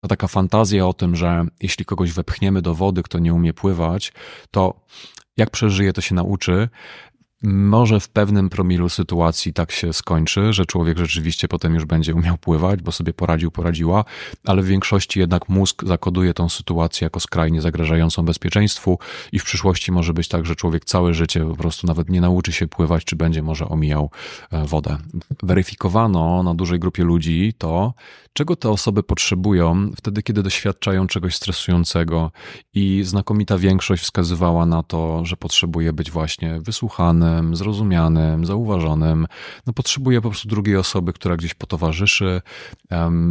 to taka fantazja o tym, że jeśli kogoś wepchniemy do wody, kto nie umie pływać, to jak przeżyje, to się nauczy. Może w pewnym promilu sytuacji tak się skończy, że człowiek rzeczywiście potem już będzie umiał pływać, bo sobie poradził, poradziła, ale w większości jednak mózg zakoduje tą sytuację jako skrajnie zagrażającą bezpieczeństwu i w przyszłości może być tak, że człowiek całe życie po prostu nawet nie nauczy się pływać, czy będzie może omijał e, wodę. Weryfikowano na dużej grupie ludzi to, czego te osoby potrzebują wtedy, kiedy doświadczają czegoś stresującego. I znakomita większość wskazywała na to, że potrzebuje być właśnie wysłuchanym, zrozumianym, zauważonym. No, potrzebuje po prostu drugiej osoby, która gdzieś potowarzyszy.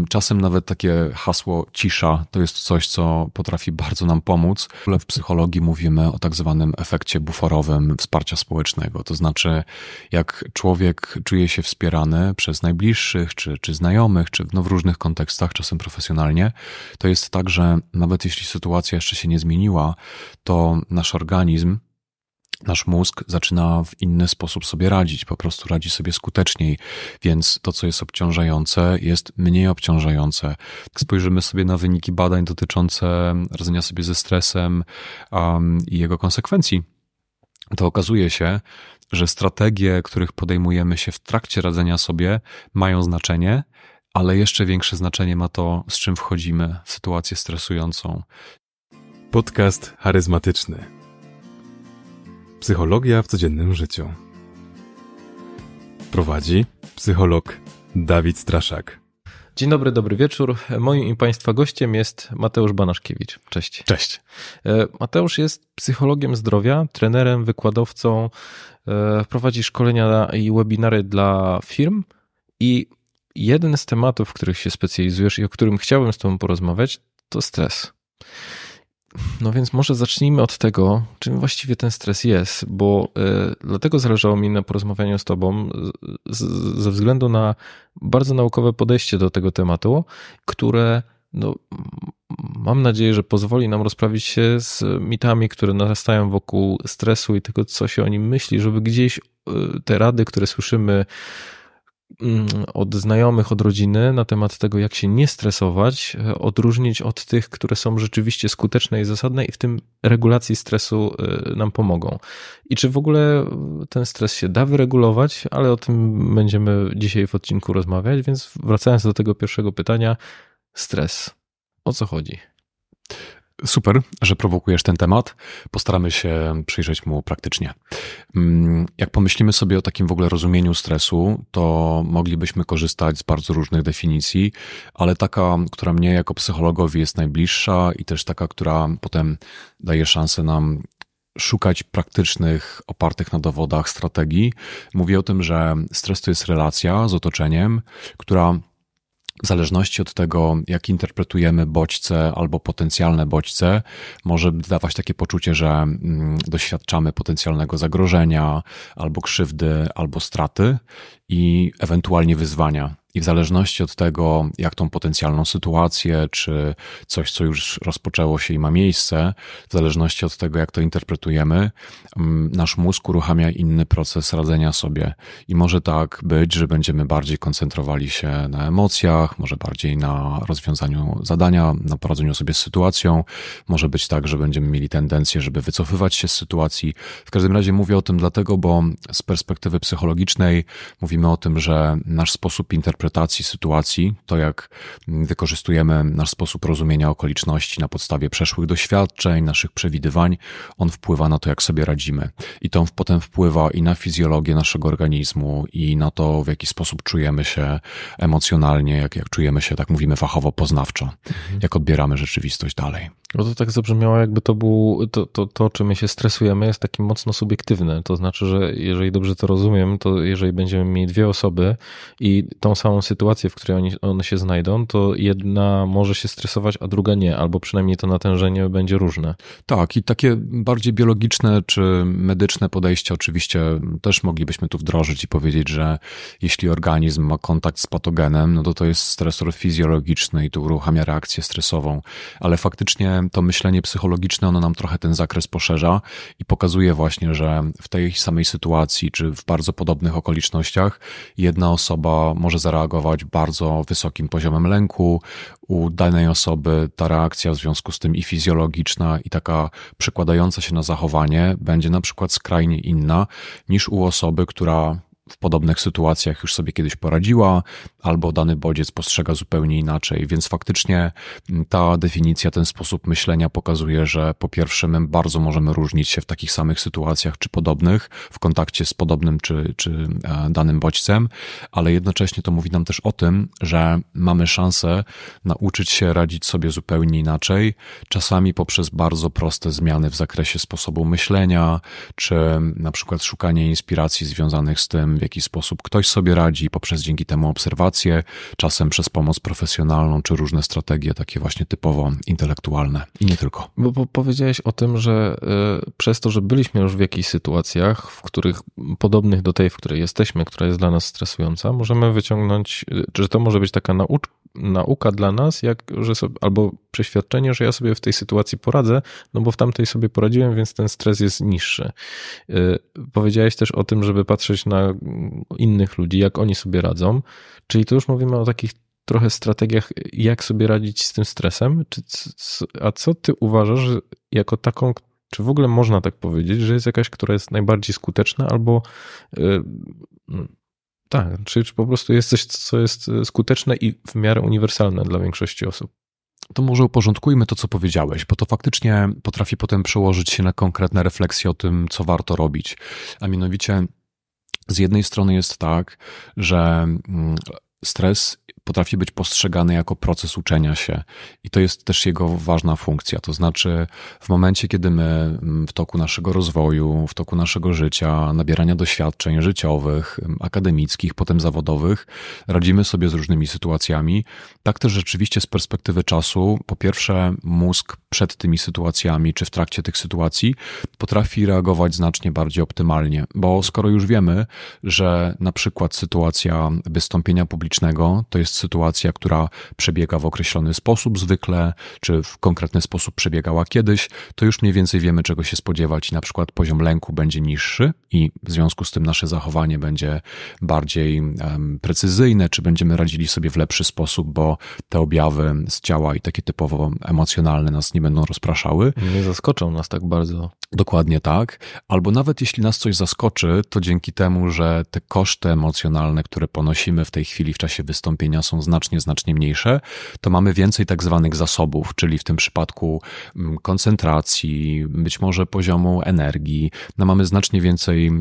Czasem nawet takie hasło cisza to jest coś, co potrafi bardzo nam pomóc. W psychologii mówimy o tak zwanym efekcie buforowym wsparcia społecznego. To znaczy, jak człowiek czuje się wspierany przez najbliższych, czy, czy znajomych, czy no, w różnych różnych kontekstach, czasem profesjonalnie, to jest tak, że nawet jeśli sytuacja jeszcze się nie zmieniła, to nasz organizm, nasz mózg zaczyna w inny sposób sobie radzić, po prostu radzi sobie skuteczniej, więc to, co jest obciążające, jest mniej obciążające. Spojrzymy sobie na wyniki badań dotyczące radzenia sobie ze stresem um, i jego konsekwencji. To okazuje się, że strategie, których podejmujemy się w trakcie radzenia sobie, mają znaczenie, ale jeszcze większe znaczenie ma to, z czym wchodzimy w sytuację stresującą. Podcast charyzmatyczny. Psychologia w codziennym życiu. Prowadzi psycholog Dawid Straszak. Dzień dobry, dobry wieczór. Moim i Państwa gościem jest Mateusz Banaszkiewicz. Cześć. Cześć. E, Mateusz jest psychologiem zdrowia, trenerem, wykładowcą, e, prowadzi szkolenia i webinary dla firm i jeden z tematów, w których się specjalizujesz i o którym chciałbym z Tobą porozmawiać, to stres. No więc może zacznijmy od tego, czym właściwie ten stres jest, bo y, dlatego zależało mi na porozmawianiu z Tobą, z, z, ze względu na bardzo naukowe podejście do tego tematu, które no, mam nadzieję, że pozwoli nam rozprawić się z mitami, które narastają wokół stresu i tego, co się o nim myśli, żeby gdzieś e, te rady, które słyszymy Mm, od znajomych, od rodziny na temat tego, jak się nie stresować, e, odróżnić od tych, które są rzeczywiście skuteczne i zasadne i w tym regulacji stresu e, nam pomogą. I czy w ogóle ten stres się da wyregulować, ale o tym będziemy dzisiaj w odcinku rozmawiać, więc wracając do tego pierwszego pytania, stres. O co chodzi? Super, że prowokujesz ten temat. Postaramy się przyjrzeć mu praktycznie. Mm, jak pomyślimy sobie o takim w ogóle rozumieniu stresu, to moglibyśmy korzystać z bardzo różnych definicji, ale taka, która mnie jako psychologowi jest najbliższa i też taka, która potem daje szansę nam szukać praktycznych, opartych na dowodach strategii. Mówię o tym, że stres to jest relacja z otoczeniem, która w zależności od tego, jak interpretujemy bodźce albo potencjalne bodźce, może dawać takie poczucie, że mm, doświadczamy potencjalnego zagrożenia, albo krzywdy, albo straty i ewentualnie wyzwania. I w zależności od tego, jak tą potencjalną sytuację, czy coś, co już rozpoczęło się i ma miejsce, w zależności od tego, jak to interpretujemy, mm, nasz mózg uruchamia inny proces radzenia sobie. I może tak być, że będziemy bardziej koncentrowali się na emocjach, może bardziej na rozwiązaniu zadania, na poradzeniu sobie z sytuacją. Może być tak, że będziemy mieli tendencję, żeby wycofywać się z sytuacji. W każdym razie mówię o tym dlatego, bo z perspektywy psychologicznej mówimy o tym, że nasz sposób interpretacji, interpretacji sytuacji, to jak wykorzystujemy nasz sposób rozumienia okoliczności na podstawie przeszłych doświadczeń, naszych przewidywań, on wpływa na to, jak sobie radzimy. I to potem wpływa i na fizjologię naszego organizmu, i na to, w jaki sposób czujemy się emocjonalnie, jak, jak czujemy się, tak mówimy fachowo, poznawczo, mhm. jak odbieramy rzeczywistość dalej. No to tak zabrzmiało, jakby to był to, to, to, czy my się stresujemy, jest taki mocno subiektywne. To znaczy, że jeżeli dobrze to rozumiem, to jeżeli będziemy mieli dwie osoby i tą samą sytuację, w której oni, one się znajdą, to jedna może się stresować, a druga nie, albo przynajmniej to natężenie będzie różne. Tak, i takie bardziej biologiczne czy medyczne podejście oczywiście też moglibyśmy tu wdrożyć i powiedzieć, że jeśli organizm ma kontakt z patogenem, no to to jest stresor fizjologiczny i tu uruchamia reakcję stresową, ale faktycznie to myślenie psychologiczne, ono nam trochę ten zakres poszerza i pokazuje właśnie, że w tej samej sytuacji, czy w bardzo podobnych okolicznościach, jedna osoba może zareagować bardzo wysokim poziomem lęku, u danej osoby ta reakcja w związku z tym i fizjologiczna, i taka przekładająca się na zachowanie będzie na przykład skrajnie inna niż u osoby, która w podobnych sytuacjach już sobie kiedyś poradziła, albo dany bodziec postrzega zupełnie inaczej. Więc faktycznie mm, ta definicja, ten sposób myślenia pokazuje, że po pierwsze, my bardzo możemy różnić się w takich samych sytuacjach czy podobnych, w kontakcie z podobnym czy, czy e, danym bodźcem, ale jednocześnie to mówi nam też o tym, że mamy szansę nauczyć się radzić sobie zupełnie inaczej, czasami poprzez bardzo proste zmiany w zakresie sposobu myślenia, czy na przykład szukanie inspiracji związanych z tym, w jaki sposób ktoś sobie radzi, poprzez dzięki temu obserwację, edukację, czasem przez pomoc profesjonalną, czy różne strategie takie właśnie typowo intelektualne i nie tylko. Bo, bo powiedziałeś o tym, że y, przez to, że byliśmy już w jakichś sytuacjach, w których podobnych do tej, w której jesteśmy, która jest dla nas stresująca, możemy wyciągnąć, y, czy to może być taka naucz, nauka dla nas, jak, że sobie, albo przeświadczenie, że ja sobie w tej sytuacji poradzę, no bo w tamtej sobie poradziłem, więc ten stres jest niższy. Y, powiedziałeś też o tym, żeby patrzeć na mm, innych ludzi, jak oni sobie radzą. Czyli tu już mówimy o takich trochę strategiach, jak sobie radzić z tym stresem. Czy, a co ty uważasz jako taką, czy w ogóle można tak powiedzieć, że jest jakaś, która jest najbardziej skuteczna, albo yy, tak, czy, czy po prostu jest coś, co jest y, skuteczne i w miarę uniwersalne dla większości osób? To może uporządkujmy to, co powiedziałeś, bo to faktycznie potrafi potem przełożyć się na konkretne refleksje o tym, co warto robić. A mianowicie z jednej strony jest tak, że mm, stres potrafi być postrzegany jako proces uczenia się. I to jest też jego ważna funkcja. To znaczy, w momencie, kiedy my mm, w toku naszego rozwoju, w toku naszego życia, nabierania doświadczeń życiowych, mm, akademickich, potem zawodowych, radzimy sobie z różnymi sytuacjami, tak też rzeczywiście z perspektywy czasu, po pierwsze, mózg przed tymi sytuacjami czy w trakcie tych sytuacji potrafi reagować znacznie bardziej optymalnie, bo skoro już wiemy, że na przykład sytuacja wystąpienia publicznego to jest sytuacja, która przebiega w określony sposób zwykle, czy w konkretny sposób przebiegała kiedyś, to już mniej więcej wiemy, czego się spodziewać. Na przykład poziom lęku będzie niższy i w związku z tym nasze zachowanie będzie bardziej um, precyzyjne, czy będziemy radzili sobie w lepszy sposób, bo te objawy z ciała i takie typowo emocjonalne nas nie będą rozpraszały. Nie zaskoczą nas tak bardzo. Dokładnie tak. Albo nawet jeśli nas coś zaskoczy, to dzięki temu, że te koszty emocjonalne, które ponosimy w tej chwili w czasie wystąpienia, są znacznie, znacznie mniejsze, to mamy więcej tak zwanych zasobów, czyli w tym przypadku mm, koncentracji, być może poziomu energii. No mamy znacznie więcej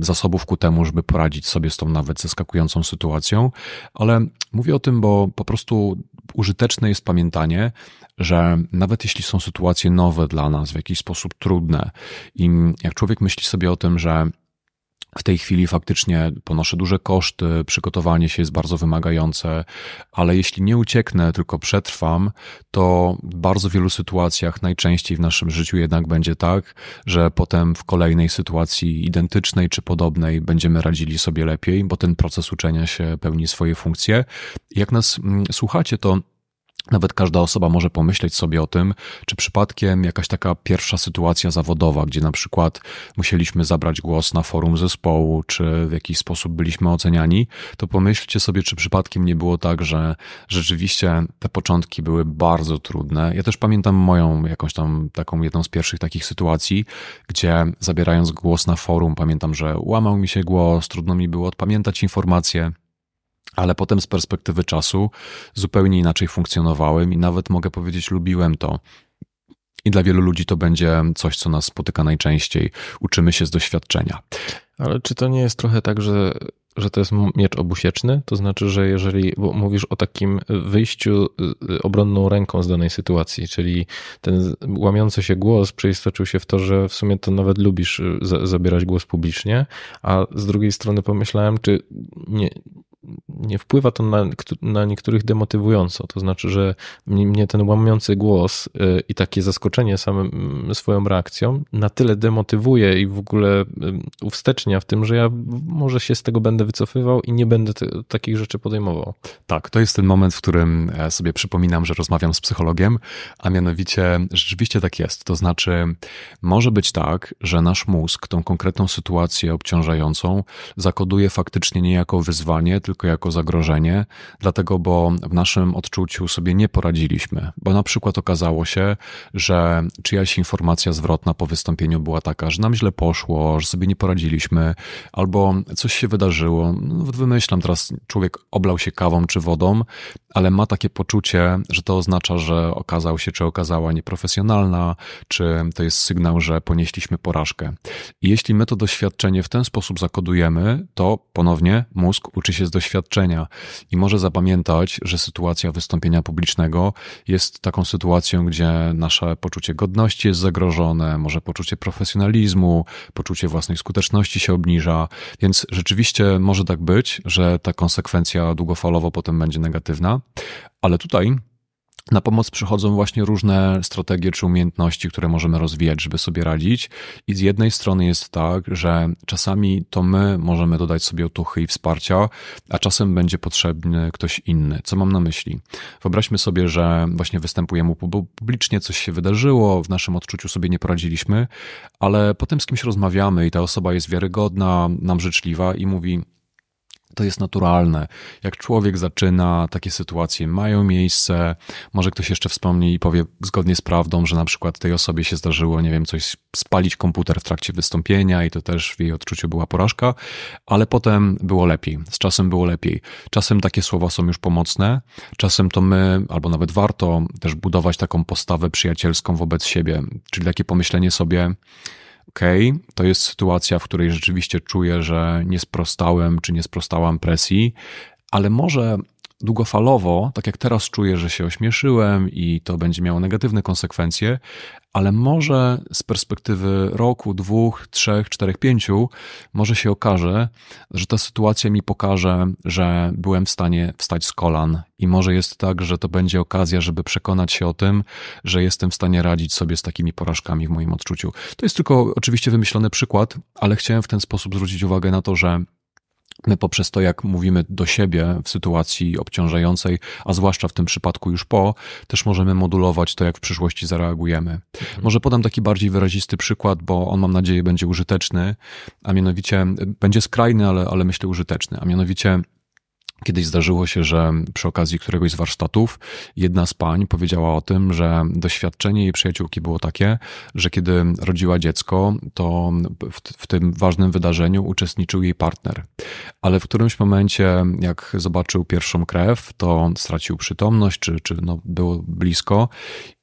zasobów ku temu, żeby poradzić sobie z tą nawet zaskakującą sytuacją, ale mówię o tym, bo po prostu użyteczne jest pamiętanie, że nawet jeśli są sytuacje nowe dla nas, w jakiś sposób trudne, i jak człowiek myśli sobie o tym, że w tej chwili faktycznie ponoszę duże koszty, przygotowanie się jest bardzo wymagające, ale jeśli nie ucieknę, tylko przetrwam, to w bardzo wielu sytuacjach, najczęściej w naszym życiu jednak będzie tak, że potem w kolejnej sytuacji identycznej czy podobnej będziemy radzili sobie lepiej, bo ten proces uczenia się pełni swoje funkcje. Jak nas mm, słuchacie, to nawet każda osoba może pomyśleć sobie o tym, czy przypadkiem jakaś taka pierwsza sytuacja zawodowa, gdzie na przykład musieliśmy zabrać głos na forum zespołu, czy w jakiś sposób byliśmy oceniani, to pomyślcie sobie, czy przypadkiem nie było tak, że rzeczywiście te początki były bardzo trudne. Ja też pamiętam moją jakąś tam taką jedną z pierwszych takich sytuacji, gdzie zabierając głos na forum, pamiętam, że łamał mi się głos, trudno mi było odpamiętać informacje ale potem z perspektywy czasu zupełnie inaczej funkcjonowałem i nawet mogę powiedzieć, lubiłem to. I dla wielu ludzi to będzie coś, co nas spotyka najczęściej. Uczymy się z doświadczenia. Ale czy to nie jest trochę tak, że, że to jest miecz obusieczny? To znaczy, że jeżeli mówisz o takim wyjściu y, y, obronną ręką z danej sytuacji, czyli ten łamiący się głos przeistoczył się w to, że w sumie to nawet lubisz y, zabierać głos publicznie, a z drugiej strony pomyślałem, czy nie, nie wpływa to na, na niektórych demotywująco. To znaczy, że mnie ten łamiący głos y, i takie zaskoczenie samym mm, swoją reakcją na tyle demotywuje i w ogóle y, uwstecznia w tym, że ja może się z tego będę wycofywał i nie będę te, takich rzeczy podejmował. Tak, to jest ten moment, w którym e, sobie przypominam, że rozmawiam z psychologiem, a mianowicie rzeczywiście tak jest. To znaczy, może być tak, że nasz mózg tą konkretną sytuację obciążającą zakoduje faktycznie niejako wyzwanie, tylko tylko jako zagrożenie, dlatego bo w naszym odczuciu sobie nie poradziliśmy, bo na przykład okazało się, że czyjaś informacja zwrotna po wystąpieniu była taka, że nam źle poszło, że sobie nie poradziliśmy, albo coś się wydarzyło. No, wymyślam teraz, człowiek oblał się kawą czy wodą, ale ma takie poczucie, że to oznacza, że okazał się czy okazała nieprofesjonalna, czy to jest sygnał, że ponieśliśmy porażkę. I jeśli my to doświadczenie w ten sposób zakodujemy, to ponownie mózg uczy się z doświadczenia i może zapamiętać, że sytuacja wystąpienia publicznego jest taką sytuacją, gdzie nasze poczucie godności jest zagrożone, może poczucie profesjonalizmu, poczucie własnej skuteczności się obniża, więc rzeczywiście może tak być, że ta konsekwencja długofalowo potem będzie negatywna, ale tutaj na pomoc przychodzą właśnie różne strategie czy umiejętności, które możemy rozwijać, żeby sobie radzić. I z jednej strony jest tak, że czasami to my możemy dodać sobie otuchy i wsparcia, a czasem będzie potrzebny ktoś inny. Co mam na myśli? Wyobraźmy sobie, że właśnie występujemy publicznie, coś się wydarzyło, w naszym odczuciu sobie nie poradziliśmy, ale potem z kimś rozmawiamy i ta osoba jest wiarygodna, nam życzliwa i mówi: to jest naturalne. Jak człowiek zaczyna, takie sytuacje mają miejsce. Może ktoś jeszcze wspomni i powie zgodnie z prawdą, że na przykład tej osobie się zdarzyło, nie wiem, coś spalić komputer w trakcie wystąpienia i to też w jej odczuciu była porażka, ale potem było lepiej. Z czasem było lepiej. Czasem takie słowa są już pomocne, czasem to my, albo nawet warto też budować taką postawę przyjacielską wobec siebie, czyli takie pomyślenie sobie, ok, to jest sytuacja, w której rzeczywiście czuję, że nie sprostałem czy nie sprostałam presji, ale może długofalowo, tak jak teraz czuję, że się ośmieszyłem i to będzie miało negatywne konsekwencje, ale może z perspektywy roku, dwóch, trzech, czterech, pięciu, może się okaże, że ta sytuacja mi pokaże, że byłem w stanie wstać z kolan i może jest tak, że to będzie okazja, żeby przekonać się o tym, że jestem w stanie radzić sobie z takimi porażkami w moim odczuciu. To jest tylko oczywiście wymyślony przykład, ale chciałem w ten sposób zwrócić uwagę na to, że My poprzez to, jak mówimy do siebie w sytuacji obciążającej, a zwłaszcza w tym przypadku już po, też możemy modulować to, jak w przyszłości zareagujemy. Mhm. Może podam taki bardziej wyrazisty przykład, bo on mam nadzieję będzie użyteczny, a mianowicie będzie skrajny, ale, ale myślę użyteczny, a mianowicie Kiedyś zdarzyło się, że przy okazji któregoś z warsztatów jedna z pań powiedziała o tym, że doświadczenie jej przyjaciółki było takie, że kiedy rodziła dziecko, to w, w, tym ważnym wydarzeniu uczestniczył jej partner. Ale w którymś momencie, jak zobaczył pierwszą krew, to stracił przytomność, czy, czy no, było blisko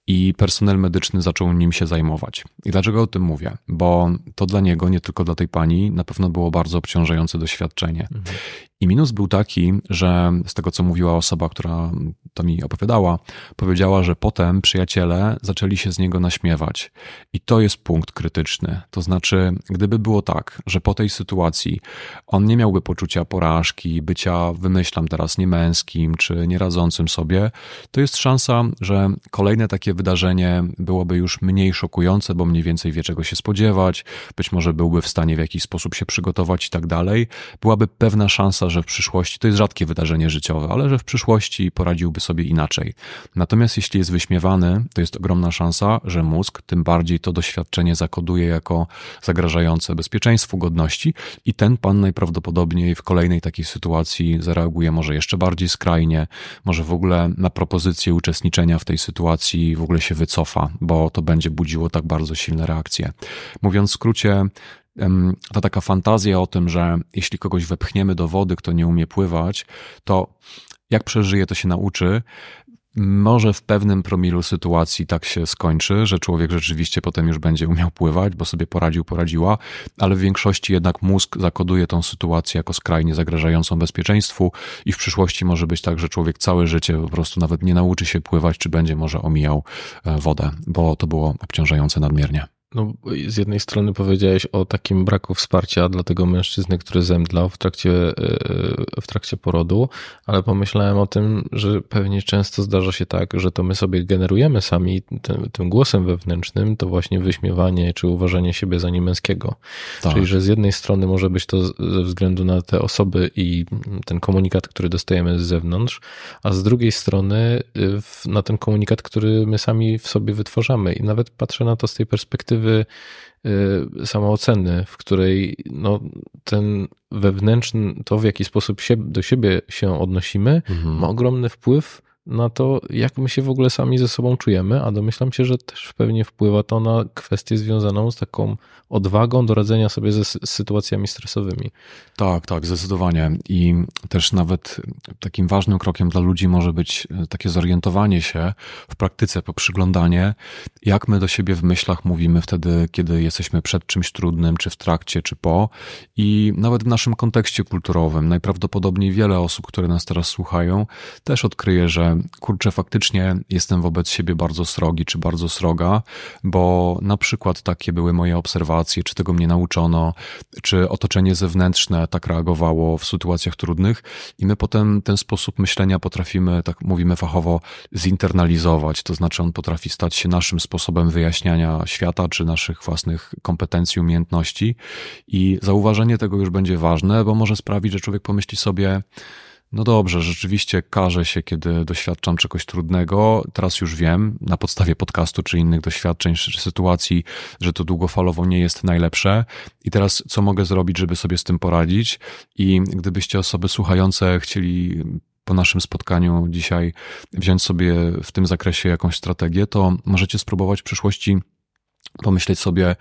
i personel medyczny zaczął nim się zajmować. I dlaczego o tym mówię? Bo to dla niego, nie tylko dla tej pani, na pewno było bardzo obciążające doświadczenie. Mhm. I minus był taki, że z tego co mówiła osoba, która to mi opowiadała, powiedziała, że potem przyjaciele zaczęli się z niego naśmiewać. I to jest punkt krytyczny. To znaczy, gdyby było tak, że po tej sytuacji on nie miałby poczucia porażki, bycia, wymyślam teraz, niemęskim czy nieradzącym sobie, to jest szansa, że kolejne takie wydarzenie byłoby już mniej szokujące, bo mniej więcej wie, czego się spodziewać, być może byłby w stanie w jakiś sposób się przygotować i tak dalej. Byłaby pewna szansa, że w przyszłości to jest rzadkie wydarzenie życiowe, ale że w przyszłości poradziłby sobie inaczej. Natomiast jeśli jest wyśmiewany, to jest ogromna szansa, że mózg tym bardziej to doświadczenie zakoduje jako zagrażające bezpieczeństwu, godności i ten pan najprawdopodobniej w kolejnej takiej sytuacji zareaguje może jeszcze bardziej skrajnie, może w ogóle na propozycję uczestniczenia w tej sytuacji w ogóle się wycofa, bo to będzie budziło tak bardzo silne reakcje. Mówiąc w skrócie, ta taka fantazja o tym, że jeśli kogoś wepchniemy do wody, kto nie umie pływać, to jak przeżyje, to się nauczy. Może w pewnym promilu sytuacji tak się skończy, że człowiek rzeczywiście potem już będzie umiał pływać, bo sobie poradził, poradziła, ale w większości jednak mózg zakoduje tą sytuację jako skrajnie zagrażającą bezpieczeństwu i w przyszłości może być tak, że człowiek całe życie po prostu nawet nie nauczy się pływać, czy będzie może omijał e, wodę, bo to było obciążające nadmiernie. No, z jednej strony powiedziałeś o takim braku wsparcia dla tego mężczyzny, który zemdlał w trakcie, e, e, w trakcie porodu, ale pomyślałem o tym, że pewnie często zdarza się tak, że to my sobie generujemy sami tym, tym głosem wewnętrznym to właśnie wyśmiewanie czy uważanie siebie za niemęskiego. Tak. Czyli, że z jednej strony może być to ze względu na te osoby i ten komunikat, który dostajemy z zewnątrz, a z drugiej strony e, na ten komunikat, który my sami w sobie wytwarzamy. I nawet patrzę na to z tej perspektywy, perspektywy y, samooceny, w której no, ten wewnętrzny, to w jaki sposób się, do siebie się odnosimy, mhm. ma ogromny wpływ na to, jak my się w ogóle sami ze sobą czujemy, a domyślam się, że też pewnie wpływa to na kwestię związaną z taką odwagą do radzenia sobie ze sytuacjami stresowymi. Tak, tak, zdecydowanie. I też nawet takim ważnym krokiem dla ludzi może być e, takie zorientowanie się w praktyce, poprzyglądanie, jak my do siebie w myślach mówimy wtedy, kiedy jesteśmy przed czymś trudnym, czy w trakcie, czy po. I nawet w naszym kontekście kulturowym najprawdopodobniej wiele osób, które nas teraz słuchają, też odkryje, że kurczę, faktycznie jestem wobec siebie bardzo srogi czy bardzo sroga, bo na przykład takie były moje obserwacje, czy tego mnie nauczono, czy otoczenie zewnętrzne tak reagowało w sytuacjach trudnych i my potem ten sposób myślenia potrafimy, tak mówimy fachowo, zinternalizować, to znaczy on potrafi stać się naszym sposobem wyjaśniania świata czy naszych własnych kompetencji, umiejętności i zauważenie tego już będzie ważne, bo może sprawić, że człowiek pomyśli sobie, no dobrze, rzeczywiście karzę się, kiedy doświadczam czegoś trudnego. Teraz już wiem na podstawie podcastu czy innych doświadczeń czy sytuacji, że to długofalowo nie jest najlepsze. I teraz co mogę zrobić, żeby sobie z tym poradzić? I gdybyście osoby słuchające chcieli po naszym spotkaniu dzisiaj wziąć sobie w tym zakresie jakąś strategię, to możecie spróbować w przyszłości pomyśleć sobie,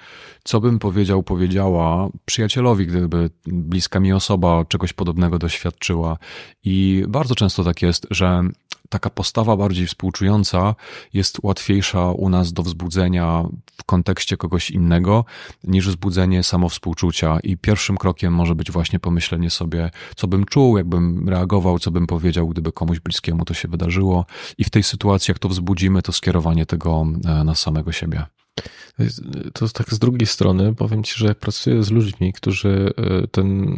co bym powiedział, powiedziała przyjacielowi, gdyby bliska mi osoba czegoś podobnego doświadczyła. I bardzo często tak jest, że taka postawa bardziej współczująca jest łatwiejsza u nas do wzbudzenia w kontekście kogoś innego niż wzbudzenie samowspółczucia. I pierwszym krokiem może być właśnie pomyślenie sobie, co bym czuł, jakbym reagował, co bym powiedział, gdyby komuś bliskiemu to się wydarzyło. I w tej sytuacji, jak to wzbudzimy, to skierowanie tego e, na samego siebie. To tak z drugiej strony powiem ci, że jak pracuję z ludźmi, którzy e, ten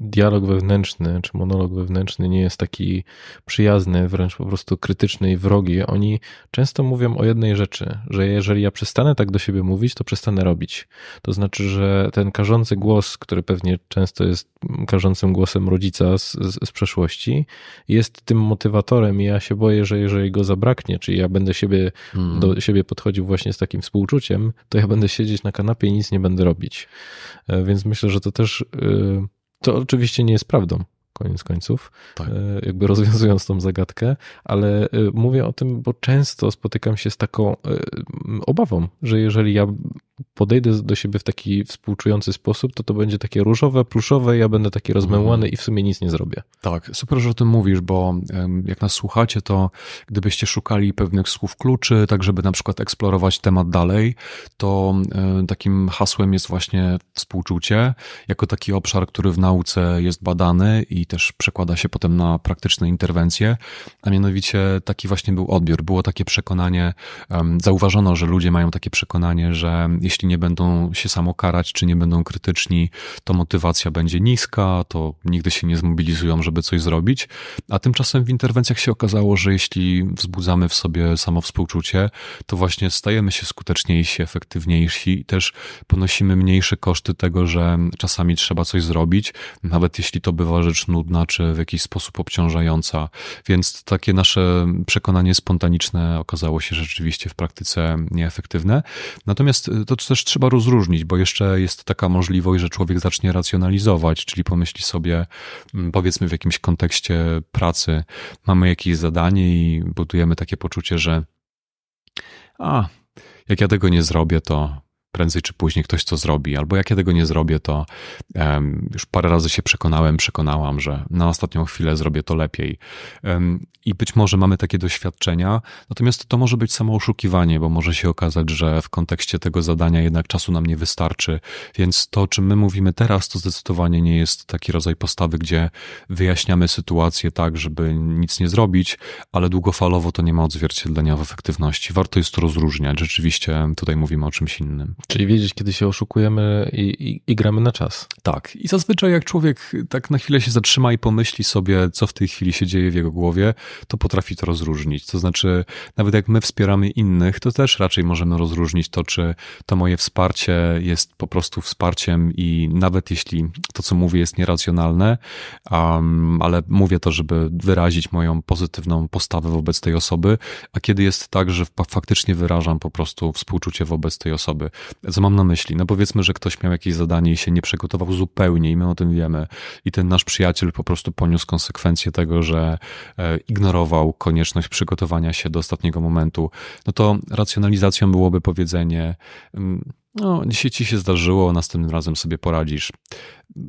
dialog wewnętrzny czy monolog wewnętrzny nie jest taki przyjazny, wręcz po prostu krytyczny i wrogi, oni często mówią o jednej rzeczy, że jeżeli ja przestanę tak do siebie mówić, to przestanę robić. To znaczy, że ten karzący głos, który pewnie często jest karzącym głosem rodzica z, z, z przeszłości, jest tym motywatorem i ja się boję, że jeżeli go zabraknie, czyli ja będę siebie, hmm. do siebie podchodził właśnie z takim współczuciem, samopoczuciem, to ja będę siedzieć na kanapie i nic nie będę robić. E, więc myślę, że to też, e, to oczywiście nie jest prawdą, koniec końców, tak. E, jakby rozwiązując tą zagadkę, ale mówię o tym, bo często spotykam się z taką obawą, że jeżeli ja podejdę do siebie w taki współczujący sposób, to to będzie takie różowe, pluszowe, ja będę taki rozmemłany mhm. i w sumie nic nie zrobię. Tak, super, że o tym mówisz, bo jak nas słuchacie, to gdybyście szukali pewnych słów kluczy, tak żeby na przykład eksplorować temat dalej, to takim hasłem jest właśnie współczucie, jako taki obszar, który w nauce jest badany i też przekłada się potem na praktyczne interwencje, a mianowicie taki właśnie był odbiór, było takie przekonanie, zauważono, że ludzie mają takie przekonanie, że jeśli nie będą się samo karać, czy nie będą krytyczni, to motywacja będzie niska, to nigdy się nie zmobilizują, żeby coś zrobić. A tymczasem w interwencjach się okazało, że jeśli wzbudzamy w sobie samo współczucie, to właśnie stajemy się skuteczniejsi, efektywniejsi i też ponosimy mniejsze koszty tego, że czasami trzeba coś zrobić, nawet jeśli to bywa rzecz nudna, czy w jakiś sposób obciążająca. Więc takie nasze przekonanie spontaniczne okazało się rzeczywiście w praktyce nieefektywne. Natomiast y, to to też trzeba rozróżnić, bo jeszcze jest taka możliwość, że człowiek zacznie racjonalizować, czyli pomyśli sobie, mm, powiedzmy w jakimś kontekście pracy, mamy jakieś zadanie i budujemy takie poczucie, że a, jak ja tego nie zrobię, to prędzej czy później ktoś to zrobi, albo jak ja tego nie zrobię, to um, już parę razy się przekonałem, przekonałam, że na ostatnią chwilę zrobię to lepiej. Um, I być może mamy takie doświadczenia, natomiast to może być samo oszukiwanie, bo może się okazać, że w kontekście tego zadania jednak czasu nam nie wystarczy, więc to, o czym my mówimy teraz, to zdecydowanie nie jest taki rodzaj postawy, gdzie wyjaśniamy sytuację tak, żeby nic nie zrobić, ale długofalowo to nie ma odzwierciedlenia w efektywności. Warto jest to rozróżniać. Rzeczywiście tutaj mówimy o czymś innym. Czyli wiedzieć, kiedy się oszukujemy i, i, i, gramy na czas. Tak. I zazwyczaj, jak człowiek tak na chwilę się zatrzyma i pomyśli sobie, co w tej chwili się dzieje w jego głowie, to potrafi to rozróżnić. To znaczy, nawet jak my wspieramy innych, to też raczej możemy rozróżnić to, czy to moje wsparcie jest po prostu wsparciem i nawet jeśli to, co mówię, jest nieracjonalne, um, ale mówię to, żeby wyrazić moją pozytywną postawę wobec tej osoby, a kiedy jest tak, że faktycznie wyrażam po prostu współczucie wobec tej osoby. Co mam na myśli? No powiedzmy, że ktoś miał jakieś zadanie i się nie przygotował zupełnie i my o tym wiemy. I ten nasz przyjaciel po prostu poniósł konsekwencje tego, że e, ignorował konieczność przygotowania się do ostatniego momentu. No to racjonalizacją byłoby powiedzenie, mm, no dzisiaj ci się zdarzyło, następnym razem sobie poradzisz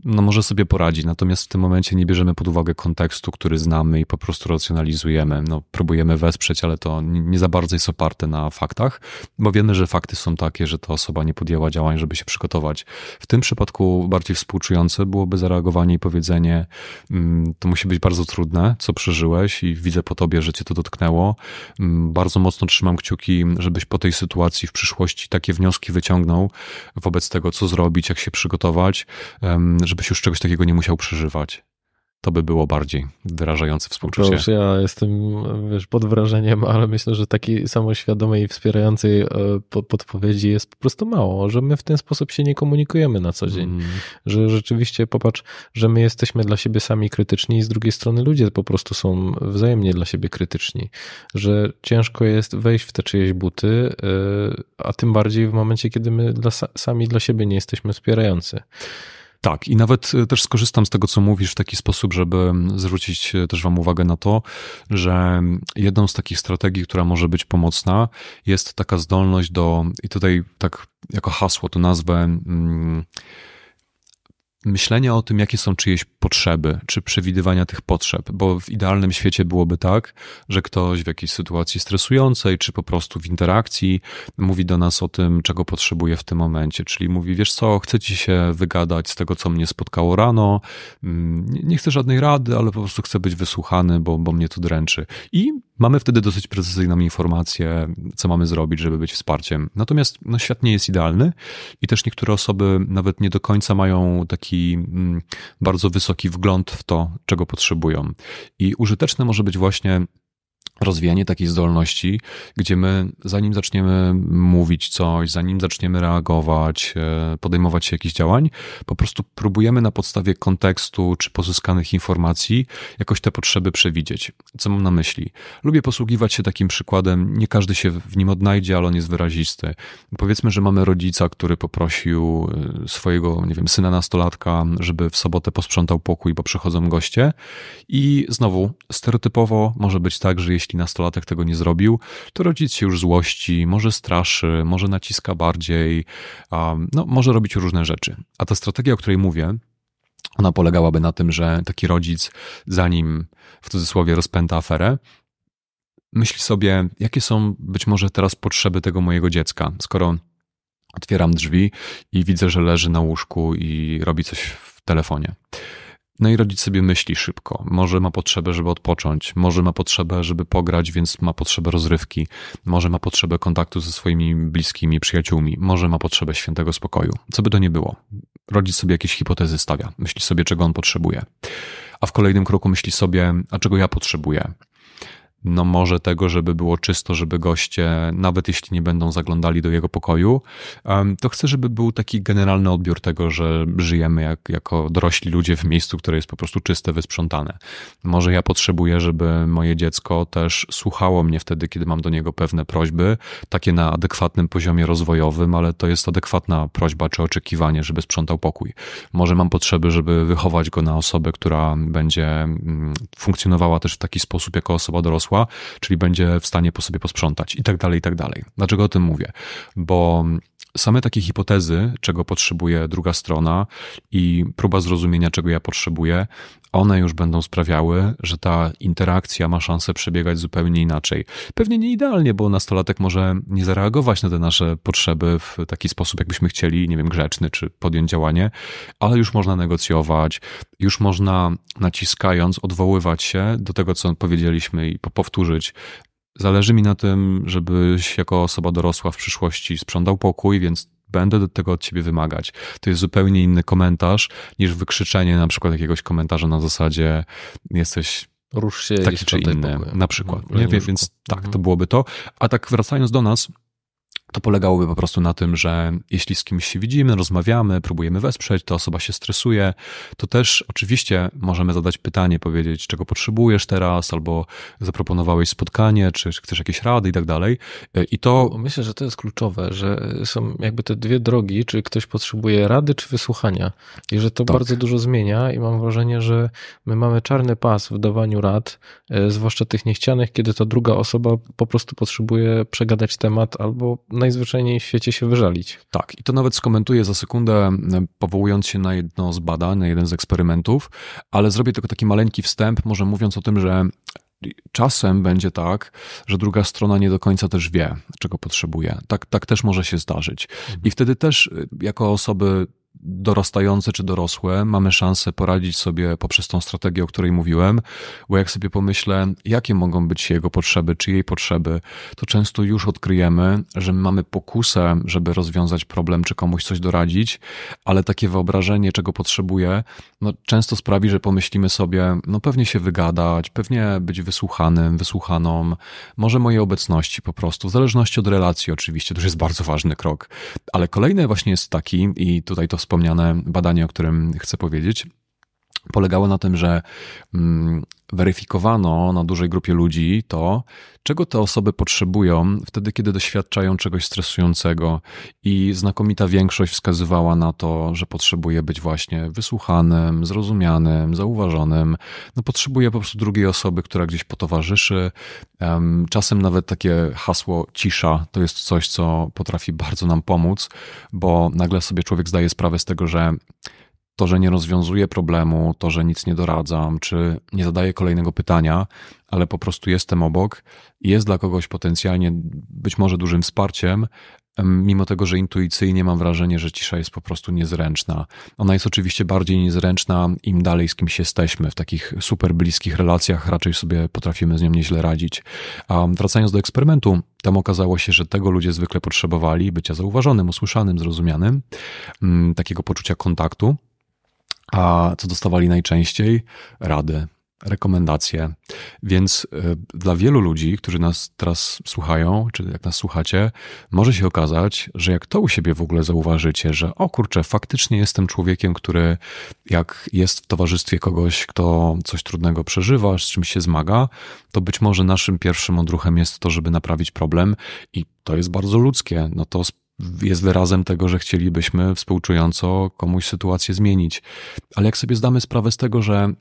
no może sobie poradzi, natomiast w tym momencie nie bierzemy pod uwagę kontekstu, który znamy i po prostu racjonalizujemy. No, próbujemy wesprzeć, ale to nie za bardzo jest oparte na faktach, bo wiemy, że fakty są takie, że ta osoba nie podjęła działań, żeby się przygotować. W tym przypadku bardziej współczujące byłoby zareagowanie i powiedzenie: mm, To musi być bardzo trudne, co przeżyłeś, i widzę po tobie, że cię to dotknęło. Mm, bardzo mocno trzymam kciuki, żebyś po tej sytuacji w przyszłości takie wnioski wyciągnął wobec tego, co zrobić, jak się przygotować żebyś już czegoś takiego nie musiał przeżywać. To by było bardziej wyrażające współczucie. To już ja jestem wiesz, pod wrażeniem, ale myślę, że takiej samoświadomej i wspierającej e, podpowiedzi jest po prostu mało, że my w ten sposób się nie komunikujemy na co dzień. Mm. Że rzeczywiście popatrz, że my jesteśmy dla siebie sami krytyczni i z drugiej strony ludzie po prostu są wzajemnie dla siebie krytyczni. Że ciężko jest wejść w te czyjeś buty, e, a tym bardziej w momencie, kiedy my dla, sami dla siebie nie jesteśmy wspierający. Tak, i nawet e, też skorzystam z tego, co mówisz, w taki sposób, żeby zwrócić e, też Wam uwagę na to, że jedną z takich strategii, która może być pomocna, jest taka zdolność do, i tutaj tak jako hasło to nazwę, myślenia o tym, jakie są czyjeś potrzeby, czy przewidywania tych potrzeb, bo w idealnym świecie byłoby tak, że ktoś w jakiejś sytuacji stresującej, czy po prostu w interakcji mówi do nas o tym, czego potrzebuje w tym momencie, czyli mówi, wiesz co, chcę ci się wygadać z tego, co mnie spotkało rano, mm, nie chcę żadnej rady, ale po prostu chcę być wysłuchany, bo, bo mnie to dręczy. I Mamy wtedy dosyć precyzyjną informację, co mamy zrobić, żeby być wsparciem. Natomiast no, świat nie jest idealny i też niektóre osoby nawet nie do końca mają taki mm, bardzo wysoki wgląd w to, czego potrzebują. I użyteczne może być właśnie rozwijanie takiej zdolności, gdzie my, zanim zaczniemy mówić coś, zanim zaczniemy reagować, e, podejmować się jakichś działań, po prostu próbujemy na podstawie kontekstu czy pozyskanych informacji jakoś te potrzeby przewidzieć. Co mam na myśli? Lubię posługiwać się takim przykładem, nie każdy się w nim odnajdzie, ale on jest wyrazisty. Powiedzmy, że mamy rodzica, który poprosił e, swojego, nie wiem, syna nastolatka, żeby w sobotę posprzątał pokój, bo przychodzą goście i znowu, stereotypowo może być tak, że jeśli jeśli nastolatek tego nie zrobił, to rodzic się już złości, może straszy, może naciska bardziej, um, no, może robić różne rzeczy. A ta strategia, o której mówię, ona polegałaby na tym, że taki rodzic, zanim w cudzysłowie rozpęta aferę, myśli sobie, jakie są być może teraz potrzeby tego mojego dziecka, skoro otwieram drzwi i widzę, że leży na łóżku i robi coś w telefonie. No i rodzic sobie myśli szybko. Może ma potrzebę, żeby odpocząć, może ma potrzebę, żeby pograć, więc ma potrzebę rozrywki, może ma potrzebę kontaktu ze swoimi bliskimi, przyjaciółmi, może ma potrzebę świętego spokoju. Co by to nie było? Rodzic sobie jakieś hipotezy stawia, myśli sobie, czego on potrzebuje. A w kolejnym kroku myśli sobie, a czego ja potrzebuję? no może tego, żeby było czysto, żeby goście, nawet jeśli nie będą zaglądali do jego pokoju, to chcę, żeby był taki generalny odbiór tego, że żyjemy jak, jako dorośli ludzie w miejscu, które jest po prostu czyste, wysprzątane. Może ja potrzebuję, żeby moje dziecko też słuchało mnie wtedy, kiedy mam do niego pewne prośby, takie na adekwatnym poziomie rozwojowym, ale to jest adekwatna prośba czy oczekiwanie, żeby sprzątał pokój. Może mam potrzeby, żeby wychować go na osobę, która będzie mm, funkcjonowała też w taki sposób jako osoba dorosła, czyli będzie w stanie po sobie posprzątać i tak dalej, i tak dalej. Dlaczego o tym mówię? Bo same takie hipotezy, czego potrzebuje druga strona i próba zrozumienia, czego ja potrzebuję, one już będą sprawiały, że ta interakcja ma szansę przebiegać zupełnie inaczej. Pewnie nie idealnie, bo nastolatek może nie zareagować na te nasze potrzeby w taki sposób, jakbyśmy chcieli, nie wiem, grzeczny czy podjąć działanie, ale już można negocjować, już można naciskając odwoływać się do tego, co powiedzieliśmy i powtórzyć. Zależy mi na tym, żebyś jako osoba dorosła w przyszłości sprzątał pokój, więc będę do tego od ciebie wymagać. To jest zupełnie inny komentarz niż wykrzyczenie na przykład jakiegoś komentarza na zasadzie jesteś rusz się taki czy inny, na przykład. Nie? Więc tak, to mhm. byłoby to. A tak wracając do nas, to polegałoby po prostu na tym, że jeśli z kimś się widzimy, rozmawiamy, próbujemy wesprzeć, ta osoba się stresuje, to też oczywiście możemy zadać pytanie, powiedzieć, czego potrzebujesz teraz, albo zaproponowałeś spotkanie, czy chcesz jakieś rady i tak dalej. I to. Myślę, że to jest kluczowe, że są jakby te dwie drogi, czy ktoś potrzebuje rady, czy wysłuchania. I że to tak. bardzo dużo zmienia, i mam wrażenie, że my mamy czarny pas w dawaniu rad, e, zwłaszcza tych niechcianych, kiedy ta druga osoba po prostu potrzebuje przegadać temat albo najzwyczajniej w świecie się wyżalić. Tak, i to nawet skomentuję za sekundę, e, powołując się na jedno z badań, na jeden z eksperymentów, ale zrobię tylko taki maleńki wstęp, może mówiąc o tym, że czasem będzie tak, że druga strona nie do końca też wie, czego potrzebuje. Tak, tak też może się zdarzyć. Mhm. I wtedy też e, jako osoby dorastające czy dorosłe mamy szansę poradzić sobie poprzez tą strategię, o której mówiłem, bo jak sobie pomyślę, jakie mogą być jego potrzeby, czy jej potrzeby, to często już odkryjemy, że mamy pokusę, żeby rozwiązać problem, czy komuś coś doradzić, ale takie wyobrażenie, czego potrzebuje, no, często sprawi, że pomyślimy sobie, no pewnie się wygadać, pewnie być wysłuchanym, wysłuchaną, może mojej obecności po prostu, w zależności od relacji oczywiście, to już jest bardzo ważny krok. Ale kolejny właśnie jest taki, i tutaj to wspomnę, wspomniane badanie, o którym chcę powiedzieć, polegało na tym, że mm, weryfikowano na dużej grupie ludzi to, czego te osoby potrzebują wtedy, kiedy doświadczają czegoś stresującego, i znakomita większość wskazywała na to, że potrzebuje być właśnie wysłuchanym, zrozumianym, zauważonym. No, potrzebuje po prostu drugiej osoby, która gdzieś potowarzyszy. Czasem nawet takie hasło cisza to jest coś, co potrafi bardzo nam pomóc, bo nagle sobie człowiek zdaje sprawę z tego, że to, że nie rozwiązuję problemu, to, że nic nie doradzam, czy nie zadaję kolejnego pytania, ale po prostu jestem obok, jest dla kogoś potencjalnie być może dużym wsparciem, mimo tego, że intuicyjnie mam wrażenie, że cisza jest po prostu niezręczna. Ona jest oczywiście bardziej niezręczna, im dalej z kimś jesteśmy. W takich super bliskich relacjach raczej sobie potrafimy z nią nieźle radzić. A wracając do eksperymentu, tam okazało się, że tego ludzie zwykle potrzebowali bycia zauważonym, usłyszanym, zrozumianym, mm, takiego poczucia kontaktu. A co dostawali najczęściej? Rady, rekomendacje. Więc y, dla wielu ludzi, którzy nas teraz słuchają, czy jak nas słuchacie, może się okazać, że jak to u siebie w ogóle zauważycie, że o kurczę, faktycznie jestem człowiekiem, który jak jest w towarzystwie kogoś, kto coś trudnego przeżywa, z czymś się zmaga, to być może naszym pierwszym odruchem jest to, żeby naprawić problem i to jest bardzo ludzkie. No to jest wyrazem tego, że chcielibyśmy współczująco komuś sytuację zmienić. Ale jak sobie zdamy sprawę z tego, że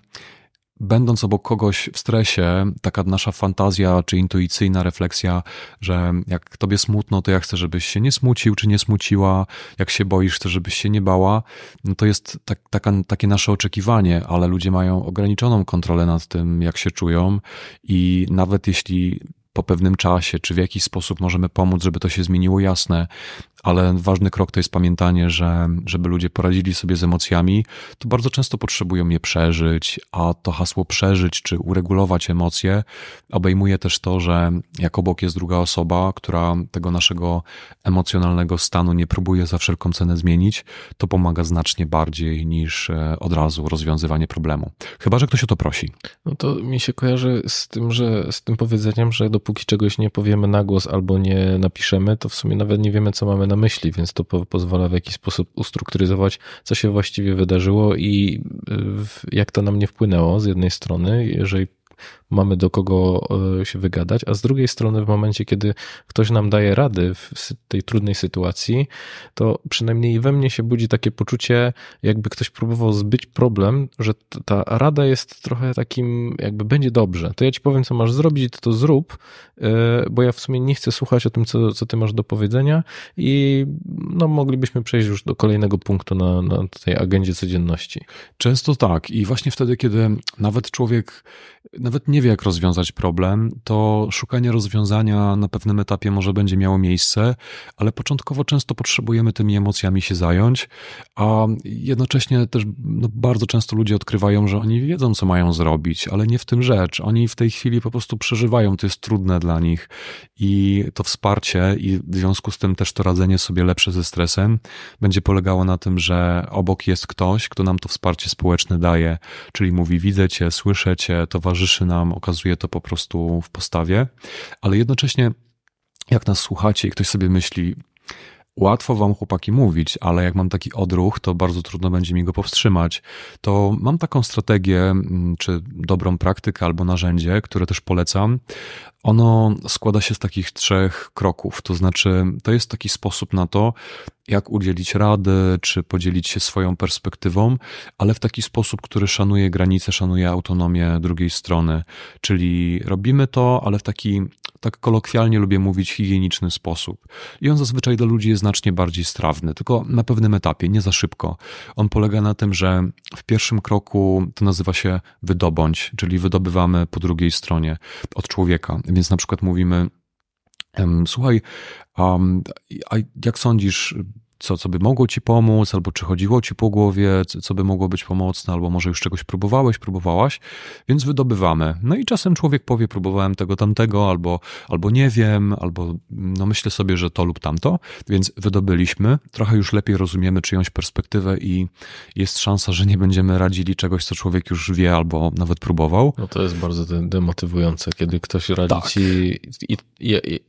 będąc obok kogoś w stresie, taka nasza fantazja czy intuicyjna refleksja, że jak tobie smutno, to ja chcę, żebyś się nie smucił czy nie smuciła, jak się boisz, chcę, żebyś się nie bała, no to jest tak, taka, takie nasze oczekiwanie, ale ludzie mają ograniczoną kontrolę nad tym, jak się czują i nawet jeśli po pewnym czasie, czy w jakiś sposób możemy pomóc, żeby to się zmieniło, jasne ale ważny krok to jest pamiętanie, że żeby ludzie poradzili sobie z emocjami, to bardzo często potrzebują je przeżyć, a to hasło przeżyć czy uregulować emocje obejmuje też to, że jak obok jest druga osoba, która tego naszego emocjonalnego stanu nie próbuje za wszelką cenę zmienić, to pomaga znacznie bardziej niż e, od razu rozwiązywanie problemu. Chyba, że ktoś o to prosi. No to mi się kojarzy z tym, że z tym powiedzeniem, że dopóki czegoś nie powiemy na głos albo nie napiszemy, to w sumie nawet nie wiemy, co mamy na na myśli, więc to po, pozwala w jakiś sposób ustrukturyzować, co się właściwie wydarzyło i y, jak to na mnie wpłynęło z jednej strony, jeżeli mamy do kogo e, się wygadać, a z drugiej strony w momencie, kiedy ktoś nam daje rady w tej trudnej sytuacji, to przynajmniej we mnie się budzi takie poczucie, jakby ktoś próbował zbyć problem, że ta rada jest trochę takim, jakby będzie dobrze. To ja ci powiem, co masz zrobić, to, to zrób, e, bo ja w sumie nie chcę słuchać o tym, co, co ty masz do powiedzenia i no, moglibyśmy przejść już do kolejnego punktu na, na tej agendzie codzienności. Często tak i właśnie wtedy, kiedy nawet człowiek nawet nie wie, jak rozwiązać problem, to szukanie rozwiązania na pewnym etapie może będzie miało miejsce, ale początkowo często potrzebujemy tymi emocjami się zająć, a jednocześnie też no, bardzo często ludzie odkrywają, że oni wiedzą, co mają zrobić, ale nie w tym rzecz. Oni w tej chwili po prostu przeżywają, to jest trudne dla nich i to wsparcie i w związku z tym też to radzenie sobie lepsze ze stresem będzie polegało na tym, że obok jest ktoś, kto nam to wsparcie społeczne daje, czyli mówi widzę cię, słyszę cię, towarzyszy nam, okazuje to po prostu w postawie, ale jednocześnie jak nas słuchacie i ktoś sobie myśli, łatwo wam chłopaki mówić, ale jak mam taki odruch, to bardzo trudno będzie mi go powstrzymać. To mam taką strategię, mm, czy dobrą praktykę, albo narzędzie, które też polecam. Ono składa się z takich trzech kroków, to znaczy, to jest taki sposób na to, jak udzielić rady, czy podzielić się swoją perspektywą, ale w taki sposób, który szanuje granice, szanuje autonomię drugiej strony. Czyli robimy to, ale w taki tak kolokwialnie lubię mówić, higieniczny sposób. I on zazwyczaj dla ludzi jest znacznie bardziej strawny, tylko na pewnym etapie, nie za szybko. On polega na tym, że w pierwszym kroku to nazywa się wydobądź, czyli wydobywamy po drugiej stronie od człowieka. Więc na przykład mówimy, Słuchaj, a jak sądzisz, co, co by mogło ci pomóc, albo czy chodziło ci po głowie, co by mogło być pomocne, albo może już czegoś próbowałeś, próbowałaś, więc wydobywamy. No i czasem człowiek powie, próbowałem tego, tamtego, albo, albo nie wiem, albo no myślę sobie, że to lub tamto, więc wydobyliśmy, trochę już lepiej rozumiemy czyjąś perspektywę i jest szansa, że nie będziemy radzili czegoś, co człowiek już wie albo nawet próbował. No to jest bardzo demotywujące, kiedy ktoś radzi tak. ci i, i, i,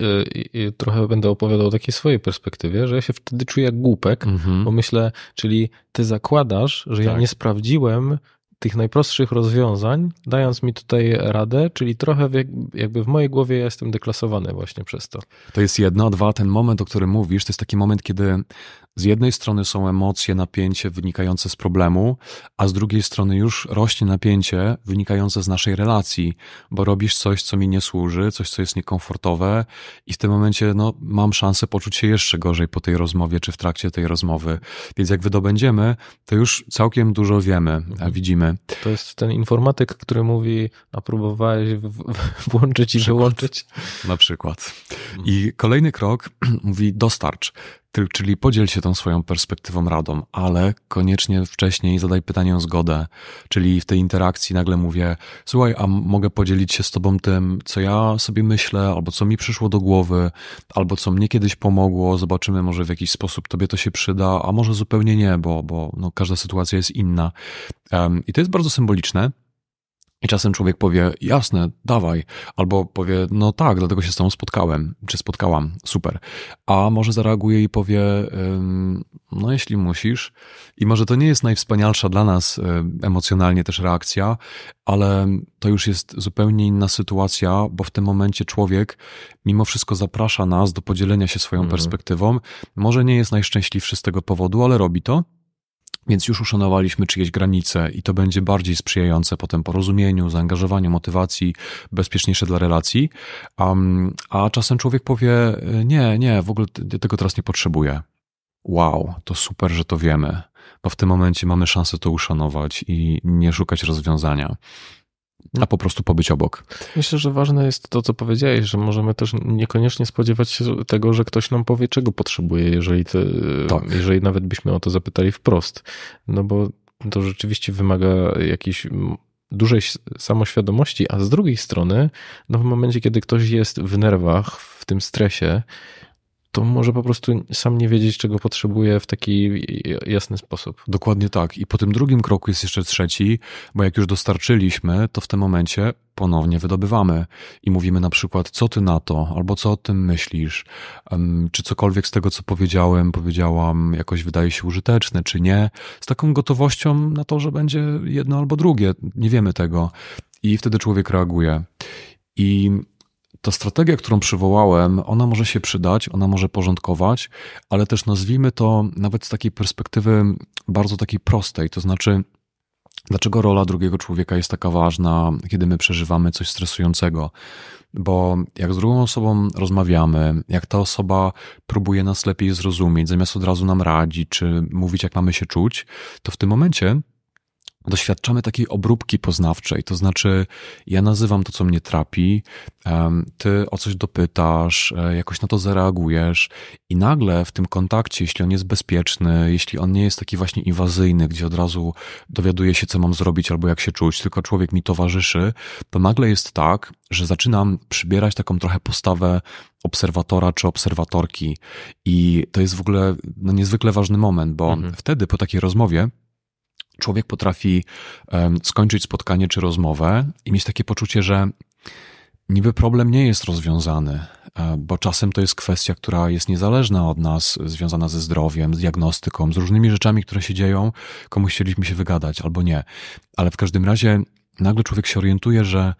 i trochę będę opowiadał o takiej swojej perspektywie, że ja się wtedy czuję jak głupek, mhm. bo myślę, czyli ty zakładasz, że tak. ja nie sprawdziłem tych najprostszych rozwiązań, dając mi tutaj radę, czyli trochę jakby w mojej głowie jestem deklasowany właśnie przez to. To jest jedno, dwa, ten moment, o którym mówisz, to jest taki moment, kiedy z jednej strony są emocje, napięcie wynikające z problemu, a z drugiej strony już rośnie napięcie wynikające z naszej relacji, bo robisz coś, co mi nie służy, coś, co jest niekomfortowe, i w tym momencie no, mam szansę poczuć się jeszcze gorzej po tej rozmowie czy w trakcie tej rozmowy. Więc jak wydobędziemy, to już całkiem dużo wiemy, a widzimy. To jest ten informatyk, który mówi, a no, próbowałeś włączyć i wyłączyć. Na przykład. I kolejny krok mówi dostarcz. Czyli podziel się tą swoją perspektywą radą, ale koniecznie wcześniej zadaj pytanie o zgodę. Czyli w tej interakcji nagle mówię: Słuchaj, a mogę podzielić się z Tobą tym, co ja sobie myślę, albo co mi przyszło do głowy, albo co mnie kiedyś pomogło. Zobaczymy, może w jakiś sposób Tobie to się przyda, a może zupełnie nie, bo, bo no, każda sytuacja jest inna. Um, I to jest bardzo symboliczne. I czasem człowiek powie, jasne, dawaj, albo powie, no tak, dlatego się z tą spotkałem, czy spotkałam, super. A może zareaguje i powie, no jeśli musisz. I może to nie jest najwspanialsza dla nas e, emocjonalnie też reakcja, ale to już jest zupełnie inna sytuacja, bo w tym momencie człowiek mimo wszystko zaprasza nas do podzielenia się swoją mhm. perspektywą. Może nie jest najszczęśliwszy z tego powodu, ale robi to. Więc już uszanowaliśmy czyjeś granice i to będzie bardziej sprzyjające potem porozumieniu, zaangażowaniu, motywacji, bezpieczniejsze dla relacji. Um, a czasem człowiek powie: y, Nie, nie, w ogóle tego teraz nie potrzebuję. Wow, to super, że to wiemy, bo w tym momencie mamy szansę to uszanować i nie szukać rozwiązania a po prostu pobyć obok. Myślę, że ważne jest to, co powiedziałeś, że możemy też niekoniecznie spodziewać się tego, że ktoś nam powie, czego potrzebuje, jeżeli, te, tak. jeżeli nawet byśmy o to zapytali wprost. No bo to rzeczywiście wymaga jakiejś dużej samoświadomości, a z drugiej strony, no w momencie, kiedy ktoś jest w nerwach, w tym stresie, to może po prostu sam nie wiedzieć, czego potrzebuje w taki jasny sposób. Dokładnie tak. I po tym drugim kroku jest jeszcze trzeci, bo jak już dostarczyliśmy, to w tym momencie ponownie wydobywamy i mówimy na przykład, co ty na to, albo co o tym myślisz, czy cokolwiek z tego, co powiedziałem, powiedziałam, jakoś wydaje się użyteczne, czy nie, z taką gotowością na to, że będzie jedno albo drugie. Nie wiemy tego. I wtedy człowiek reaguje. I ta strategia, którą przywołałem, ona może się przydać, ona może porządkować, ale też nazwijmy to nawet z takiej perspektywy bardzo takiej prostej, to znaczy Dlaczego rola drugiego człowieka jest taka ważna, kiedy my przeżywamy coś stresującego? Bo jak z drugą osobą rozmawiamy, jak ta osoba próbuje nas lepiej zrozumieć, zamiast od razu nam radzić, czy mówić, jak mamy się czuć, to w tym momencie doświadczamy takiej obróbki poznawczej, to znaczy ja nazywam to, co mnie trapi, ty o coś dopytasz, e, jakoś na to zareagujesz i nagle w tym kontakcie, jeśli on jest bezpieczny, jeśli on nie jest taki właśnie inwazyjny, gdzie od razu dowiaduję się, co mam zrobić albo jak się czuć, tylko człowiek mi towarzyszy, to nagle jest tak, że zaczynam przybierać taką trochę postawę obserwatora czy obserwatorki i to jest w ogóle no, niezwykle ważny moment, bo mhm. wtedy po takiej rozmowie człowiek potrafi skończyć spotkanie czy rozmowę i mieć takie poczucie, że niby problem nie jest rozwiązany, e, bo czasem to jest kwestia, która jest niezależna od nas, związana ze zdrowiem, z diagnostyką, z różnymi rzeczami, które się dzieją, komuś chcieliśmy się wygadać albo nie. Ale w każdym razie nagle człowiek się orientuje, że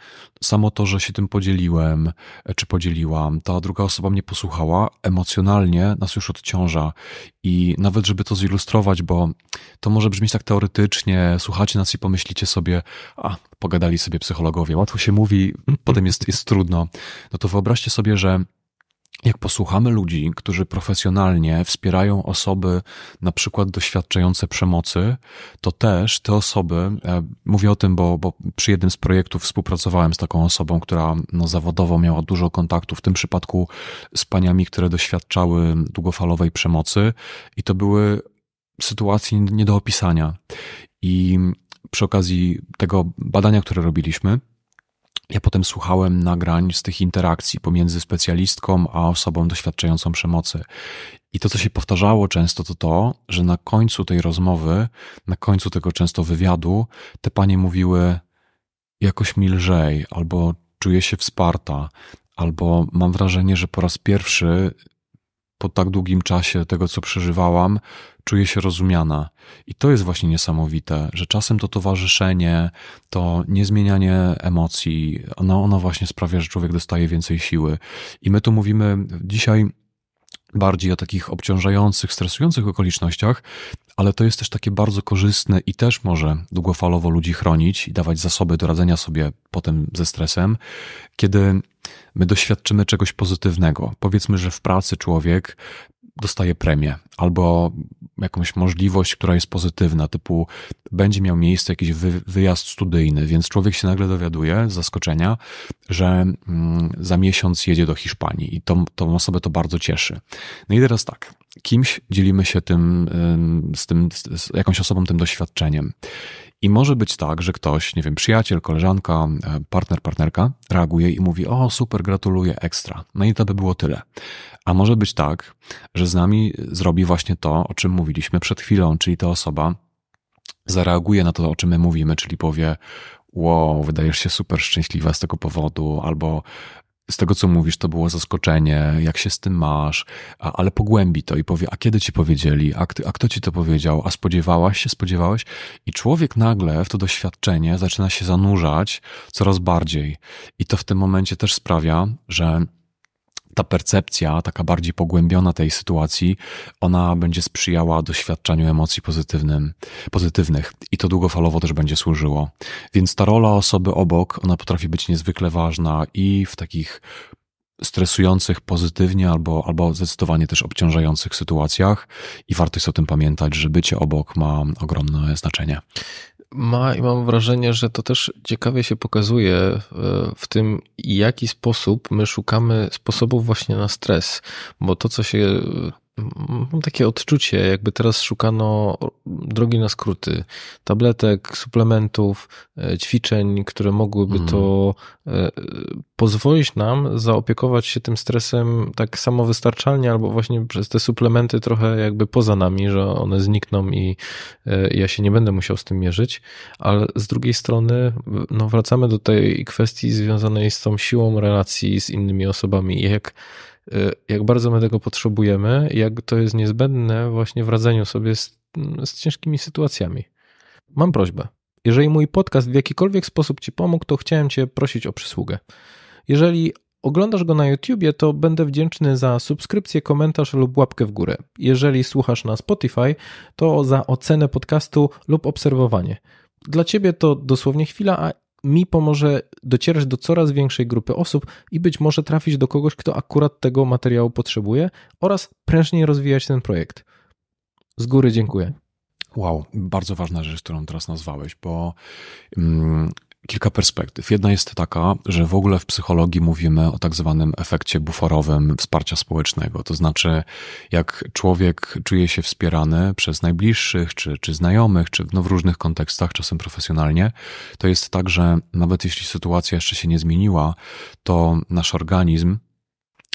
samo to, że się tym podzieliłem, czy podzieliłam, ta druga osoba mnie posłuchała, emocjonalnie nas już odciąża. I nawet, żeby to zilustrować, bo to może brzmieć tak teoretycznie, słuchacie nas i pomyślicie sobie, a pogadali sobie psychologowie, łatwo się mówi, potem jest, jest trudno. No to wyobraźcie sobie, że jak posłuchamy ludzi, którzy profesjonalnie wspierają osoby, na przykład doświadczające przemocy, to też te osoby, e, mówię o tym, bo, bo przy jednym z projektów współpracowałem z taką osobą, która no, zawodowo miała dużo kontaktu, w tym przypadku z paniami, które doświadczały długofalowej przemocy, i to były sytuacje nie do opisania. I przy okazji tego badania, które robiliśmy, ja potem słuchałem nagrań z tych interakcji pomiędzy specjalistką a osobą doświadczającą przemocy. I to, co się powtarzało często, to to, że na końcu tej rozmowy, na końcu tego często wywiadu, te panie mówiły jakoś mi lżej, albo czuję się wsparta, albo mam wrażenie, że po raz pierwszy po tak długim czasie tego, co przeżywałam, czuje się rozumiana. I to jest właśnie niesamowite, że czasem to towarzyszenie, to niezmienianie emocji, ono, ono właśnie sprawia, że człowiek dostaje więcej siły. I my tu mówimy dzisiaj bardziej o takich obciążających, stresujących okolicznościach, ale to jest też takie bardzo korzystne i też może długofalowo ludzi chronić i dawać zasoby do radzenia sobie potem ze stresem, kiedy my doświadczymy czegoś pozytywnego. Powiedzmy, że w pracy człowiek dostaje premię albo jakąś możliwość, która jest pozytywna, typu będzie miał miejsce jakiś wy, wyjazd studyjny, więc człowiek się nagle dowiaduje z zaskoczenia, że mm, za miesiąc jedzie do Hiszpanii i tą, tą osobę to bardzo cieszy. No i teraz tak, kimś dzielimy się tym, z tym, z jakąś osobą tym doświadczeniem. I może być tak, że ktoś, nie wiem, przyjaciel, koleżanka, e, partner, partnerka reaguje i mówi: O, super, gratuluję, ekstra. No i to by było tyle. A może być tak, że z nami zrobi właśnie to, o czym mówiliśmy przed chwilą, czyli ta osoba zareaguje na to, o czym my mówimy, czyli powie: wow, wydajesz się super szczęśliwa z tego powodu, albo z tego, co mówisz, to było zaskoczenie, jak się z tym masz, a, ale pogłębi to i powie, a kiedy ci powiedzieli, a, a kto ci to powiedział, a spodziewałaś się, spodziewałeś? I człowiek nagle w to doświadczenie zaczyna się zanurzać coraz bardziej. I to w tym momencie też sprawia, że ta percepcja, taka bardziej pogłębiona tej sytuacji, ona będzie sprzyjała doświadczaniu emocji pozytywnym, pozytywnych i to długofalowo też będzie służyło. Więc ta rola osoby obok, ona potrafi być niezwykle ważna i w takich stresujących pozytywnie albo, albo zdecydowanie też obciążających sytuacjach i warto jest o tym pamiętać, że bycie obok ma ogromne znaczenie ma i mam wrażenie, że to też ciekawie się pokazuje e, w tym, jaki sposób my szukamy sposobów właśnie na stres, bo to, co się Mam takie odczucie, jakby teraz szukano drogi na skróty, tabletek, suplementów, e, ćwiczeń, które mogłyby to mhm. e, pozwolić nam zaopiekować się tym stresem tak samowystarczalnie, albo właśnie przez te suplementy trochę jakby poza nami, że one znikną i e, ja się nie będę musiał z tym mierzyć. Ale z drugiej strony, no wracamy do tej kwestii związanej z tą siłą relacji z innymi osobami. Jak Y, jak bardzo my tego potrzebujemy, jak to jest niezbędne właśnie w radzeniu sobie z, mm, z ciężkimi sytuacjami. Mam prośbę. Jeżeli mój podcast w jakikolwiek sposób Ci pomógł, to chciałem Cię prosić o przysługę. Jeżeli oglądasz go na YouTubie, to będę wdzięczny za subskrypcję, komentarz lub łapkę w górę. Jeżeli słuchasz na Spotify, to za ocenę podcastu lub obserwowanie. Dla Ciebie to dosłownie chwila, a mi pomoże docierać do coraz większej grupy osób i być może trafić do kogoś, kto akurat tego materiału potrzebuje oraz prężniej rozwijać ten projekt. Z góry dziękuję. Wow, bardzo ważna rzecz, którą teraz nazwałeś, bo mm, kilka perspektyw. Jedna jest taka, że w ogóle w psychologii mówimy o tak zwanym efekcie buforowym wsparcia społecznego. To znaczy, jak człowiek czuje się wspierany przez najbliższych, czy, czy znajomych, czy no, w różnych kontekstach, czasem profesjonalnie, to jest tak, że nawet jeśli sytuacja jeszcze się nie zmieniła, to nasz organizm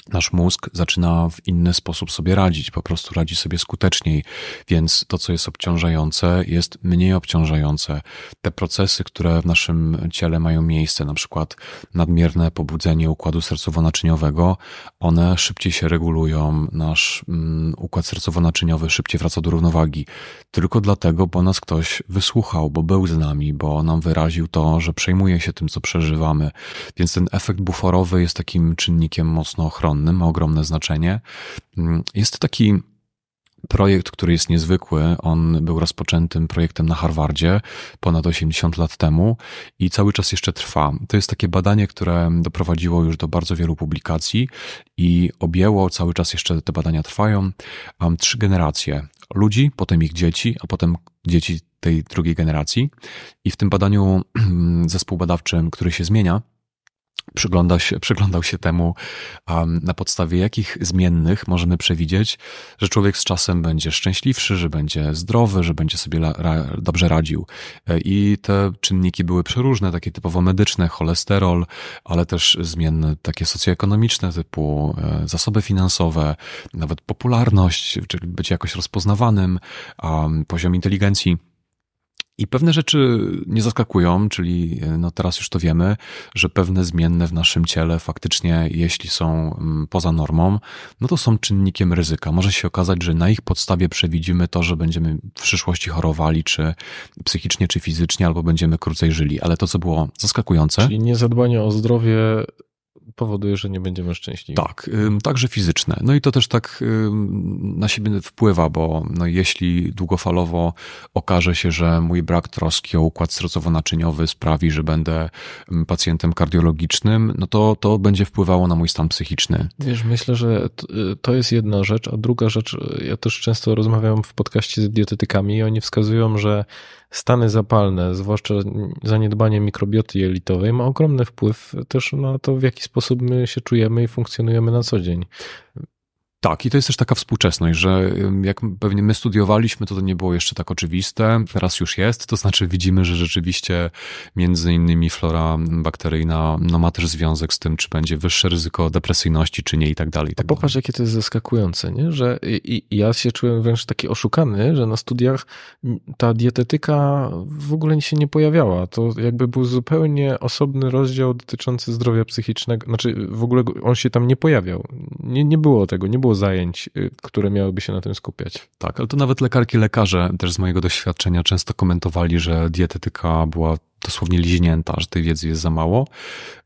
nasz mózg zaczyna w inny sposób sobie radzić, po prostu radzi sobie skuteczniej, więc to, co jest obciążające, jest mniej obciążające. Te procesy, które w naszym ciele mają miejsce, na przykład nadmierne pobudzenie układu sercowo-naczyniowego, one szybciej się regulują, nasz mm, układ sercowo-naczyniowy szybciej wraca do równowagi, tylko dlatego, bo nas ktoś wysłuchał, bo był z nami, bo nam wyraził to, że przejmuje się tym, co przeżywamy. Więc ten efekt buforowy jest takim czynnikiem mocno ochronnym obronnym ma ogromne znaczenie. Mm, jest to taki projekt, który jest niezwykły. On był rozpoczętym projektem na Harvardzie ponad 80 lat temu i cały czas jeszcze trwa. To jest takie badanie, które doprowadziło już do bardzo wielu publikacji i objęło, cały czas jeszcze te badania trwają, um, trzy generacje ludzi, potem ich dzieci, a potem dzieci tej drugiej generacji. I w tym badaniu zespół badawczy, który się zmienia, Przyglądał się, przyglądał się temu, um, na podstawie jakich zmiennych możemy przewidzieć, że człowiek z czasem będzie szczęśliwszy, że będzie zdrowy, że będzie sobie la, ra, dobrze radził. E, I te czynniki były przeróżne, takie typowo medyczne, cholesterol, ale też zmienne takie socjoekonomiczne, typu e, zasoby finansowe, nawet popularność, czyli być jakoś rozpoznawanym, um, poziom inteligencji. I pewne rzeczy nie zaskakują, czyli e, no teraz już to wiemy, że pewne zmienne w naszym ciele faktycznie, jeśli są mm, poza normą, no to są czynnikiem ryzyka. Może się okazać, że na ich podstawie przewidzimy to, że będziemy w przyszłości chorowali, czy psychicznie, czy fizycznie, albo będziemy krócej żyli. Ale to, co było zaskakujące. Czyli niezadbanie o zdrowie powoduje, że nie będziemy szczęśliwi. Tak, także fizyczne. No i to też tak na siebie wpływa, bo no jeśli długofalowo okaże się, że mój brak troski o układ sercowo-naczyniowy sprawi, że będę pacjentem kardiologicznym, no to to będzie wpływało na mój stan psychiczny. Wiesz, myślę, że to jest jedna rzecz, a druga rzecz, ja też często rozmawiam w podcaście z dietetykami i oni wskazują, że stany zapalne, zwłaszcza zaniedbanie mikrobioty jelitowej, ma ogromny wpływ też na to, w jaki sposób my się czujemy i funkcjonujemy na co dzień. Tak, i to jest też taka współczesność, że jak pewnie my studiowaliśmy, to to nie było jeszcze tak oczywiste. Teraz już jest, to znaczy widzimy, że rzeczywiście między innymi flora bakteryjna no, ma też związek z tym, czy będzie wyższe ryzyko depresyjności, czy nie i tak dalej. Tak popatrz, jakie to jest zaskakujące, nie? że i, i ja się czułem wręcz taki oszukany, że na studiach ta dietetyka w ogóle się nie pojawiała. To jakby był zupełnie osobny rozdział dotyczący zdrowia psychicznego, znaczy w ogóle on się tam nie pojawiał. Nie, nie było tego, nie było zajęć, y, które miałyby się na tym skupiać. Tak, ale to nawet lekarki, lekarze też z mojego doświadczenia często komentowali, że dietetyka była dosłownie liźnięta, że tej wiedzy jest za mało.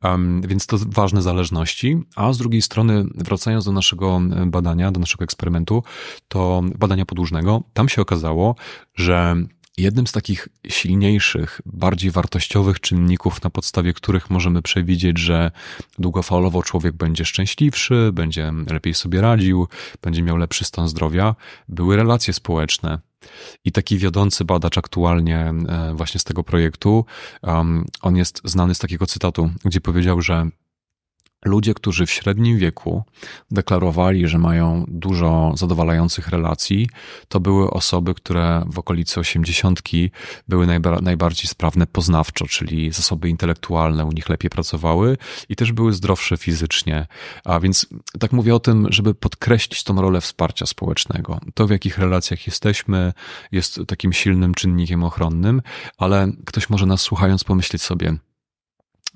Um, więc to ważne zależności. A z drugiej strony, wracając do naszego e, badania, do naszego eksperymentu, to badania podłużnego, tam się okazało, że Jednym z takich silniejszych, bardziej wartościowych czynników, na podstawie których możemy przewidzieć, że długofalowo człowiek będzie szczęśliwszy, będzie lepiej sobie radził, będzie miał lepszy stan zdrowia, były relacje społeczne. I taki wiodący badacz aktualnie e, właśnie z tego projektu, um, on jest znany z takiego cytatu, gdzie powiedział, że ludzie, którzy w średnim wieku deklarowali, że mają dużo zadowalających relacji, to były osoby, które w okolicy osiemdziesiątki były najba najbardziej sprawne poznawczo, czyli zasoby intelektualne u nich lepiej pracowały i też były zdrowsze fizycznie. A więc tak mówię o tym, żeby podkreślić tą rolę wsparcia społecznego. To, w jakich relacjach jesteśmy, jest takim silnym czynnikiem ochronnym, ale ktoś może nas słuchając pomyśleć sobie,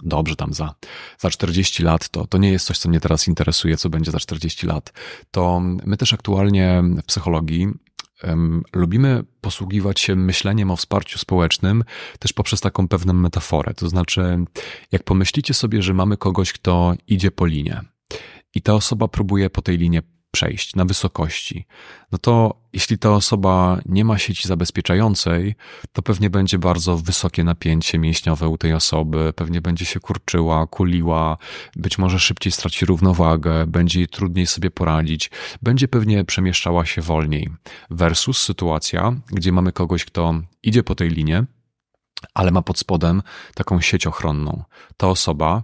dobrze tam za, za 40 lat, to, to nie jest coś, co mnie teraz interesuje, co będzie za 40 lat, to my też aktualnie w psychologii um, lubimy posługiwać się myśleniem o wsparciu społecznym też poprzez taką pewną metaforę. To znaczy, jak pomyślicie sobie, że mamy kogoś, kto idzie po linie, i ta osoba próbuje po tej linie przejść na wysokości, no to jeśli ta osoba nie ma sieci zabezpieczającej, to pewnie będzie bardzo wysokie napięcie mięśniowe u tej osoby, pewnie będzie się kurczyła, kuliła, być może szybciej straci równowagę, będzie jej trudniej sobie poradzić, będzie pewnie przemieszczała się wolniej. Versus sytuacja, gdzie mamy kogoś, kto idzie po tej linie, ale ma pod spodem taką sieć ochronną. Ta osoba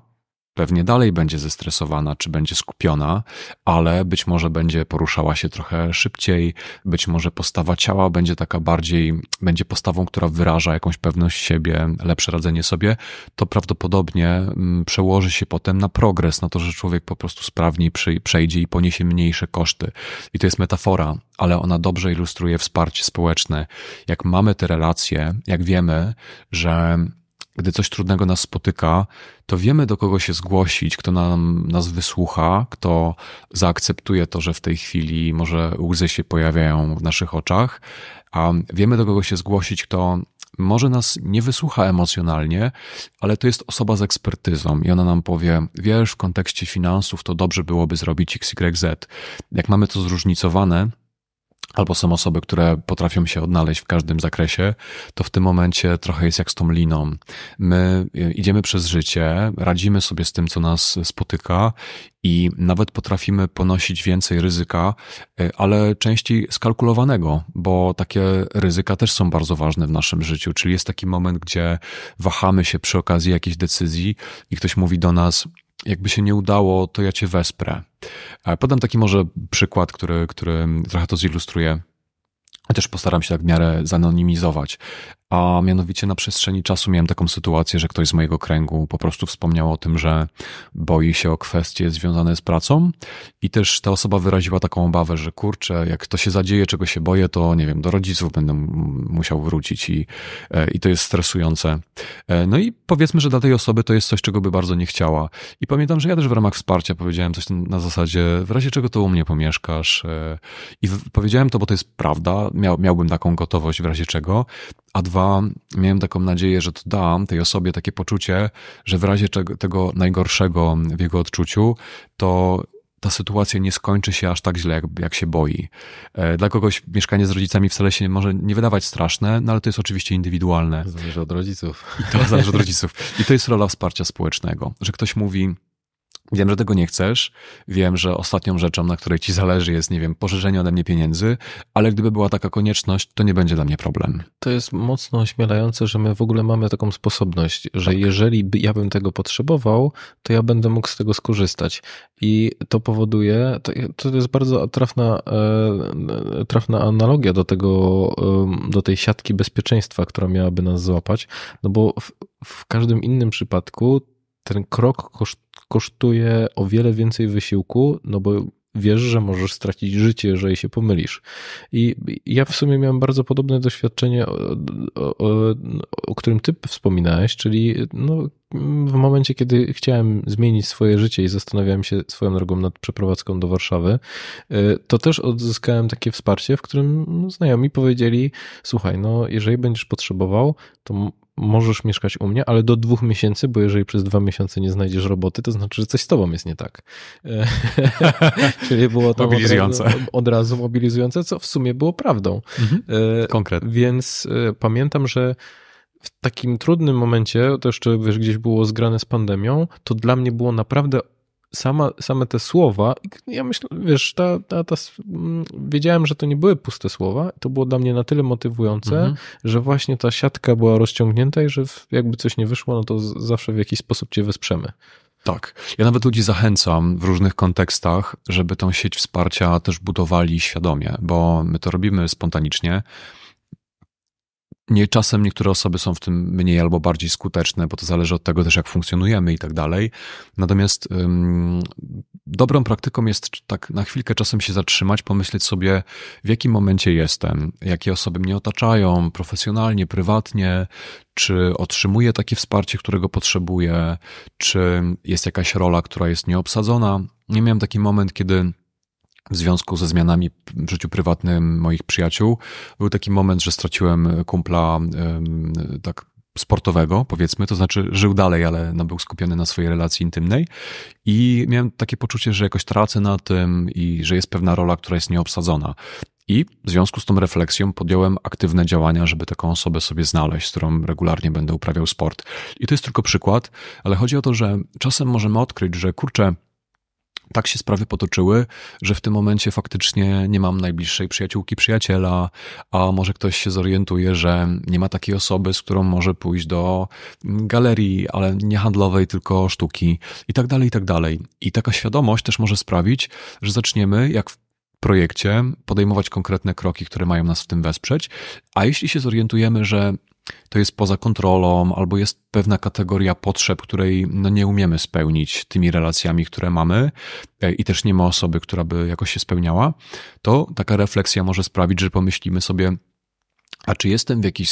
Pewnie dalej będzie zestresowana, czy będzie skupiona, ale być może będzie poruszała się trochę szybciej, być może postawa ciała będzie taka bardziej, będzie postawą, która wyraża jakąś pewność siebie, lepsze radzenie sobie. To prawdopodobnie mm, przełoży się potem na progres, na to, że człowiek po prostu sprawniej przejdzie i poniesie mniejsze koszty. I to jest metafora, ale ona dobrze ilustruje wsparcie społeczne. Jak mamy te relacje, jak wiemy, że gdy coś trudnego nas spotyka, to wiemy do kogo się zgłosić, kto nam, nas wysłucha, kto zaakceptuje to, że w tej chwili może łzy się pojawiają w naszych oczach, a wiemy do kogo się zgłosić, kto może nas nie wysłucha emocjonalnie, ale to jest osoba z ekspertyzą i ona nam powie: Wiesz, w kontekście finansów to dobrze byłoby zrobić XYZ. Jak mamy to zróżnicowane, albo są osoby, które potrafią się odnaleźć w każdym zakresie, to w tym momencie trochę jest jak z tą liną. My e, idziemy przez życie, radzimy sobie z tym, co nas spotyka i nawet potrafimy ponosić więcej ryzyka, e, ale częściej skalkulowanego, bo takie ryzyka też są bardzo ważne w naszym życiu. Czyli jest taki moment, gdzie wahamy się przy okazji jakiejś decyzji i ktoś mówi do nas, jakby się nie udało, to ja cię wesprę. Podam taki może przykład, który, który trochę to zilustruje. Też postaram się tak w miarę zanonimizować. A mianowicie na przestrzeni czasu miałem taką sytuację, że ktoś z mojego kręgu po prostu wspomniał o tym, że boi się o kwestie związane z pracą i też ta osoba wyraziła taką obawę, że kurczę, jak to się zadzieje, czego się boję, to nie wiem, do rodziców będę musiał wrócić i, e, i to jest stresujące. E, no i powiedzmy, że dla tej osoby to jest coś, czego by bardzo nie chciała. I pamiętam, że ja też w ramach wsparcia powiedziałem coś na zasadzie, w razie czego to u mnie pomieszkasz. E, I powiedziałem to, bo to jest prawda, Miał, miałbym taką gotowość w razie czego a dwa, miałem taką nadzieję, że to dam tej osobie takie poczucie, że w razie tego najgorszego w jego odczuciu, to ta sytuacja nie skończy się aż tak źle, jak, jak, się boi. E, dla kogoś mieszkanie z rodzicami wcale się może nie wydawać straszne, no ale to jest oczywiście indywidualne. Zależy od rodziców. I to zależy od rodziców. I to jest rola wsparcia społecznego, że ktoś mówi, Wiem, że tego nie chcesz. Wiem, że ostatnią rzeczą, na której ci zależy, jest, nie wiem, poszerzenie ode mnie pieniędzy, ale gdyby była taka konieczność, to nie będzie dla mnie problem. To jest mocno ośmielające, że my w ogóle mamy taką sposobność, że tak. jeżeli by, ja bym tego potrzebował, to ja będę mógł z tego skorzystać. I to powoduje, to, to jest bardzo trafna, e, trafna analogia do tego, e, do tej siatki bezpieczeństwa, która miałaby nas złapać, no bo w, w każdym innym przypadku ten krok kosztuje o wiele więcej wysiłku, no bo wiesz, że możesz stracić życie, jeżeli się pomylisz. I ja w sumie miałem bardzo podobne doświadczenie, o, o, o którym ty wspominałeś, czyli no, w momencie, kiedy chciałem zmienić swoje życie i zastanawiałem się swoją drogą nad przeprowadzką do Warszawy, y, to też odzyskałem takie wsparcie, w którym no, znajomi powiedzieli: Słuchaj, no, jeżeli będziesz potrzebował, to możesz mieszkać u mnie, ale do dwóch miesięcy, bo jeżeli przez dwa miesiące nie znajdziesz roboty, to znaczy, że coś z tobą jest nie tak. E, czyli było to mobilizujące. Od razu, od razu, mobilizujące, co w sumie było prawdą. Mhm. E, Konkretnie. Więc e, pamiętam, że w takim trudnym momencie, to jeszcze wiesz, gdzieś było zgrane z pandemią, to dla mnie było naprawdę sama, same te słowa, ja myślę, wiesz, ta, ta, ta, mm, wiedziałem, że to nie były puste słowa, to było dla mnie na tyle motywujące, mhm. że właśnie ta siatka była rozciągnięta i że jakby coś nie wyszło, no to zawsze w jakiś sposób cię wesprzemy. Tak. Ja nawet ludzi zachęcam w różnych kontekstach, żeby tą sieć wsparcia też budowali świadomie, bo my to robimy spontanicznie nie, czasem niektóre osoby są w tym mniej albo bardziej skuteczne, bo to zależy od tego też, jak funkcjonujemy i tak dalej. Natomiast ym, dobrą praktyką jest tak na chwilkę czasem się zatrzymać, pomyśleć sobie, w jakim momencie jestem, jakie osoby mnie otaczają profesjonalnie, prywatnie, czy otrzymuję takie wsparcie, którego potrzebuję, czy jest jakaś rola, która jest nieobsadzona. Nie miałem taki moment, kiedy w związku ze zmianami w życiu prywatnym moich przyjaciół. Był taki moment, że straciłem kumpla tak sportowego, powiedzmy, to znaczy żył dalej, ale no, był skupiony na swojej relacji intymnej i miałem takie poczucie, że jakoś tracę na tym i że jest pewna rola, która jest nieobsadzona. I w związku z tą refleksją podjąłem aktywne działania, żeby taką osobę sobie znaleźć, z którą regularnie będę uprawiał sport. I to jest tylko przykład, ale chodzi o to, że czasem możemy odkryć, że kurczę, tak się sprawy potoczyły, że w tym momencie faktycznie nie mam najbliższej przyjaciółki, przyjaciela, a może ktoś się zorientuje, że nie ma takiej osoby, z którą może pójść do galerii, ale nie handlowej, tylko sztuki i tak dalej, i tak dalej. I taka świadomość też może sprawić, że zaczniemy, jak w projekcie, podejmować konkretne kroki, które mają nas w tym wesprzeć, a jeśli się zorientujemy, że to jest poza kontrolą, albo jest pewna kategoria potrzeb, której no, nie umiemy spełnić tymi relacjami, które mamy, e, i też nie ma osoby, która by jakoś się spełniała, to taka refleksja może sprawić, że pomyślimy sobie, a czy jestem w jakiś,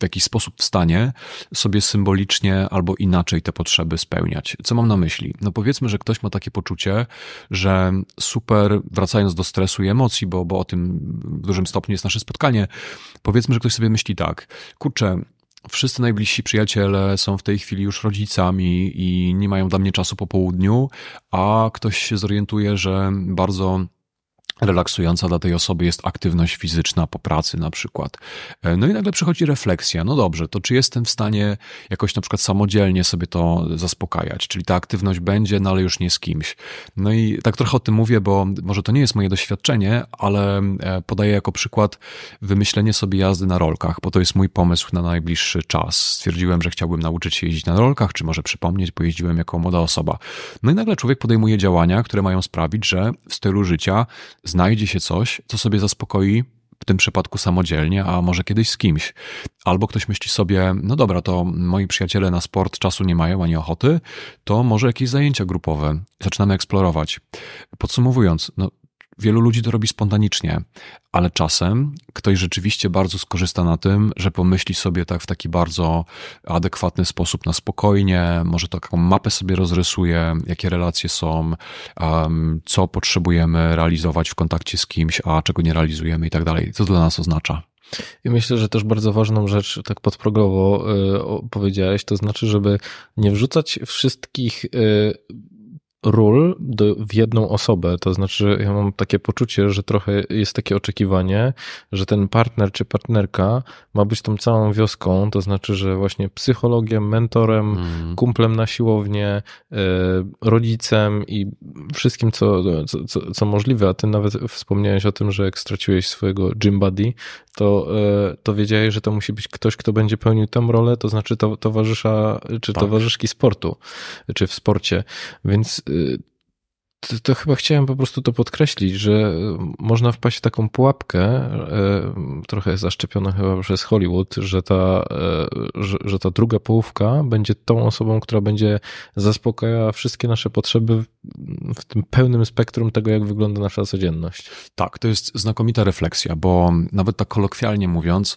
w jakiś sposób w stanie sobie symbolicznie albo inaczej te potrzeby spełniać? Co mam na myśli? No powiedzmy, że ktoś ma takie poczucie, że super, wracając do stresu i emocji, bo, bo o tym w dużym stopniu jest nasze spotkanie, powiedzmy, że ktoś sobie myśli tak, kurczę, wszyscy najbliżsi przyjaciele są w tej chwili już rodzicami i nie mają dla mnie czasu po południu, a ktoś się zorientuje, że bardzo relaksująca dla tej osoby jest aktywność fizyczna po pracy na przykład. E, no i nagle przychodzi refleksja, no dobrze, to czy jestem w stanie jakoś na przykład samodzielnie sobie to zaspokajać, czyli ta aktywność będzie, no ale już nie z kimś. No i tak trochę o tym mówię, bo może to nie jest moje doświadczenie, ale e, podaję jako przykład wymyślenie sobie jazdy na rolkach, bo to jest mój pomysł na najbliższy czas. Stwierdziłem, że chciałbym nauczyć się jeździć na rolkach, czy może przypomnieć, bo jeździłem jako młoda osoba. No i nagle człowiek podejmuje działania, które mają sprawić, że w stylu życia znajdzie się coś, co sobie zaspokoi w tym przypadku samodzielnie, a może kiedyś z kimś. Albo ktoś myśli sobie, no dobra, to moi przyjaciele na sport czasu nie mają ani ochoty, to może jakieś zajęcia grupowe. Zaczynamy eksplorować. Podsumowując, no, Wielu ludzi to robi spontanicznie, ale czasem ktoś rzeczywiście bardzo skorzysta na tym, że pomyśli sobie tak w taki bardzo adekwatny sposób na spokojnie, może taką mapę sobie rozrysuje, jakie relacje są, co potrzebujemy realizować w kontakcie z kimś, a czego nie realizujemy i tak dalej. Co to dla nas oznacza? I myślę, że też bardzo ważną rzecz, tak podprogowo y, powiedziałeś, to znaczy, żeby nie wrzucać wszystkich y, ról do, w jedną osobę. To znaczy, ja mam takie poczucie, że trochę jest takie oczekiwanie, że ten partner czy partnerka ma być tą całą wioską. To znaczy, że właśnie psychologiem, mentorem, mm. kumplem na siłownię, e, rodzicem i wszystkim, co, co, co, co możliwe. A ty nawet wspomniałeś o tym, że jak straciłeś swojego gym buddy, to, e, to wiedziałeś, że to musi być ktoś, kto będzie pełnił tę rolę, to znaczy to, towarzysza czy tak. towarzyszki sportu, czy w sporcie. Więc to, to, chyba chciałem po prostu to podkreślić, że e, można wpaść w taką pułapkę, e, trochę zaszczepiona chyba przez Hollywood, że ta, e, że, że ta druga połówka będzie tą osobą, która będzie zaspokajała wszystkie nasze potrzeby w tym pełnym spektrum tego, jak wygląda nasza codzienność. Tak, to jest znakomita refleksja, bo nawet tak kolokwialnie mówiąc,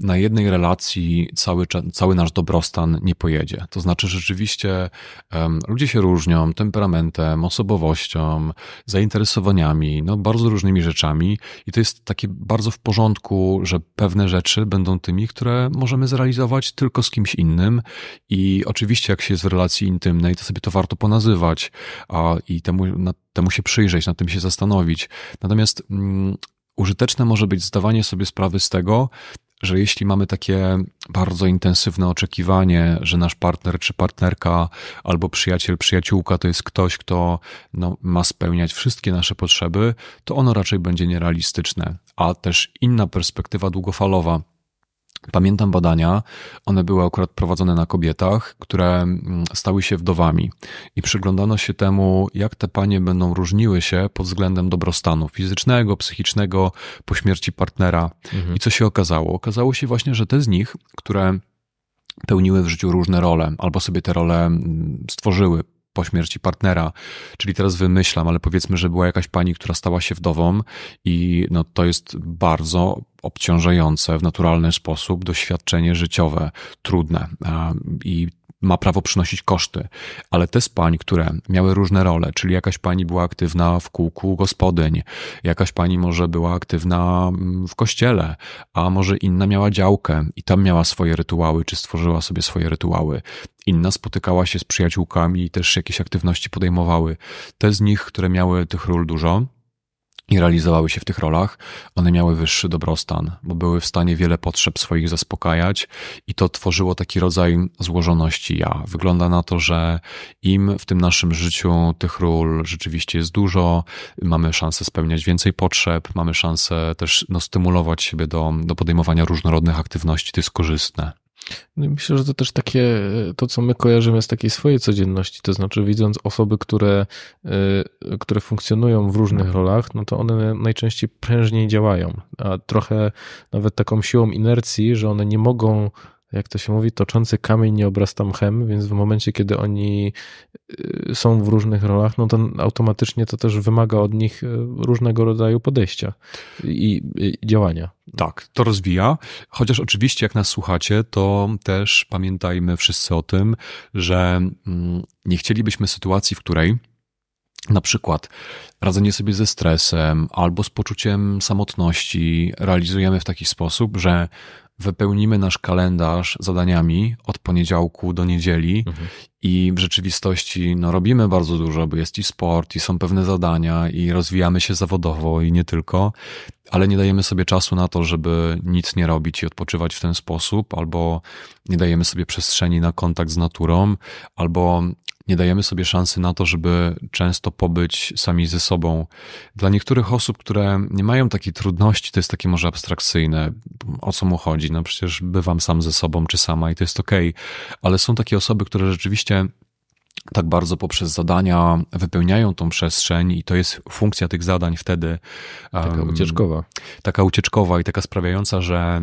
na jednej relacji cały, cały nasz dobrostan nie pojedzie. To znaczy, rzeczywiście um, ludzie się różnią temperamentem, osobowością, zainteresowaniami, no bardzo różnymi rzeczami, i to jest takie bardzo w porządku, że pewne rzeczy będą tymi, które możemy zrealizować tylko z kimś innym. I oczywiście, jak się jest w relacji intymnej, to sobie to warto ponazywać a, i temu, na, temu się przyjrzeć, nad tym się zastanowić. Natomiast mm, użyteczne może być zdawanie sobie sprawy z tego, że jeśli mamy takie bardzo intensywne oczekiwanie, że nasz partner czy partnerka albo przyjaciel, przyjaciółka to jest ktoś, kto no, ma spełniać wszystkie nasze potrzeby, to ono raczej będzie nierealistyczne. A też inna perspektywa długofalowa Pamiętam badania, one były akurat prowadzone na kobietach, które mm, stały się wdowami i przyglądano się temu, jak te panie będą różniły się pod względem dobrostanu fizycznego, psychicznego po śmierci partnera. Mhm. I co się okazało? Okazało się właśnie, że te z nich, które pełniły w życiu różne role, albo sobie te role mm, stworzyły po śmierci partnera. Czyli teraz wymyślam, ale powiedzmy, że była jakaś pani, która stała się wdową i no, to jest bardzo obciążające w naturalny sposób doświadczenie życiowe, trudne. I ma prawo przynosić koszty, ale te z pań, które miały różne role, czyli jakaś pani była aktywna w kółku gospodyń, jakaś pani może była aktywna mm, w kościele, a może inna miała działkę i tam miała swoje rytuały, czy stworzyła sobie swoje rytuały. Inna spotykała się z przyjaciółkami i też jakieś aktywności podejmowały. Te z nich, które miały tych ról dużo, i realizowały się w tych rolach, one miały wyższy dobrostan, bo były w stanie wiele potrzeb swoich zaspokajać i to tworzyło taki rodzaj złożoności ja. Wygląda na to, że im w tym naszym życiu tych ról rzeczywiście jest dużo, mamy szansę spełniać więcej potrzeb, mamy szansę też no, stymulować siebie do, do podejmowania różnorodnych aktywności, to jest korzystne. No myślę, że to też takie, to co my kojarzymy z takiej swojej codzienności, to znaczy widząc osoby, które, y, które funkcjonują w różnych rolach, no to one najczęściej prężniej działają, a trochę nawet taką siłą inercji, że one nie mogą jak to się mówi, toczący kamień nie obrasta mchem, więc w momencie, kiedy oni y, są w różnych rolach, no to automatycznie to też wymaga od nich y, różnego rodzaju podejścia i, i działania. Tak, to rozwija. Chociaż oczywiście, jak nas słuchacie, to też pamiętajmy wszyscy o tym, że mm, nie chcielibyśmy sytuacji, w której na przykład radzenie sobie ze stresem albo z poczuciem samotności realizujemy w taki sposób, że wypełnimy nasz kalendarz zadaniami od poniedziałku do niedzieli mhm. i w rzeczywistości no, robimy bardzo dużo, bo jest i sport, i są pewne zadania, i rozwijamy się zawodowo i nie tylko, ale nie dajemy sobie czasu na to, żeby nic nie robić i odpoczywać w ten sposób, albo nie dajemy sobie przestrzeni na kontakt z naturą, albo nie dajemy sobie szansy na to, żeby często pobyć sami ze sobą. Dla niektórych osób, które nie mają takiej trudności, to jest takie może abstrakcyjne, o co mu chodzi. No przecież bywam sam ze sobą czy sama i to jest okej, okay. ale są takie osoby, które rzeczywiście tak bardzo poprzez zadania wypełniają tą przestrzeń i to jest funkcja tych zadań wtedy. Taka ucieczkowa. taka ucieczkowa i taka sprawiająca, że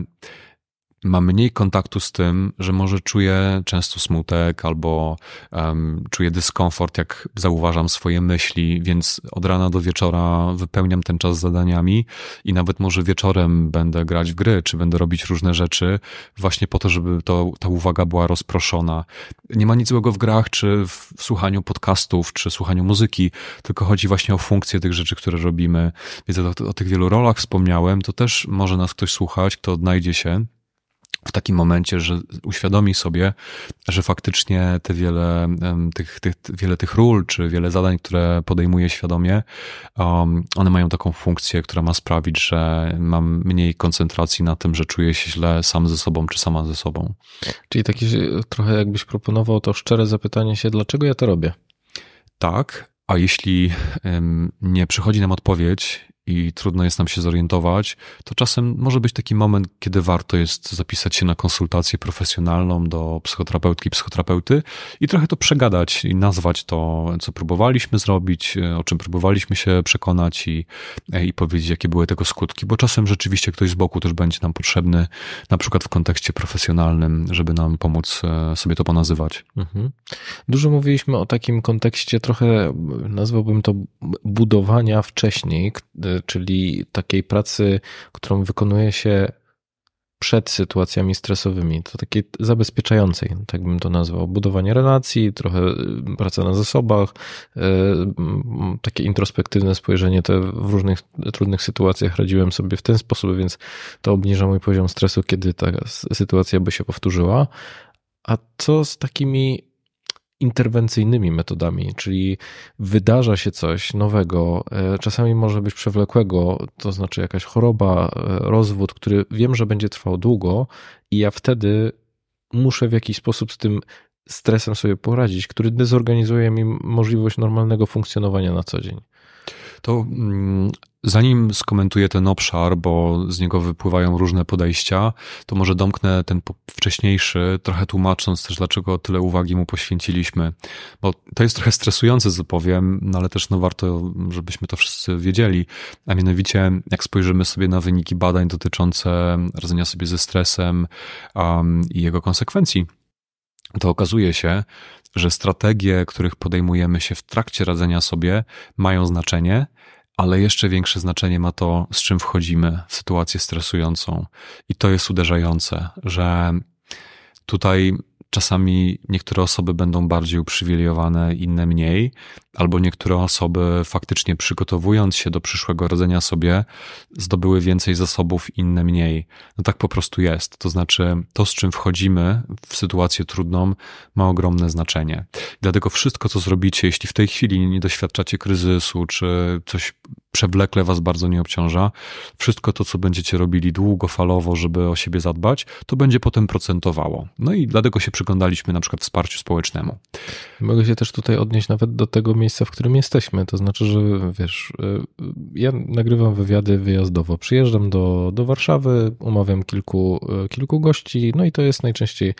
ma mniej kontaktu z tym, że może czuje często smutek albo um, czuje dyskomfort, jak zauważam swoje myśli, więc od rana do wieczora wypełniam ten czas zadaniami i nawet może wieczorem będę grać w gry, czy będę robić różne rzeczy, właśnie po to, żeby to, ta uwaga była rozproszona. Nie ma nic złego w grach, czy w słuchaniu podcastów, czy słuchaniu muzyki, tylko chodzi właśnie o funkcję tych rzeczy, które robimy. Więc o, o tych wielu rolach wspomniałem, to też może nas ktoś słuchać, kto odnajdzie się w takim momencie, że uświadomi sobie, że faktycznie te wiele tych, tych, wiele tych ról, czy wiele zadań, które podejmuje świadomie, um, one mają taką funkcję, która ma sprawić, że mam mniej koncentracji na tym, że czuję się źle sam ze sobą, czy sama ze sobą. Czyli taki trochę jakbyś proponował to szczere zapytanie się, dlaczego ja to robię? Tak, a jeśli um, nie przychodzi nam odpowiedź, i trudno jest nam się zorientować, to czasem może być taki moment, kiedy warto jest zapisać się na konsultację profesjonalną do psychoterapeutki, psychoterapeuty i trochę to przegadać i nazwać to, co próbowaliśmy zrobić, o czym próbowaliśmy się przekonać i, i powiedzieć, jakie były tego skutki, bo czasem rzeczywiście ktoś z boku też będzie nam potrzebny, na przykład w kontekście profesjonalnym, żeby nam pomóc e, sobie to ponazywać. Mhm. Dużo mówiliśmy o takim kontekście trochę, nazwałbym to budowania wcześniej, e, czyli takiej pracy, którą wykonuje się przed sytuacjami stresowymi, to takiej zabezpieczającej, tak bym to nazwał. Budowanie relacji, trochę y, praca na zasobach, y, takie introspektywne spojrzenie, te w różnych trudnych sytuacjach radziłem sobie w ten sposób, więc to obniża mój poziom stresu, kiedy ta sytuacja by się powtórzyła. A co z takimi interwencyjnymi metodami, czyli wydarza się coś nowego, e, czasami może być przewlekłego, to znaczy jakaś choroba, e, rozwód, który wiem, że będzie trwał długo, i ja wtedy muszę w jakiś sposób z tym stresem sobie poradzić, który dezorganizuje mi możliwość normalnego funkcjonowania na co dzień. To mm, Zanim skomentuję ten obszar, bo z niego wypływają różne podejścia, to może domknę ten wcześniejszy, trochę tłumacząc też, dlaczego tyle uwagi mu poświęciliśmy. Bo to jest trochę stresujące, zapowiem, no ale też no, warto, żebyśmy to wszyscy wiedzieli. A mianowicie, jak spojrzymy sobie na wyniki badań dotyczące radzenia sobie ze stresem um, i jego konsekwencji, to okazuje się, że strategie, których podejmujemy się w trakcie radzenia sobie, mają znaczenie ale jeszcze większe znaczenie ma to, z czym wchodzimy w sytuację stresującą. I to jest uderzające, że tutaj czasami niektóre osoby będą bardziej uprzywilejowane, inne mniej, albo niektóre osoby faktycznie przygotowując się do przyszłego rodzenia sobie, zdobyły więcej zasobów, inne mniej. No tak po prostu jest. To znaczy, to z czym wchodzimy w sytuację trudną, ma ogromne znaczenie. Dlatego wszystko, co zrobicie, jeśli w tej chwili nie doświadczacie kryzysu, czy coś przewlekle was bardzo nie obciąża. Wszystko to, co będziecie robili długofalowo, żeby o siebie zadbać, to będzie potem procentowało. No i dlatego się przyglądaliśmy na przykład wsparciu społecznemu. Mogę się też tutaj odnieść nawet do tego miejsca, w którym jesteśmy. To znaczy, że wiesz, y, ja nagrywam wywiady wyjazdowo. Przyjeżdżam do, do Warszawy, umawiam kilku, y, kilku gości, no i to jest najczęściej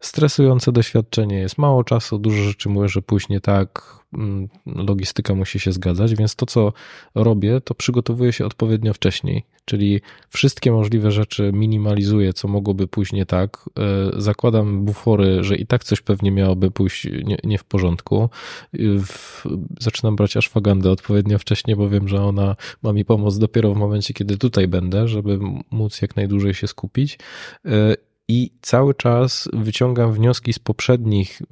stresujące doświadczenie, jest mało czasu, dużo rzeczy mówię, że później tak, Mm, logistyka musi się zgadzać, więc to, co robię, to przygotowuję się odpowiednio wcześniej, czyli wszystkie możliwe rzeczy minimalizuję, co mogłoby pójść nie tak. E, zakładam bufory, że i tak coś pewnie miałoby pójść nie, nie w porządku. E, zaczynam brać aszwagandę odpowiednio wcześnie, bo wiem, że ona ma mi pomóc dopiero w momencie, kiedy tutaj będę, żeby móc jak najdłużej się skupić. E, i cały czas wyciągam wnioski z poprzednich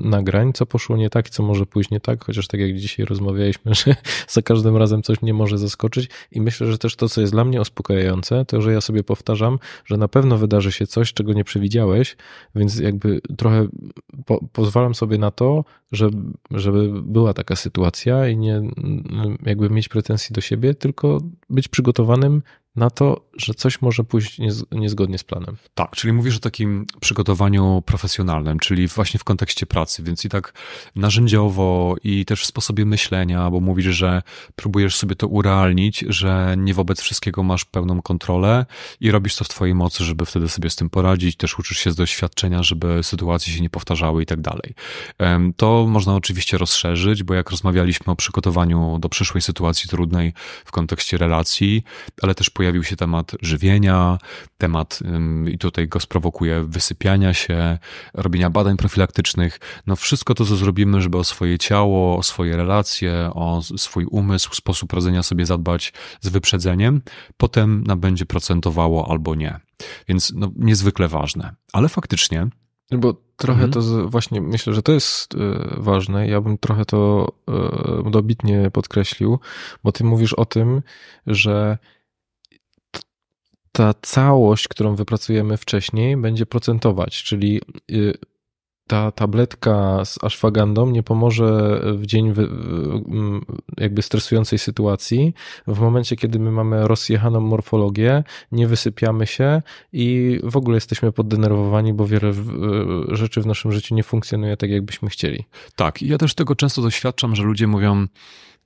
nagrań, co poszło nie tak, co może pójść nie tak, chociaż tak jak dzisiaj rozmawialiśmy, że za każdym razem coś mnie może zaskoczyć i myślę, że też to, co jest dla mnie uspokajające, to, że ja sobie powtarzam, że na pewno wydarzy się coś, czego nie przewidziałeś, więc jakby trochę po, pozwalam sobie na to, żeby była taka sytuacja i nie jakby mieć pretensji do siebie, tylko być przygotowanym na to, że coś może pójść niezgodnie z planem. Tak, czyli mówisz o takim przygotowaniu profesjonalnym, czyli właśnie w kontekście pracy, więc i tak narzędziowo i też w sposobie myślenia, bo mówisz, że próbujesz sobie to urealnić, że nie wobec wszystkiego masz pełną kontrolę i robisz to w twojej mocy, żeby wtedy sobie z tym poradzić, też uczysz się z doświadczenia, żeby sytuacje się nie powtarzały i tak dalej. To można oczywiście rozszerzyć, bo jak rozmawialiśmy o przygotowaniu do przyszłej sytuacji trudnej w kontekście relacji, ale też pojawiają pojawił się temat żywienia, temat i tutaj go sprowokuje wysypiania się, robienia badań profilaktycznych. No wszystko to, co zrobimy, żeby o swoje ciało, o swoje relacje, o swój umysł, sposób radzenia sobie zadbać z wyprzedzeniem, potem nabędzie procentowało albo nie. Więc no, niezwykle ważne. Ale faktycznie no, bo trochę mhm. to właśnie myślę, że to jest y, ważne. Ja bym trochę to y, dobitnie podkreślił, bo ty mówisz o tym, że ta całość, którą wypracujemy wcześniej, będzie procentować, czyli y, ta tabletka z ashwagandą nie pomoże w dzień jakby stresującej sytuacji. W momencie, kiedy my mamy rozjechaną morfologię, nie wysypiamy się i w ogóle jesteśmy poddenerwowani, bo wiele e, rzeczy w naszym życiu nie funkcjonuje tak, jakbyśmy chcieli. Tak, ja też tego często doświadczam, że ludzie mówią,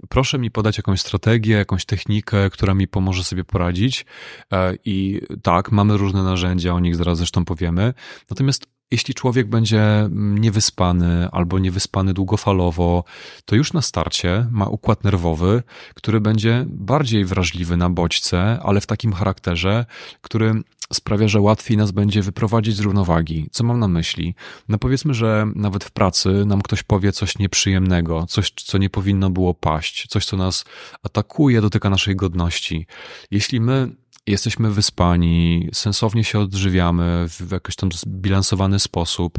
proszę mi podać jakąś strategię, jakąś technikę, która mi pomoże sobie poradzić. E, I tak, mamy różne narzędzia, o nich zaraz zresztą powiemy. Natomiast jeśli człowiek będzie mm, niewyspany albo niewyspany długofalowo, to już na starcie ma układ nerwowy, który będzie bardziej wrażliwy na bodźce, ale w takim charakterze, który sprawia, że łatwiej nas będzie wyprowadzić z równowagi. Co mam na myśli? No powiedzmy, że nawet w pracy nam ktoś powie coś nieprzyjemnego, coś, co nie powinno było paść, coś, co nas atakuje, dotyka naszej godności. Jeśli my jesteśmy wyspani, sensownie się odżywiamy w jakiś tam zbilansowany sposób,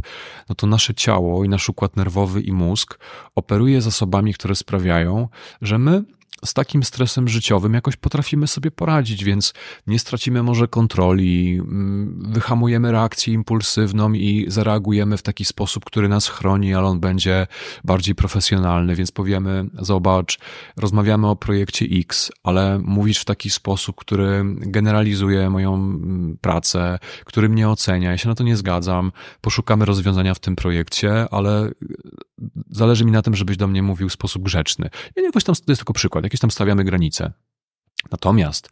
no to nasze ciało i nasz układ nerwowy i mózg operuje zasobami, które sprawiają, że my z takim stresem życiowym jakoś potrafimy sobie poradzić, więc nie stracimy może kontroli, mm, wyhamujemy reakcję impulsywną i zareagujemy w taki sposób, który nas chroni, ale on będzie bardziej profesjonalny, więc powiemy, zobacz, rozmawiamy o projekcie X, ale mówisz w taki sposób, który generalizuje moją mm, pracę, który mnie ocenia, ja się na to nie zgadzam, poszukamy rozwiązania w tym projekcie, ale y, zależy mi na tym, żebyś do mnie mówił w sposób grzeczny. Ja jakoś tam, to jest tylko przykład, jakieś tam stawiamy granice. Natomiast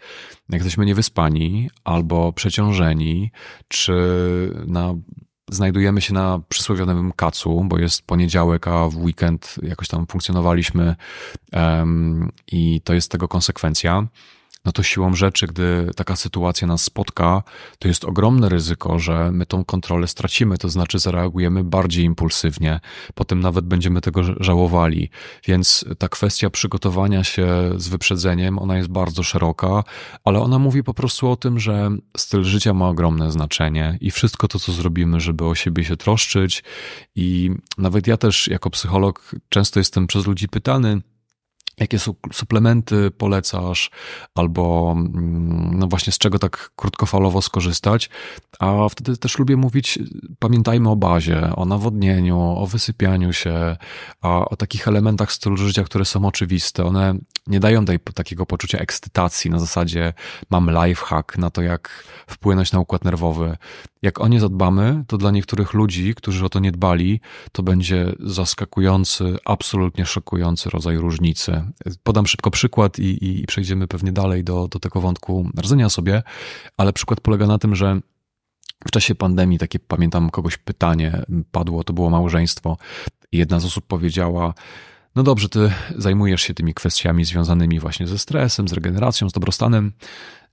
jak jesteśmy niewyspani albo przeciążeni, czy na znajdujemy się na przysłowiowym kacu, bo jest poniedziałek, a w weekend jakoś tam funkcjonowaliśmy um, i to jest tego konsekwencja, no to siłą rzeczy, gdy taka sytuacja nas spotka, to jest ogromne ryzyko, że my tą kontrolę stracimy, to znaczy zareagujemy bardziej impulsywnie, potem nawet będziemy tego żałowali. Więc ta kwestia przygotowania się z wyprzedzeniem, ona jest bardzo szeroka, ale ona mówi po prostu o tym, że styl życia ma ogromne znaczenie i wszystko to, co zrobimy, żeby o siebie się troszczyć, i nawet ja też jako psycholog często jestem przez ludzi pytany, Jakie su suplementy polecasz, albo mm, no właśnie z czego tak krótkofalowo skorzystać. A wtedy też lubię mówić, pamiętajmy o bazie, o nawodnieniu, o wysypianiu się, a o takich elementach stylu życia, które są oczywiste. One nie dają tej, takiego poczucia ekscytacji na zasadzie mam lifehack na to, jak wpłynąć na układ nerwowy. Jak o nie zadbamy, to dla niektórych ludzi, którzy o to nie dbali, to będzie zaskakujący, absolutnie szokujący rodzaj różnicy. Podam szybko przykład i, i przejdziemy pewnie dalej do, do tego wątku rdzenia sobie, ale przykład polega na tym, że w czasie pandemii takie, pamiętam, kogoś pytanie padło, to było małżeństwo. Jedna z osób powiedziała, no dobrze, ty zajmujesz się tymi kwestiami związanymi właśnie ze stresem, z regeneracją, z dobrostanem,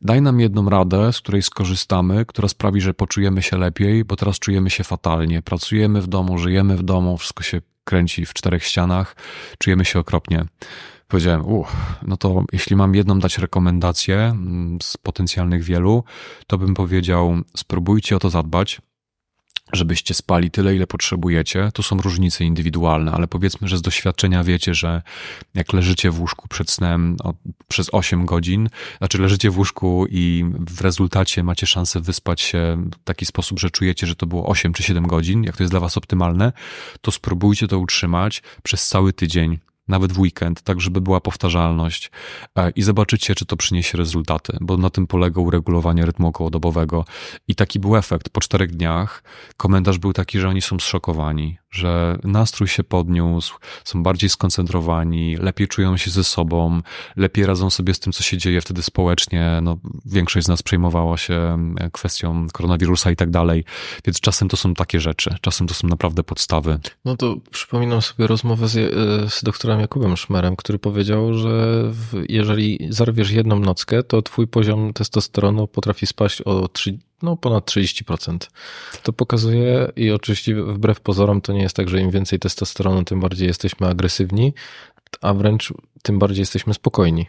Daj nam jedną radę, z której skorzystamy, która sprawi, że poczujemy się lepiej, bo teraz czujemy się fatalnie. Pracujemy w domu, żyjemy w domu, wszystko się kręci w czterech ścianach, czujemy się okropnie. Powiedziałem, uch, no to jeśli mam jedną dać rekomendację mm, z potencjalnych wielu, to bym powiedział, spróbujcie o to zadbać, żebyście spali tyle, ile potrzebujecie. to są różnice indywidualne, ale powiedzmy, że z doświadczenia wiecie, że jak leżycie w łóżku przed snem o, przez 8 godzin, znaczy leżycie w łóżku i w rezultacie macie szansę wyspać się w taki sposób, że czujecie, że to było 8 czy 7 godzin, jak to jest dla was optymalne, to spróbujcie to utrzymać przez cały tydzień nawet w weekend, tak żeby była powtarzalność e, i zobaczycie, czy to przyniesie rezultaty, bo na tym polega uregulowanie rytmu okołodobowego. I taki był efekt. Po czterech dniach komentarz był taki, że oni są zszokowani że nastrój się podniósł, są bardziej skoncentrowani, lepiej czują się ze sobą, lepiej radzą sobie z tym, co się dzieje wtedy społecznie. No, większość z nas przejmowała się e, kwestią koronawirusa i tak dalej, więc czasem to są takie rzeczy, czasem to są naprawdę podstawy. No to przypominam sobie rozmowę z, e, z doktorem Jakubem Szmerem, który powiedział, że jeżeli zarwiesz jedną nockę, to twój poziom testosteronu potrafi spaść o 30 no, ponad 30%. To pokazuje i oczywiście wbrew pozorom to nie jest tak, że im więcej testosteronu, tym bardziej jesteśmy agresywni, a wręcz tym bardziej jesteśmy spokojni.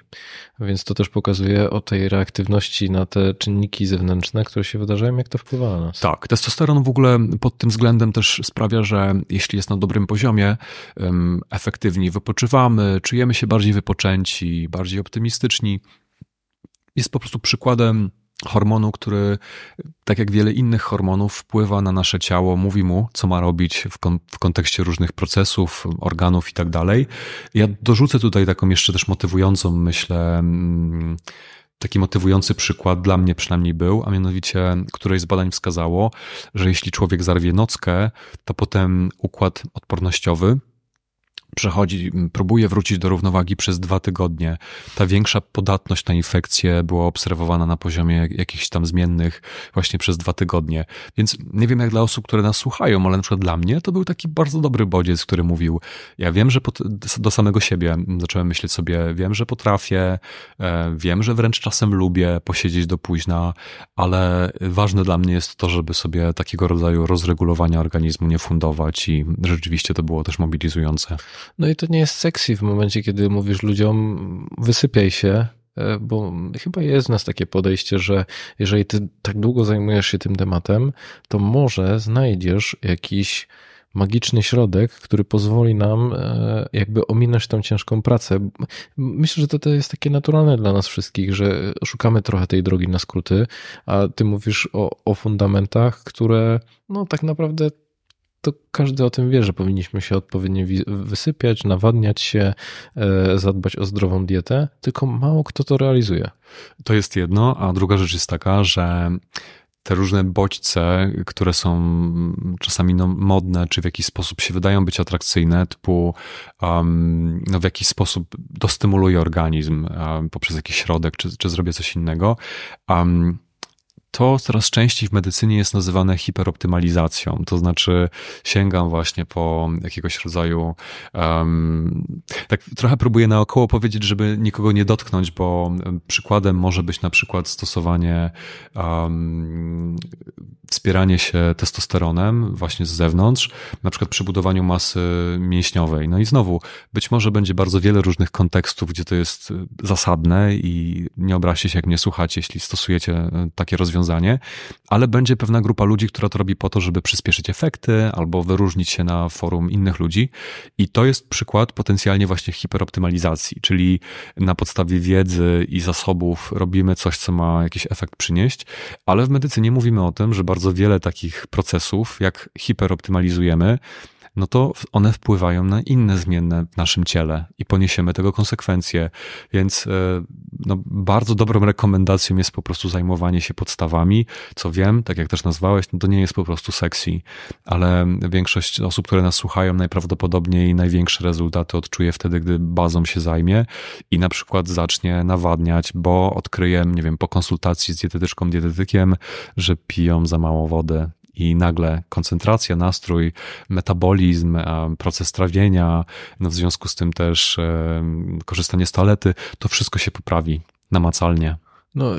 Więc to też pokazuje o tej reaktywności na te czynniki zewnętrzne, które się wydarzają, jak to wpływa na nas. Tak, testosteron w ogóle pod tym względem też sprawia, że jeśli jest na dobrym poziomie, efektywni wypoczywamy, czujemy się bardziej wypoczęci, bardziej optymistyczni. Jest po prostu przykładem hormonu, który, tak jak wiele innych hormonów, wpływa na nasze ciało, mówi mu, co ma robić w, kon w kontekście różnych procesów, organów i tak dalej. Ja dorzucę tutaj taką jeszcze też motywującą, myślę, mm, taki motywujący przykład dla mnie przynajmniej był, a mianowicie któreś z badań wskazało, że jeśli człowiek zarwie nockę, to potem układ odpornościowy, przechodzi, próbuje wrócić do równowagi przez dwa tygodnie. Ta większa podatność na infekcję była obserwowana na poziomie jakichś tam zmiennych właśnie przez dwa tygodnie. Więc nie wiem jak dla osób, które nas słuchają, ale na przykład dla mnie to był taki bardzo dobry bodziec, który mówił, ja wiem, że pot- do samego siebie mm, zacząłem myśleć sobie, wiem, że potrafię, e, wiem, że wręcz czasem lubię posiedzieć do późna, ale ważne dla mnie jest to, żeby sobie takiego rodzaju rozregulowania organizmu nie fundować i rzeczywiście to było też mobilizujące. No i to nie jest sexy w momencie, kiedy mówisz ludziom, wysypiaj się, e, bo chyba jest w nas takie podejście, że jeżeli ty tak długo zajmujesz się tym tematem, to może znajdziesz jakiś magiczny środek, który pozwoli nam e, jakby ominąć tą ciężką pracę. Myślę, że to, to jest takie naturalne dla nas wszystkich, że szukamy trochę tej drogi na skróty, a ty mówisz o, o fundamentach, które no tak naprawdę to każdy o tym wie, że powinniśmy się odpowiednio wysypiać, nawadniać się, e, zadbać o zdrową dietę, tylko mało kto to realizuje. To jest jedno, a druga rzecz jest taka, że te różne bodźce, które są czasami no, modne, czy w jakiś sposób się wydają być atrakcyjne, typu um, no, w jakiś sposób dostymuluje organizm um, poprzez jakiś środek, czy, czy zrobię coś innego, um, to coraz częściej w medycynie jest nazywane hiperoptymalizacją. To znaczy, sięgam właśnie po jakiegoś rodzaju. Um, tak trochę próbuję naokoło powiedzieć, żeby nikogo nie dotknąć, bo przykładem może być na przykład stosowanie, um, wspieranie się testosteronem właśnie z zewnątrz, na przykład przy budowaniu masy mięśniowej. No i znowu, być może będzie bardzo wiele różnych kontekstów, gdzie to jest zasadne i nie obraźcie się, jak mnie słuchacie, jeśli stosujecie e, takie rozwiązania rozwiązanie, ale będzie pewna grupa ludzi, która to robi po to, żeby przyspieszyć efekty albo wyróżnić się na forum innych ludzi. I to jest przykład potencjalnie właśnie hiperoptymalizacji, czyli na podstawie wiedzy i zasobów robimy coś, co ma jakiś efekt przynieść, ale w medycynie mówimy o tym, że bardzo wiele takich procesów, jak hiperoptymalizujemy, no to one wpływają na inne zmienne w naszym ciele i poniesiemy tego konsekwencje. Więc e, no, bardzo dobrą rekomendacją jest po prostu zajmowanie się podstawami. Co wiem, tak jak też nazwałeś, no to nie jest po prostu sexy, ale większość osób, które nas słuchają, najprawdopodobniej największe rezultaty odczuje wtedy, gdy bazą się zajmie i na przykład zacznie nawadniać, bo odkryje, nie wiem, po konsultacji z dietetyczką, dietetykiem, że piją za mało wody i nagle koncentracja, nastrój, metabolizm, proces trawienia, no w związku z tym też korzystanie z toalety, to wszystko się poprawi namacalnie. No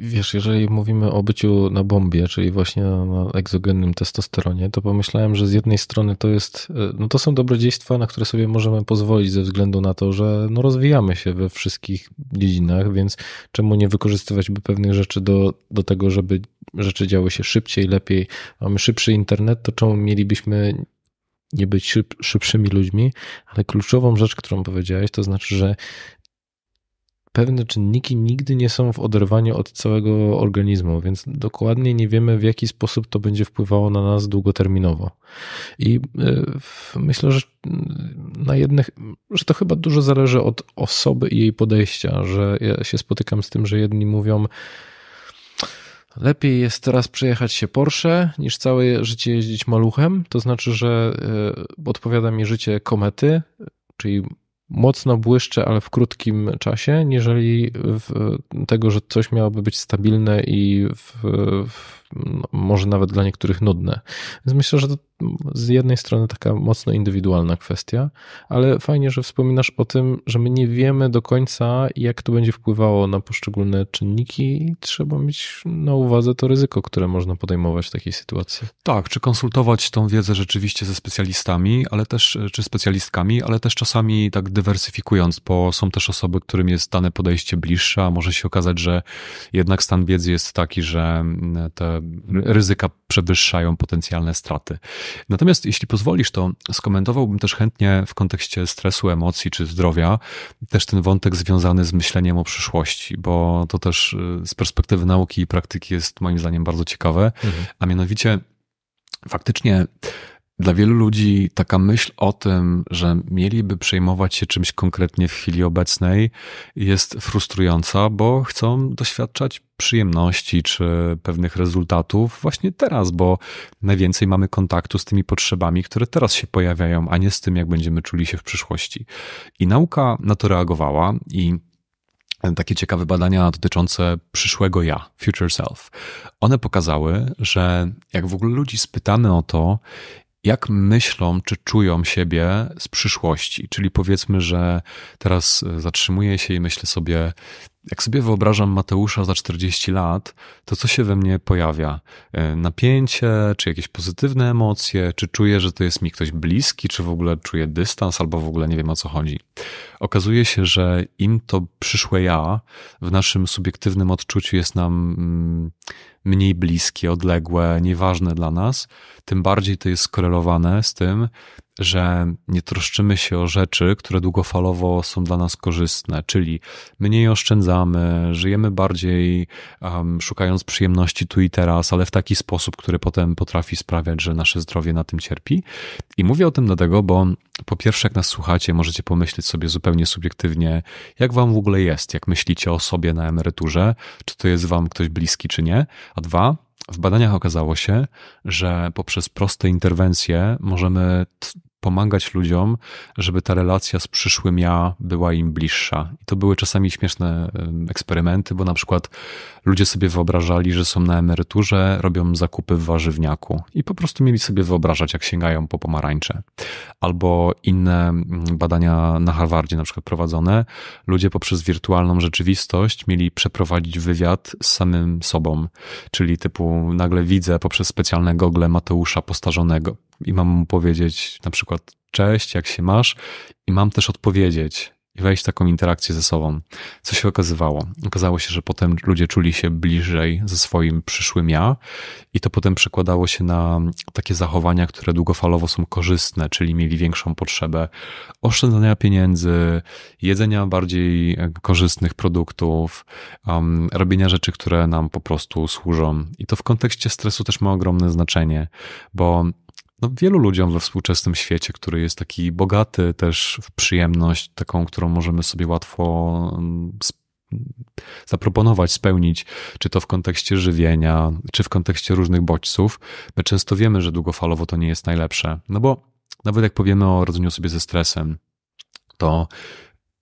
wiesz, jeżeli mówimy o byciu na bombie, czyli właśnie na egzogennym testosteronie, to pomyślałem, że z jednej strony to jest, e, no to są dobrodziejstwa, na które sobie możemy pozwolić ze względu na to, że no rozwijamy się we wszystkich dziedzinach, więc czemu nie wykorzystywać by pewnych rzeczy do, do tego, żeby rzeczy działy się szybciej, lepiej. Mamy szybszy internet, to czemu mielibyśmy nie być szybszymi ludźmi, ale kluczową rzecz, którą powiedziałeś, to znaczy, że pewne czynniki nigdy nie są w oderwaniu od całego organizmu, więc dokładnie nie wiemy, w jaki sposób to będzie wpływało na nas długoterminowo. I e, myślę, że mm, na jednych, że to chyba dużo zależy od osoby i jej podejścia, że ja się spotykam z tym, że jedni mówią, Lepiej jest teraz przejechać się Porsche niż całe życie jeździć maluchem. To znaczy, że e, odpowiada mi życie komety, czyli mocno błyszczy, ale w krótkim czasie, niżeli tego, że coś miałoby być stabilne i w, w, no, może nawet dla niektórych nudne. Więc myślę, że to z jednej strony taka mocno indywidualna kwestia, ale fajnie, że wspominasz o tym, że my nie wiemy do końca, jak to będzie wpływało na poszczególne czynniki i trzeba mieć na uwadze to ryzyko, które można podejmować w takiej sytuacji. Tak, czy konsultować tą wiedzę rzeczywiście ze specjalistami, ale też, czy specjalistkami, ale też czasami tak dywersyfikując, bo są też osoby, którym jest dane podejście bliższe, a może się okazać, że jednak stan wiedzy jest taki, że te ryzyka przewyższają potencjalne straty. Natomiast jeśli pozwolisz, to skomentowałbym też chętnie w kontekście stresu, emocji czy zdrowia też ten wątek związany z myśleniem o przyszłości, bo to też y, z perspektywy nauki i praktyki jest moim zdaniem bardzo ciekawe, mhm. a mianowicie faktycznie dla wielu ludzi taka myśl o tym, że mieliby przejmować się czymś konkretnie w chwili obecnej, jest frustrująca, bo chcą doświadczać przyjemności czy pewnych rezultatów właśnie teraz, bo najwięcej mamy kontaktu z tymi potrzebami, które teraz się pojawiają, a nie z tym, jak będziemy czuli się w przyszłości. I nauka na to reagowała i takie ciekawe badania dotyczące przyszłego ja, future self. One pokazały, że jak w ogóle ludzi spytamy o to, jak myślą czy czują siebie z przyszłości. Czyli powiedzmy, że teraz e, zatrzymuję się i myślę sobie, jak sobie wyobrażam Mateusza za 40 lat, to co się we mnie pojawia? E, napięcie, czy jakieś pozytywne emocje, czy czuję, że to jest mi ktoś bliski, czy w ogóle czuję dystans, albo w ogóle nie wiem o co chodzi okazuje się, że im to przyszłe ja w naszym subiektywnym odczuciu jest nam mm, mniej bliskie, odległe, nieważne dla nas, tym bardziej to jest skorelowane z tym, że nie troszczymy się o rzeczy, które długofalowo są dla nas korzystne, czyli mniej oszczędzamy, żyjemy bardziej um, szukając przyjemności tu i teraz, ale w taki sposób, który potem potrafi sprawiać, że nasze zdrowie na tym cierpi. I mówię o tym dlatego, bo po pierwsze, jak nas słuchacie, możecie pomyśleć sobie zupełnie subiektywnie, jak wam w ogóle jest, jak myślicie o sobie na emeryturze, czy to jest wam ktoś bliski, czy nie. A dwa, w badaniach okazało się, że poprzez proste interwencje możemy pomagać ludziom, żeby ta relacja z przyszłym ja była im bliższa. I to były czasami śmieszne eksperymenty, bo na przykład ludzie sobie wyobrażali, że są na emeryturze, robią zakupy w warzywniaku i po prostu mieli sobie wyobrażać, jak sięgają po pomarańcze. Albo inne mm, badania na Harvardzie na przykład prowadzone, ludzie poprzez wirtualną rzeczywistość mieli przeprowadzić wywiad z samym sobą, czyli typu nagle widzę poprzez specjalne gogle Mateusza postarzonego i mam mu powiedzieć na przykład cześć, jak się masz i mam też odpowiedzieć i wejść w taką interakcję ze sobą. Co się okazywało? Okazało się, że potem ludzie czuli się bliżej ze swoim przyszłym ja i to potem przekładało się na takie zachowania, które długofalowo są korzystne, czyli mieli większą potrzebę oszczędzania pieniędzy, jedzenia bardziej e, korzystnych produktów, um, robienia rzeczy, które nam po prostu służą. I to w kontekście stresu też ma ogromne znaczenie, bo no, wielu ludziom we współczesnym świecie, który jest taki bogaty też w przyjemność, taką, którą możemy sobie łatwo mm, zaproponować, spełnić, czy to w kontekście żywienia, czy w kontekście różnych bodźców, my często wiemy, że długofalowo to nie jest najlepsze. No bo nawet jak powiemy o rodzeniu sobie ze stresem, to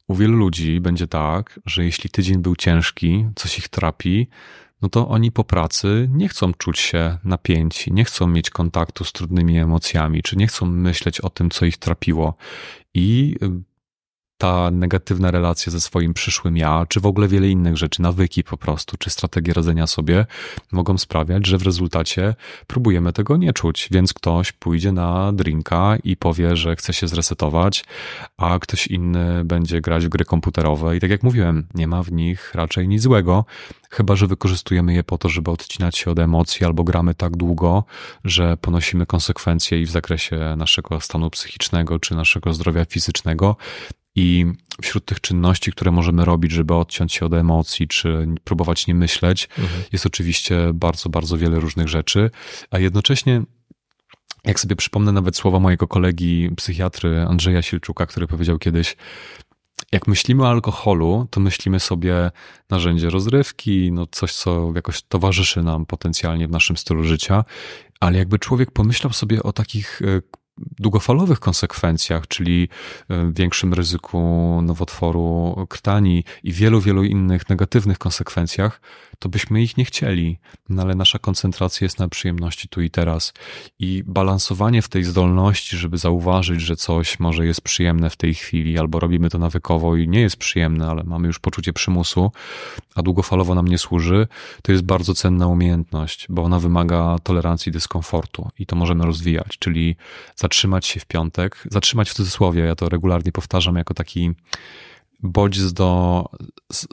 u wielu ludzi będzie tak, że jeśli tydzień był ciężki, coś ich trapi, no to oni po pracy nie chcą czuć się napięci, nie chcą mieć kontaktu z trudnymi emocjami, czy nie chcą myśleć o tym, co ich trapiło. I y, ta negatywna relacja ze swoim przyszłym ja, czy w ogóle wiele innych rzeczy, nawyki po prostu, czy strategie radzenia sobie, mogą sprawiać, że w rezultacie próbujemy tego nie czuć. Więc ktoś pójdzie na drinka i powie, że chce się zresetować, a ktoś inny będzie grać w gry komputerowe. I tak jak mówiłem, nie ma w nich raczej nic złego, chyba że wykorzystujemy je po to, żeby odcinać się od emocji albo gramy tak długo, że ponosimy konsekwencje i w zakresie naszego stanu psychicznego czy naszego zdrowia fizycznego, i wśród tych czynności, które możemy robić, żeby odciąć się od emocji, czy próbować nie myśleć, mhm. jest oczywiście bardzo, bardzo wiele różnych rzeczy, a jednocześnie jak sobie przypomnę nawet słowa mojego kolegi psychiatry Andrzeja Silczuka, który powiedział kiedyś, jak myślimy o alkoholu, to myślimy sobie narzędzie rozrywki, no coś, co jakoś towarzyszy nam potencjalnie w naszym stylu życia, ale jakby człowiek pomyślał sobie o takich e, długofalowych konsekwencjach, czyli e, większym ryzyku nowotworu krtani i wielu, wielu innych negatywnych konsekwencjach, to byśmy ich nie chcieli. No ale nasza koncentracja jest na przyjemności tu i teraz. I balansowanie w tej zdolności, żeby zauważyć, że coś może jest przyjemne w tej chwili, albo robimy to nawykowo i nie jest przyjemne, ale mamy już poczucie przymusu, a długofalowo nam nie służy, to jest bardzo cenna umiejętność, bo ona wymaga tolerancji dyskomfortu i to możemy rozwijać, czyli zatrzymać się w piątek, zatrzymać w cudzysłowie, ja to regularnie powtarzam jako taki bodźc do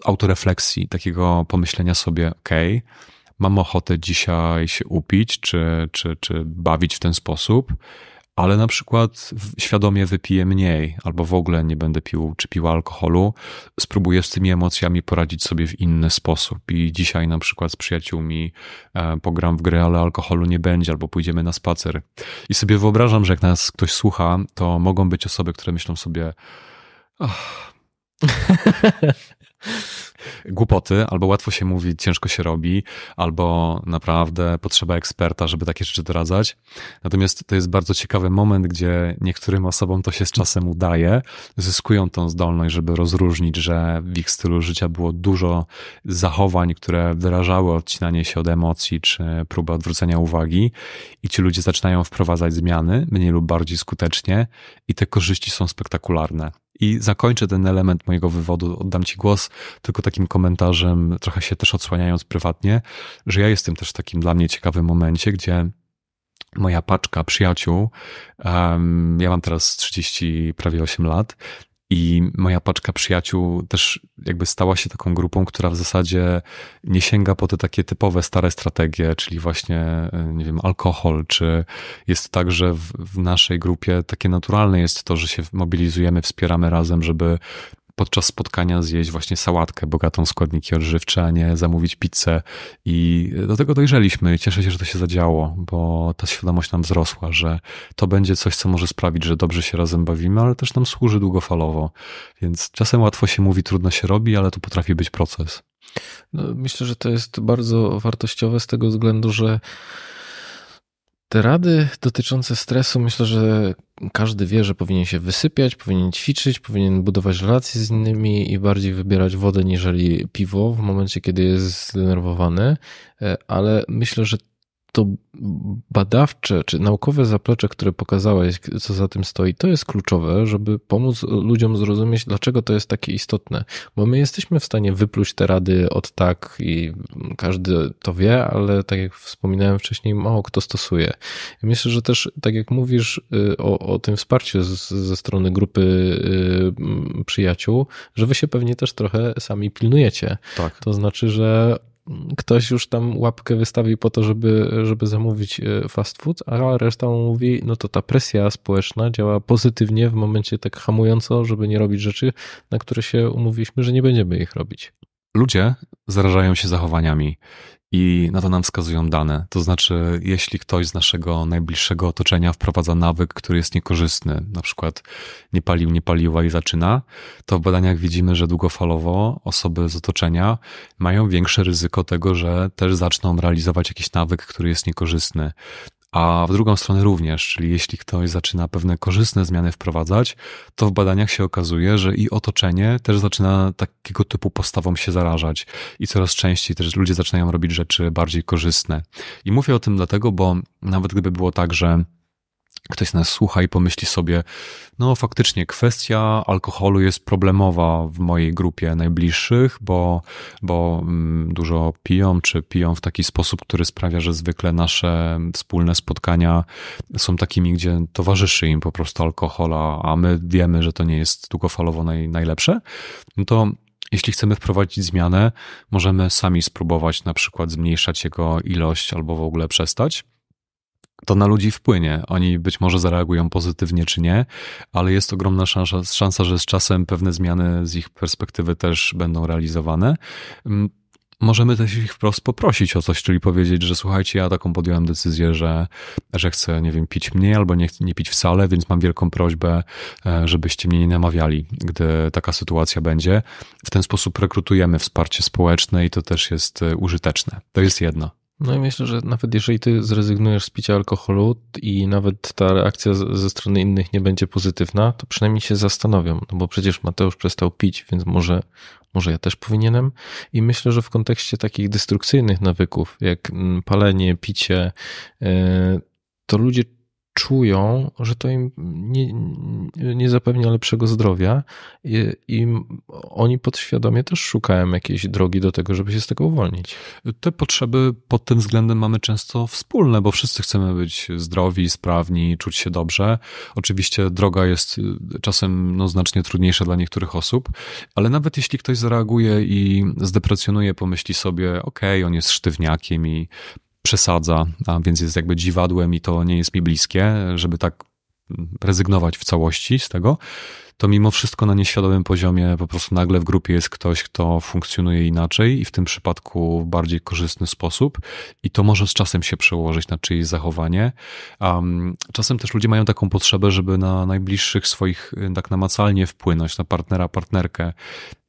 autorefleksji, takiego pomyślenia sobie, okej, okay, mam ochotę dzisiaj się upić, czy, czy, czy bawić w ten sposób, ale na przykład świadomie wypiję mniej albo w ogóle nie będę pił czy piła alkoholu, spróbuję z tymi emocjami poradzić sobie w inny sposób. I dzisiaj na przykład z przyjaciółmi e, pogram w grę, ale alkoholu nie będzie, albo pójdziemy na spacer. I sobie wyobrażam, że jak nas ktoś słucha, to mogą być osoby, które myślą sobie. Oh, głupoty, albo łatwo się mówi, ciężko się robi, albo naprawdę potrzeba eksperta, żeby takie rzeczy doradzać. Natomiast to jest bardzo ciekawy moment, gdzie niektórym osobom to się z czasem udaje, zyskują tą zdolność, żeby rozróżnić, że w ich stylu życia było dużo zachowań, które wyrażały odcinanie się od emocji czy próbę odwrócenia uwagi, i ci ludzie zaczynają wprowadzać zmiany, mniej lub bardziej skutecznie, i te korzyści są spektakularne. I zakończę ten element mojego wywodu, oddam Ci głos tylko takim komentarzem, trochę się też odsłaniając prywatnie, że ja jestem też w takim dla mnie ciekawym momencie, gdzie moja paczka przyjaciół, um, ja mam teraz 30, prawie 8 lat, i moja paczka przyjaciół też jakby stała się taką grupą, która w zasadzie nie sięga po te takie typowe stare strategie, czyli właśnie, e, nie wiem, alkohol, czy jest tak, że w, w naszej grupie takie naturalne jest to, że się mobilizujemy, wspieramy razem, żeby podczas spotkania zjeść właśnie sałatkę bogatą składniki odżywcze, a nie zamówić pizzę. I do tego dojrzeliśmy i cieszę się, że to się zadziało, bo ta świadomość nam wzrosła, że to będzie coś, co może sprawić, że dobrze się razem bawimy, ale też nam służy długofalowo. Więc czasem łatwo się mówi, trudno się robi, ale to potrafi być proces. No, myślę, że to jest bardzo wartościowe z tego względu, że te rady dotyczące stresu, myślę, że każdy wie, że powinien się wysypiać, powinien ćwiczyć, powinien budować relacje z innymi i bardziej wybierać wodę niżeli piwo w momencie, kiedy jest zdenerwowany, e, ale myślę, że to badawcze czy naukowe zaplecze, które pokazałeś, co za tym stoi, to jest kluczowe, żeby pomóc ludziom zrozumieć, dlaczego to jest takie istotne. Bo my jesteśmy w stanie wypluć te rady od tak i każdy to wie, ale tak jak wspominałem wcześniej, mało kto stosuje. Myślę, że też tak jak mówisz y, o, o tym wsparciu z, ze strony grupy y, przyjaciół, że wy się pewnie też trochę sami pilnujecie. Tak. To znaczy, że ktoś już tam łapkę wystawił po to, żeby, żeby zamówić e, fast food, a reszta mówi, no to ta presja społeczna działa pozytywnie w momencie tak hamująco, żeby nie robić rzeczy, na które się umówiliśmy, że nie będziemy ich robić. Ludzie zarażają się zachowaniami i na to nam wskazują dane. To znaczy, jeśli ktoś z naszego najbliższego otoczenia wprowadza nawyk, który jest niekorzystny, na przykład nie palił, nie paliła i zaczyna, to w badaniach widzimy, że długofalowo osoby z otoczenia mają większe ryzyko tego, że też zaczną realizować jakiś nawyk, który jest niekorzystny a w drugą stronę również, czyli jeśli ktoś zaczyna pewne korzystne zmiany wprowadzać, to w badaniach się okazuje, że i otoczenie też zaczyna takiego typu postawą się zarażać i coraz częściej też ludzie zaczynają robić rzeczy bardziej korzystne. I mówię o tym dlatego, bo nawet gdyby było tak, że ktoś nas słucha i pomyśli sobie, no faktycznie kwestia alkoholu jest problemowa w mojej grupie najbliższych, bo, bo mm, dużo piją, czy piją w taki sposób, który sprawia, że zwykle nasze wspólne spotkania są takimi, gdzie towarzyszy im po prostu alkohol, a my wiemy, że to nie jest długofalowo naj, najlepsze, no to jeśli chcemy wprowadzić zmianę, możemy sami spróbować na przykład zmniejszać jego ilość albo w ogóle przestać to na ludzi wpłynie. Oni być może zareagują pozytywnie czy nie, ale jest ogromna szansa, szansa że z czasem pewne zmiany z ich perspektywy też będą realizowane mm, możemy też ich wprost poprosić o coś, czyli powiedzieć, że słuchajcie, ja taką podjąłem decyzję, że, że chcę, nie wiem, pić mniej albo nie, nie pić wcale, więc mam wielką prośbę, e, żebyście mnie nie namawiali, gdy taka sytuacja będzie. W ten sposób rekrutujemy wsparcie społeczne i to też jest e, użyteczne. To jest jedno. No i myślę, że nawet jeżeli ty zrezygnujesz z picia alkoholu i nawet ta reakcja ze strony innych nie będzie pozytywna, to przynajmniej się zastanowią, no bo przecież Mateusz przestał pić, więc może, może ja też powinienem. I myślę, że w kontekście takich destrukcyjnych nawyków, jak mm, palenie, picie, e, to ludzie czują, że to im nie, nie zapewnia lepszego zdrowia i, i oni podświadomie też szukają jakiejś drogi do tego, żeby się z tego uwolnić. Te potrzeby pod tym względem mamy często wspólne, bo wszyscy chcemy być zdrowi, sprawni, czuć się dobrze. Oczywiście droga jest y, czasem no, znacznie trudniejsza dla niektórych osób, ale nawet jeśli ktoś zareaguje i zdeprecjonuje, pomyśli sobie, okej, okay, on jest sztywniakiem i przesadza, a więc jest jakby dziwadłem i to nie jest mi bliskie, żeby tak rezygnować w całości z tego, to mimo wszystko na nieświadomym poziomie po prostu nagle w grupie jest ktoś, kto funkcjonuje inaczej i w tym przypadku w bardziej korzystny sposób i to może z czasem się przełożyć na czyjeś zachowanie. Um, czasem też ludzie mają taką potrzebę, żeby na najbliższych swoich tak namacalnie wpłynąć, na partnera, partnerkę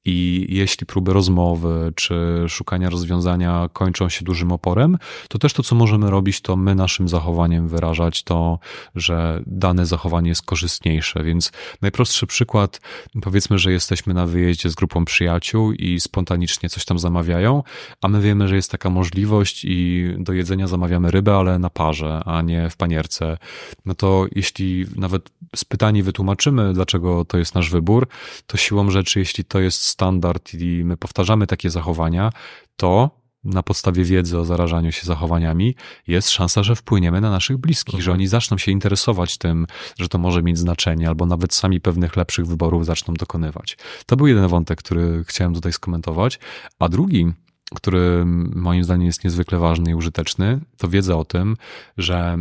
i jeśli próby rozmowy czy szukania rozwiązania kończą się dużym oporem, to też to, co możemy robić, to my naszym zachowaniem wyrażać to, że dane zachowanie jest korzystniejsze. Więc najprostszy przykład, powiedzmy, że jesteśmy na wyjeździe z grupą przyjaciół i spontanicznie coś tam zamawiają, a my wiemy, że jest taka możliwość i do jedzenia zamawiamy rybę, ale na parze, a nie w panierce. No to jeśli nawet z pytani wytłumaczymy, dlaczego to jest nasz wybór, to siłą rzeczy, jeśli to jest standard i my powtarzamy takie zachowania, to na podstawie wiedzy o zarażaniu się zachowaniami jest szansa, że wpłyniemy na naszych bliskich, że oni zaczną się interesować tym, że to może mieć znaczenie, albo nawet sami pewnych lepszych wyborów zaczną dokonywać. To był jeden wątek, który chciałem tutaj skomentować. A drugi, który moim zdaniem jest niezwykle ważny i użyteczny, to wiedza o tym, że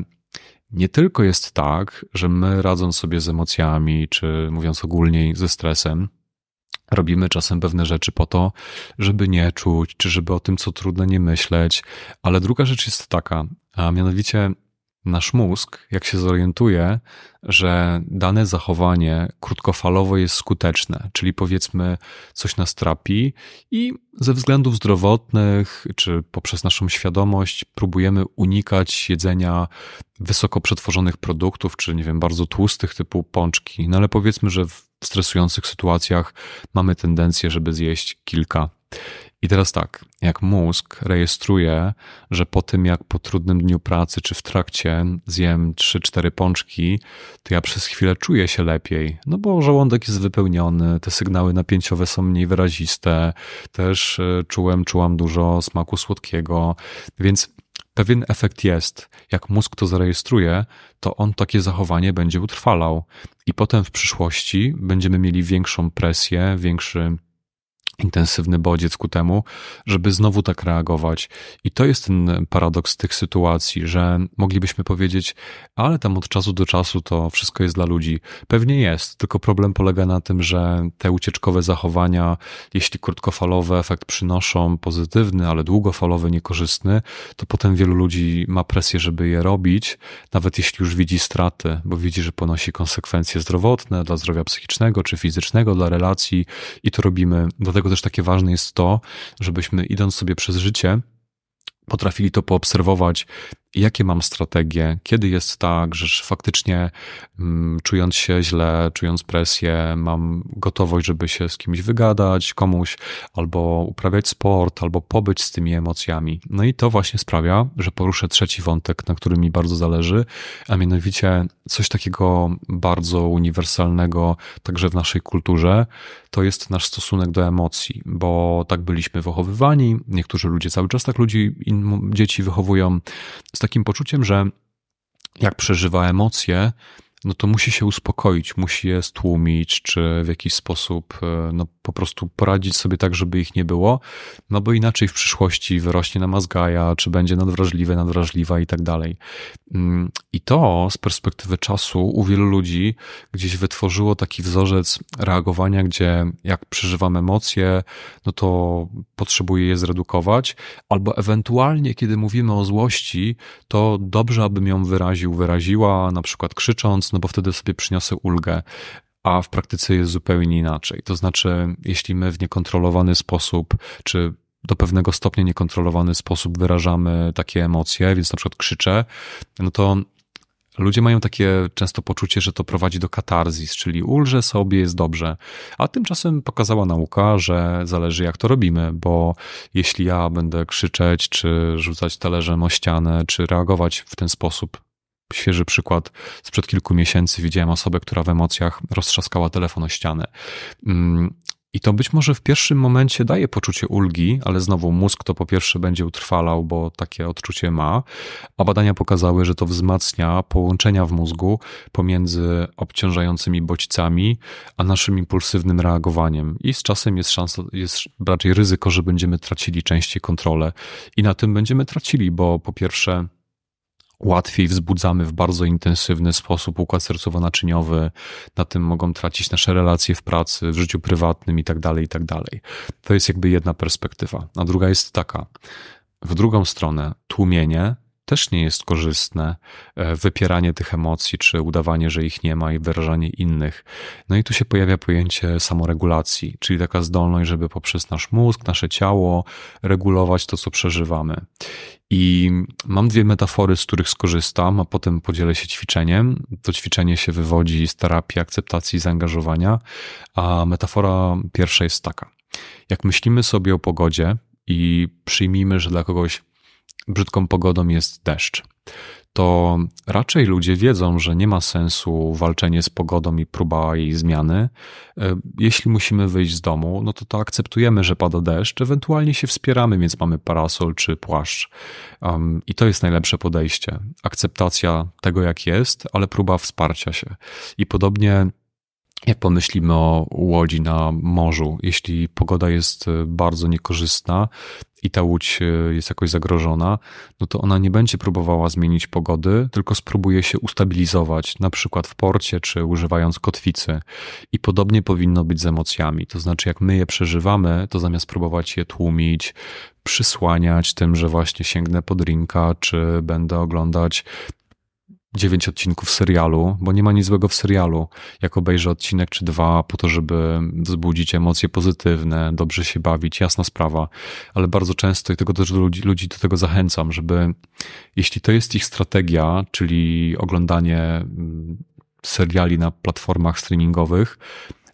nie tylko jest tak, że my radząc sobie z emocjami, czy mówiąc ogólnie ze stresem, Robimy czasem pewne rzeczy po to, żeby nie czuć, czy żeby o tym, co trudne, nie myśleć. Ale druga rzecz jest taka, a mianowicie nasz mózg, jak się zorientuje, że dane zachowanie krótkofalowo jest skuteczne, czyli powiedzmy coś nas trapi i ze względów zdrowotnych czy poprzez naszą świadomość próbujemy unikać jedzenia wysoko przetworzonych produktów, czy nie wiem, bardzo tłustych typu pączki, no ale powiedzmy, że w stresujących sytuacjach mamy tendencję, żeby zjeść kilka. I teraz tak, jak mózg rejestruje, że po tym jak po trudnym dniu pracy czy w trakcie zjem 3-4 pączki, to ja przez chwilę czuję się lepiej, no bo żołądek jest wypełniony, te sygnały napięciowe są mniej wyraziste, też e, czułem, czułam dużo smaku słodkiego, więc Pewien efekt jest, jak mózg to zarejestruje, to on takie zachowanie będzie utrwalał i potem w przyszłości będziemy mieli większą presję, większy intensywny bodziec ku temu, żeby znowu tak reagować. I to jest ten paradoks tych sytuacji, że moglibyśmy powiedzieć, ale tam od czasu do czasu to wszystko jest dla ludzi. Pewnie jest, tylko problem polega na tym, że te ucieczkowe zachowania, jeśli krótkofalowe efekt przynoszą pozytywny, ale długofalowy niekorzystny, to potem wielu ludzi ma presję, żeby je robić, nawet jeśli już widzi straty, bo widzi, że ponosi konsekwencje zdrowotne dla zdrowia psychicznego czy fizycznego, dla relacji i to robimy. Dlatego dlatego też takie ważne jest to, żebyśmy idąc sobie przez życie, potrafili to poobserwować jakie mam strategie, kiedy jest tak, że faktycznie mm, czując się źle, czując presję, mam gotowość, żeby się z kimś wygadać, komuś, albo uprawiać sport, albo pobyć z tymi emocjami. No i to właśnie sprawia, że poruszę trzeci wątek, na którym mi bardzo zależy, a mianowicie coś takiego bardzo uniwersalnego, także w naszej kulturze, to jest nasz stosunek do emocji, bo tak byliśmy wychowywani, niektórzy ludzie cały czas tak ludzi, dzieci wychowują, z takim poczuciem, że jak przeżywa emocje, no to musi się uspokoić, musi je stłumić, czy w jakiś sposób e, no, po prostu poradzić sobie tak, żeby ich nie było, no bo inaczej w przyszłości wyrośnie na mazgaja, czy będzie nadwrażliwe, nadwrażliwa i tak dalej. Mm, I to z perspektywy czasu u wielu ludzi gdzieś wytworzyło taki wzorzec reagowania, gdzie jak przeżywam emocje, no to potrzebuję je zredukować, albo ewentualnie, kiedy mówimy o złości, to dobrze, abym ją wyraził, wyraziła, na przykład krzycząc, no bo wtedy sobie przyniosę ulgę a w praktyce jest zupełnie inaczej. To znaczy, jeśli my w niekontrolowany sposób, czy do pewnego stopnia niekontrolowany sposób wyrażamy takie emocje, więc na przykład krzyczę, no to Ludzie mają takie często poczucie, że to prowadzi do katarzis, czyli ulżę sobie, jest dobrze. A tymczasem pokazała nauka, że zależy jak to robimy, bo jeśli ja będę krzyczeć, czy rzucać talerzem o ścianę, czy reagować w ten sposób świeży przykład. Sprzed kilku miesięcy widziałem osobę, która w emocjach roztrzaskała telefon o ścianę. Mm, I to być może w pierwszym momencie daje poczucie ulgi, ale znowu mózg to po pierwsze będzie utrwalał, bo takie odczucie ma, a badania pokazały, że to wzmacnia połączenia w mózgu pomiędzy obciążającymi bodźcami, a naszym impulsywnym reagowaniem. I z czasem jest szansa, jest raczej ryzyko, że będziemy tracili częściej kontrolę i na tym będziemy tracili, bo po pierwsze łatwiej wzbudzamy w bardzo intensywny sposób układ sercowo-naczyniowy, na tym mogą tracić nasze relacje w pracy, w życiu prywatnym i tak dalej, i tak dalej. To jest jakby jedna perspektywa. A druga jest taka. W drugą stronę tłumienie też nie jest korzystne e, wypieranie tych emocji, czy udawanie, że ich nie ma i wyrażanie innych. No i tu się pojawia pojęcie samoregulacji, czyli taka zdolność, żeby poprzez nasz mózg, nasze ciało regulować to, co przeżywamy. I mam dwie metafory, z których skorzystam, a potem podzielę się ćwiczeniem. To ćwiczenie się wywodzi z terapii akceptacji i zaangażowania, a metafora pierwsza jest taka. Jak myślimy sobie o pogodzie i przyjmijmy, że dla kogoś brzydką pogodą jest deszcz, to raczej ludzie wiedzą, że nie ma sensu walczenie z pogodą i próba jej zmiany. E, jeśli musimy wyjść z domu, no to to akceptujemy, że pada deszcz, ewentualnie się wspieramy, więc mamy parasol czy płaszcz. Um, I to jest najlepsze podejście. Akceptacja tego, jak jest, ale próba wsparcia się. I podobnie jak pomyślimy o łodzi na morzu, jeśli pogoda jest e, bardzo niekorzystna i ta łódź e, jest jakoś zagrożona, no to ona nie będzie próbowała zmienić pogody, tylko spróbuje się ustabilizować, na przykład w porcie czy używając kotwicy. I podobnie powinno być z emocjami. To znaczy, jak my je przeżywamy, to zamiast próbować je tłumić, przysłaniać tym, że właśnie sięgnę pod drinka, czy będę oglądać dziewięć odcinków serialu, bo nie ma nic złego w serialu. Jak obejrzę odcinek czy dwa po to, żeby wzbudzić emocje pozytywne, dobrze się bawić, jasna sprawa, ale bardzo często i tego też do ludzi, ludzi do tego zachęcam, żeby jeśli to jest ich strategia, czyli oglądanie mm, seriali na platformach streamingowych,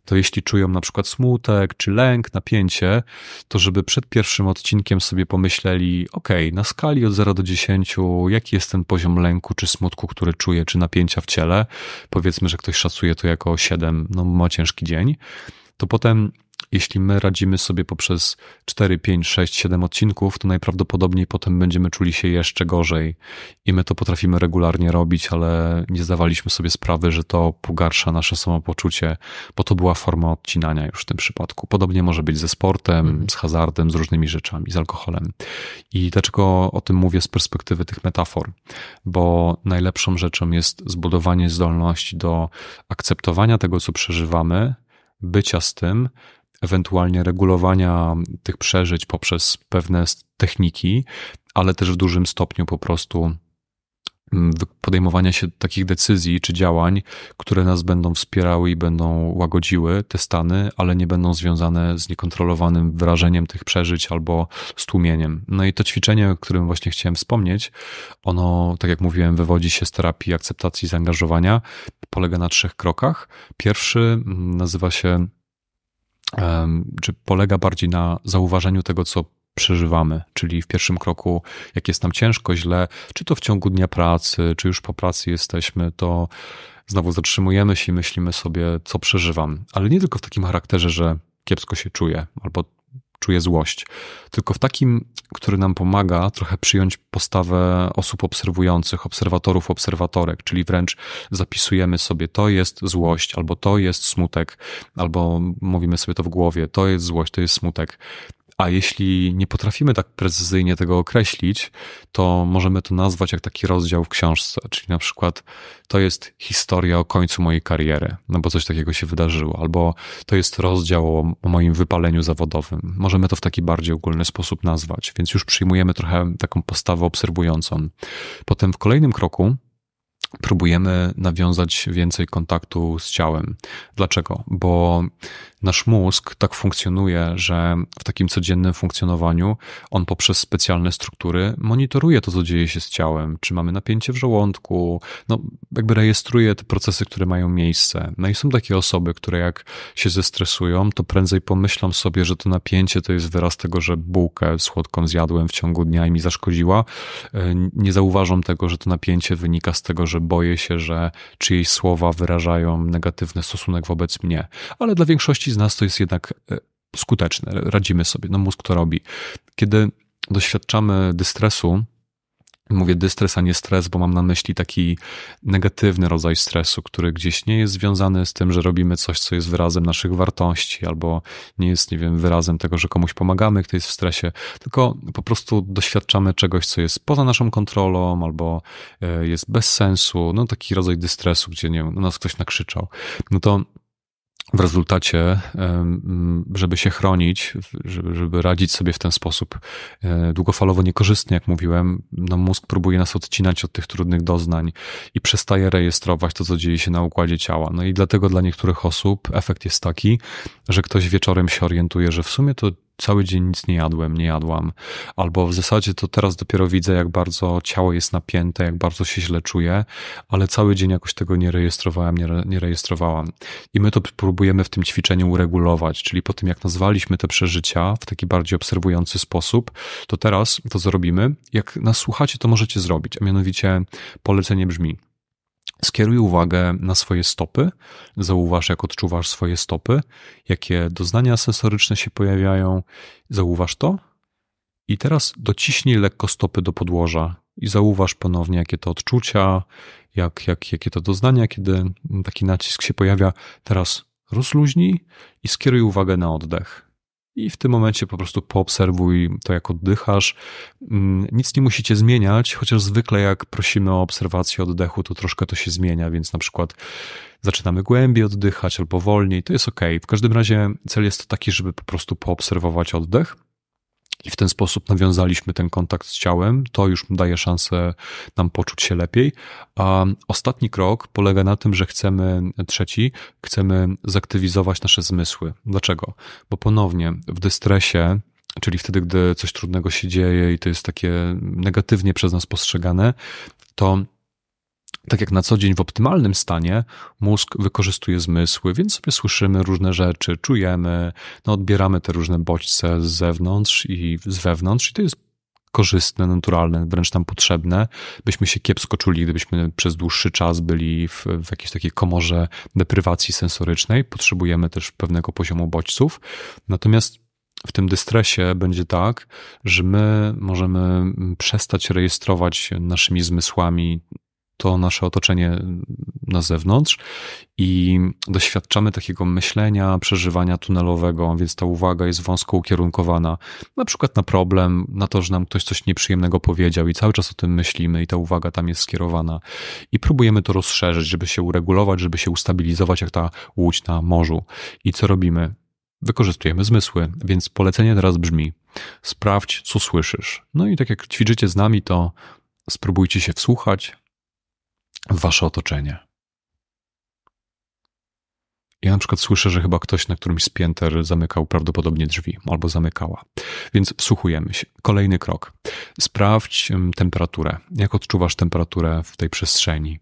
to jeśli czują na przykład smutek, czy lęk, napięcie, to żeby przed pierwszym odcinkiem sobie pomyśleli, ok, na skali od 0 do 10, jaki jest ten poziom lęku, czy smutku, który czuję, czy napięcia w ciele, powiedzmy, że ktoś szacuje to jako 7, no ma ciężki dzień, to potem jeśli my radzimy sobie poprzez 4, 5, 6, 7 odcinków, to najprawdopodobniej potem będziemy czuli się jeszcze gorzej. I my to potrafimy regularnie robić, ale nie zdawaliśmy sobie sprawy, że to pogarsza nasze samopoczucie, bo to była forma odcinania już w tym przypadku. Podobnie może być ze sportem, mm. z hazardem, z różnymi rzeczami, z alkoholem. I dlaczego o tym mówię z perspektywy tych metafor? Bo najlepszą rzeczą jest zbudowanie zdolności do akceptowania tego, co przeżywamy, bycia z tym, ewentualnie regulowania tych przeżyć poprzez pewne techniki, ale też w dużym stopniu po prostu mm, podejmowania się takich decyzji czy działań, które nas będą wspierały i będą łagodziły te stany, ale nie będą związane z niekontrolowanym wrażeniem tych przeżyć albo stłumieniem. No i to ćwiczenie, o którym właśnie chciałem wspomnieć, ono, tak jak mówiłem, wywodzi się z terapii akceptacji i zaangażowania, polega na trzech krokach. Pierwszy mm, nazywa się czy polega bardziej na zauważeniu tego, co przeżywamy, czyli w pierwszym kroku, jak jest nam ciężko, źle, czy to w ciągu dnia pracy, czy już po pracy jesteśmy, to znowu zatrzymujemy się i myślimy sobie, co przeżywam. Ale nie tylko w takim charakterze, że kiepsko się czuję, albo czuje złość, tylko w takim, który nam pomaga trochę przyjąć postawę osób obserwujących, obserwatorów, obserwatorek, czyli wręcz zapisujemy sobie, to jest złość, albo to jest smutek, albo mówimy sobie to w głowie, to jest złość, to jest smutek. A jeśli nie potrafimy tak precyzyjnie tego określić, to możemy to nazwać jak taki rozdział w książce, czyli na przykład to jest historia o końcu mojej kariery, no bo coś takiego się wydarzyło, albo to jest rozdział o, moim wypaleniu zawodowym. Możemy to w taki bardziej ogólny sposób nazwać, więc już przyjmujemy trochę taką postawę obserwującą. Potem w kolejnym kroku próbujemy nawiązać więcej kontaktu z ciałem. Dlaczego? Bo Nasz mózg tak funkcjonuje, że w takim codziennym funkcjonowaniu on poprzez specjalne struktury monitoruje to, co dzieje się z ciałem, czy mamy napięcie w żołądku, no jakby rejestruje te procesy, które mają miejsce. No i są takie osoby, które jak się zestresują, to prędzej pomyślą sobie, że to napięcie to jest wyraz tego, że bułkę słodką zjadłem w ciągu dnia i mi zaszkodziła. E, nie zauważą tego, że to napięcie wynika z tego, że boję się, że czyjeś słowa wyrażają negatywny stosunek wobec mnie. Ale dla większości z nas to jest jednak e, skuteczne, radzimy sobie, no mózg to robi. Kiedy doświadczamy dystresu, mówię dystres, a nie stres, bo mam na myśli taki negatywny rodzaj stresu, który gdzieś nie jest związany z tym, że robimy coś, co jest wyrazem naszych wartości, albo nie jest, nie wiem, wyrazem tego, że komuś pomagamy, kto jest w stresie, tylko po prostu doświadczamy czegoś, co jest poza naszą kontrolą, albo e, jest bez sensu, no taki rodzaj dystresu, gdzie nie wiem, nas ktoś nakrzyczał, no to w rezultacie, żeby się chronić, żeby, żeby, radzić sobie w ten sposób e, długofalowo niekorzystny, jak mówiłem, no mózg próbuje nas odcinać od tych trudnych doznań i przestaje rejestrować to, co dzieje się na układzie ciała. No i dlatego dla niektórych osób efekt jest taki, że ktoś wieczorem się orientuje, że w sumie to cały dzień nic nie jadłem, nie jadłam, albo w zasadzie to teraz dopiero widzę, jak bardzo ciało jest napięte, jak bardzo się źle czuję, ale cały dzień jakoś tego nie rejestrowałem, nie, re, nie rejestrowałam. I my to próbujemy w tym ćwiczeniu uregulować, czyli po tym, jak nazwaliśmy te przeżycia w taki bardziej obserwujący sposób, to teraz to, zrobimy. jak nas słuchacie, to możecie zrobić, a mianowicie polecenie brzmi Skieruj uwagę na swoje stopy, zauważ jak odczuwasz swoje stopy, jakie doznania sensoryczne się pojawiają, zauważ to. I teraz dociśnij lekko stopy do podłoża i zauważ ponownie, jakie to odczucia, jak, jak, jakie to doznania, kiedy taki nacisk się pojawia. Teraz rozluźnij i skieruj uwagę na oddech i w tym momencie po prostu poobserwuj to, jak oddychasz. Mm, nic nie musicie zmieniać, chociaż zwykle jak prosimy o obserwację oddechu, to troszkę to się zmienia, więc na przykład zaczynamy głębiej oddychać albo wolniej, to jest ok. W każdym razie cel jest taki, żeby po prostu poobserwować oddech. I w ten sposób nawiązaliśmy ten kontakt z ciałem. To już daje szansę nam poczuć się lepiej. A ostatni krok polega na tym, że chcemy, trzeci, chcemy zaktywizować nasze zmysły. Dlaczego? Bo ponownie w dystresie, czyli wtedy, gdy coś trudnego się dzieje i to jest takie negatywnie przez nas postrzegane, to tak jak na co dzień w optymalnym stanie, mózg wykorzystuje zmysły, więc sobie słyszymy różne rzeczy, czujemy, no odbieramy te różne bodźce z zewnątrz i z wewnątrz, i to jest korzystne, naturalne, wręcz nam potrzebne. Byśmy się kiepsko czuli, gdybyśmy przez dłuższy czas byli w, w jakiejś takiej komorze deprywacji sensorycznej. Potrzebujemy też pewnego poziomu bodźców. Natomiast w tym dystresie będzie tak, że my możemy mm, przestać rejestrować naszymi zmysłami to nasze otoczenie na zewnątrz i doświadczamy takiego myślenia, przeżywania tunelowego, więc ta uwaga jest wąsko ukierunkowana na przykład na problem, na to, że nam ktoś coś nieprzyjemnego powiedział i cały czas o tym myślimy i ta uwaga tam jest skierowana i próbujemy to rozszerzyć, żeby się uregulować, żeby się ustabilizować jak ta łódź na morzu. I co robimy? wykorzystujemy zmysły, więc polecenie teraz brzmi: sprawdź, co słyszysz. No i tak jak ćwiczycie z nami, to spróbujcie się wsłuchać, wasze otoczenie. Ja na przykład słyszę, że chyba ktoś na którymś z pięter zamykał prawdopodobnie drzwi albo zamykała. Więc wsłuchujemy się. Kolejny krok. Sprawdź temperaturę. Jak odczuwasz temperaturę w tej przestrzeni?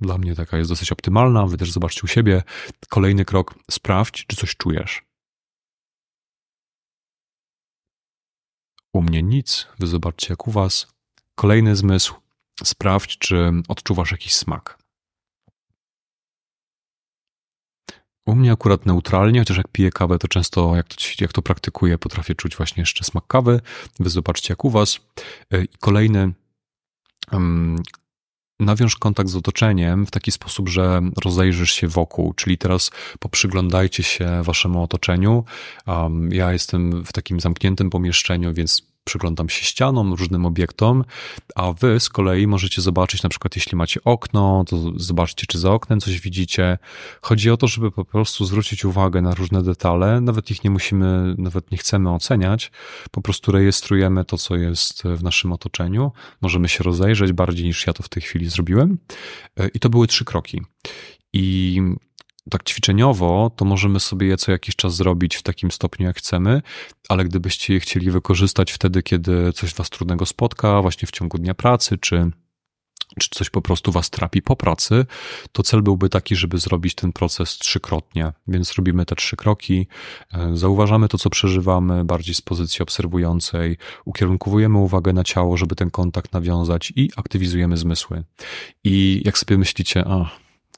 Dla mnie taka jest dosyć optymalna. Wy też zobaczcie u siebie. Kolejny krok. Sprawdź, czy coś czujesz. U mnie nic. Wy zobaczcie, jak u was. Kolejny zmysł. Sprawdź, czy odczuwasz jakiś smak. U mnie akurat neutralnie, chociaż jak piję kawę, to często jak to, jak to praktykuję, potrafię czuć właśnie jeszcze smak kawy. Wy zobaczcie jak u was. Y, kolejny, um, nawiąż kontakt z otoczeniem w taki sposób, że rozejrzysz się wokół, czyli teraz poprzyglądajcie się waszemu otoczeniu. Um, ja jestem w takim zamkniętym pomieszczeniu, więc przyglądam się ścianom, różnym obiektom, a wy z kolei możecie zobaczyć, na przykład jeśli macie okno, to zobaczcie, czy za oknem coś widzicie. Chodzi o to, żeby po prostu zwrócić uwagę na różne detale, nawet ich nie musimy, nawet nie chcemy oceniać, po prostu rejestrujemy to, co jest w naszym otoczeniu, możemy się rozejrzeć bardziej niż ja to w tej chwili zrobiłem. E, I to były trzy kroki. I tak ćwiczeniowo, to możemy sobie je co jakiś czas zrobić w takim stopniu, jak chcemy, ale gdybyście je chcieli wykorzystać wtedy, kiedy coś was trudnego spotka, właśnie w ciągu dnia pracy, czy czy coś po prostu was trapi po pracy, to cel byłby taki, żeby zrobić ten proces trzykrotnie. Więc robimy te trzy kroki, e, zauważamy to, co przeżywamy, bardziej z pozycji obserwującej, ukierunkowujemy uwagę na ciało, żeby ten kontakt nawiązać i aktywizujemy zmysły. I jak sobie myślicie, a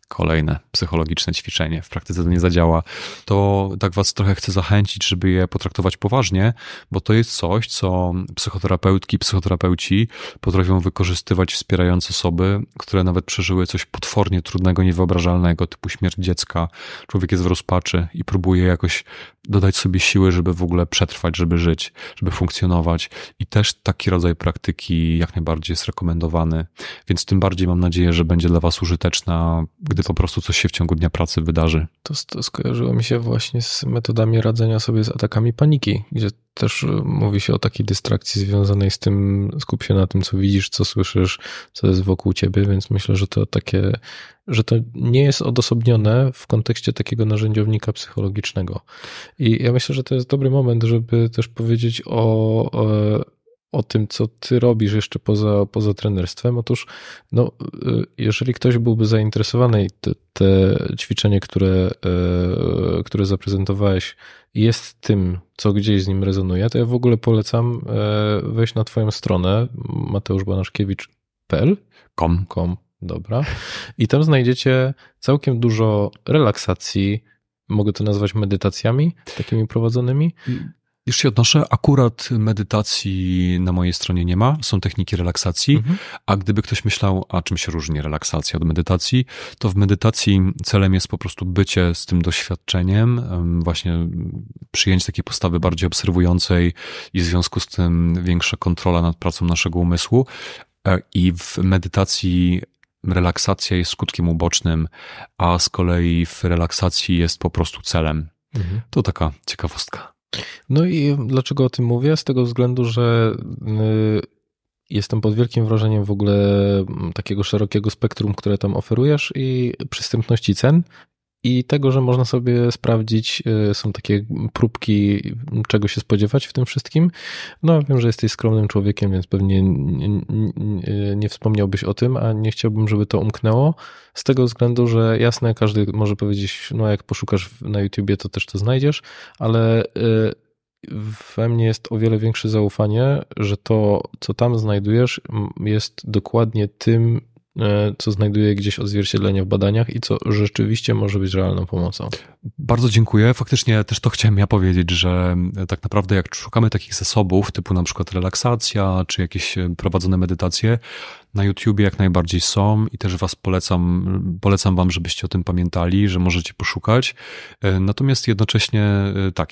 kolejne psychologiczne ćwiczenie, w praktyce to nie zadziała, to tak was trochę chcę zachęcić, żeby je potraktować poważnie, bo to jest coś, co psychoterapeutki, psychoterapeuci potrafią wykorzystywać wspierając osoby, które nawet przeżyły coś potwornie trudnego, niewyobrażalnego, typu śmierć dziecka. Człowiek jest w rozpaczy i próbuje jakoś dodać sobie siły, żeby w ogóle przetrwać, żeby żyć, żeby funkcjonować. I też taki rodzaj praktyki jak najbardziej jest rekomendowany, więc tym bardziej mam nadzieję, że będzie dla was użyteczna, gdy po prostu coś się w ciągu dnia pracy wydarzy. To, to skojarzyło mi się właśnie z metodami radzenia sobie z atakami paniki, gdzie też e, mówi się o takiej dystrakcji związanej z tym, skup się na tym, co widzisz, co słyszysz, co jest wokół ciebie, więc myślę, że to takie, że to nie jest odosobnione w kontekście takiego narzędziownika psychologicznego. I ja myślę, że to jest dobry moment, żeby też powiedzieć o, o o tym, co ty robisz jeszcze poza, poza trenerstwem. Otóż, no, y, jeżeli ktoś byłby zainteresowany te, te ćwiczenie, które, y, które zaprezentowałeś, jest tym, co gdzieś z nim rezonuje, to ja w ogóle polecam y, wejść na twoją stronę mateuszbanaszkiewicz.pl kom. kom. Dobra. I tam znajdziecie całkiem dużo relaksacji, mogę to nazwać medytacjami takimi prowadzonymi? Już się odnoszę. Akurat medytacji na mojej stronie nie ma. Są techniki relaksacji. Mhm. A gdyby ktoś myślał, a czym się różni relaksacja od medytacji, to w medytacji celem jest po prostu bycie z tym doświadczeniem, właśnie przyjęcie takiej postawy bardziej obserwującej i w związku z tym większa kontrola nad pracą naszego umysłu. E, I w medytacji relaksacja jest skutkiem ubocznym, a z kolei w relaksacji jest po prostu celem. Mhm. To taka ciekawostka. No i dlaczego o tym mówię? Z tego względu, że y, jestem pod wielkim wrażeniem w ogóle takiego szerokiego spektrum, które tam oferujesz i przystępności cen i tego, że można sobie sprawdzić, y, są takie próbki, czego się spodziewać w tym wszystkim. No wiem, że jesteś skromnym człowiekiem, więc pewnie nie, nie, nie wspomniałbyś o tym, a nie chciałbym, żeby to umknęło, z tego względu, że jasne, każdy może powiedzieć, no jak poszukasz na YouTubie, to też to znajdziesz, ale y, we mnie jest o wiele większe zaufanie, że to, co tam znajdujesz, jest dokładnie tym, E, co znajduje gdzieś odzwierciedlenie w badaniach i co rzeczywiście może być realną pomocą. Bardzo dziękuję. Faktycznie też to chciałem ja powiedzieć, że e, tak naprawdę jak szukamy takich zasobów, typu na przykład relaksacja, czy jakieś e, prowadzone medytacje, na YouTubie jak najbardziej są i też was polecam, polecam wam, żebyście o tym pamiętali, że możecie poszukać. E, natomiast jednocześnie e, tak,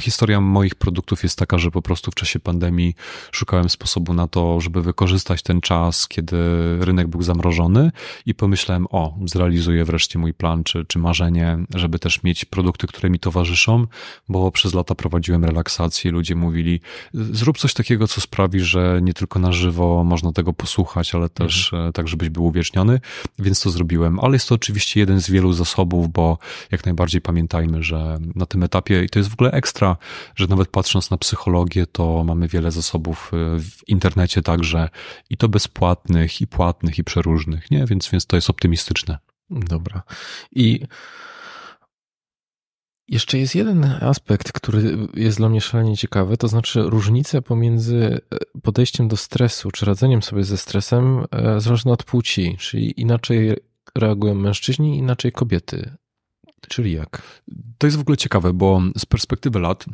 historia moich produktów jest taka, że po prostu w czasie pandemii szukałem sposobu na to, żeby wykorzystać ten czas, kiedy rynek był zamrożony i pomyślałem, o, zrealizuję wreszcie mój plan czy, czy marzenie, żeby też mieć produkty, które mi towarzyszą, bo przez lata prowadziłem relaksację ludzie mówili, zrób coś takiego, co sprawi, że nie tylko na żywo można tego posłuchać, ale ale mhm. też mhm. tak, żebyś był uwieczniony, więc to zrobiłem. Ale jest to oczywiście jeden z wielu zasobów, bo jak najbardziej pamiętajmy, że na tym etapie, i to jest w ogóle ekstra, że nawet patrząc na psychologię, to mamy wiele zasobów e, w internecie także i to bezpłatnych, i płatnych, i przeróżnych, nie? Więc, więc to jest optymistyczne. Dobra. I jeszcze jest jeden aspekt, który jest dla mnie szalenie ciekawy, to znaczy różnice pomiędzy e, podejściem do stresu czy radzeniem sobie ze stresem e, zależne od płci, czyli inaczej reagują mężczyźni, inaczej kobiety. Czyli jak? To jest w ogóle ciekawe, bo z perspektywy lat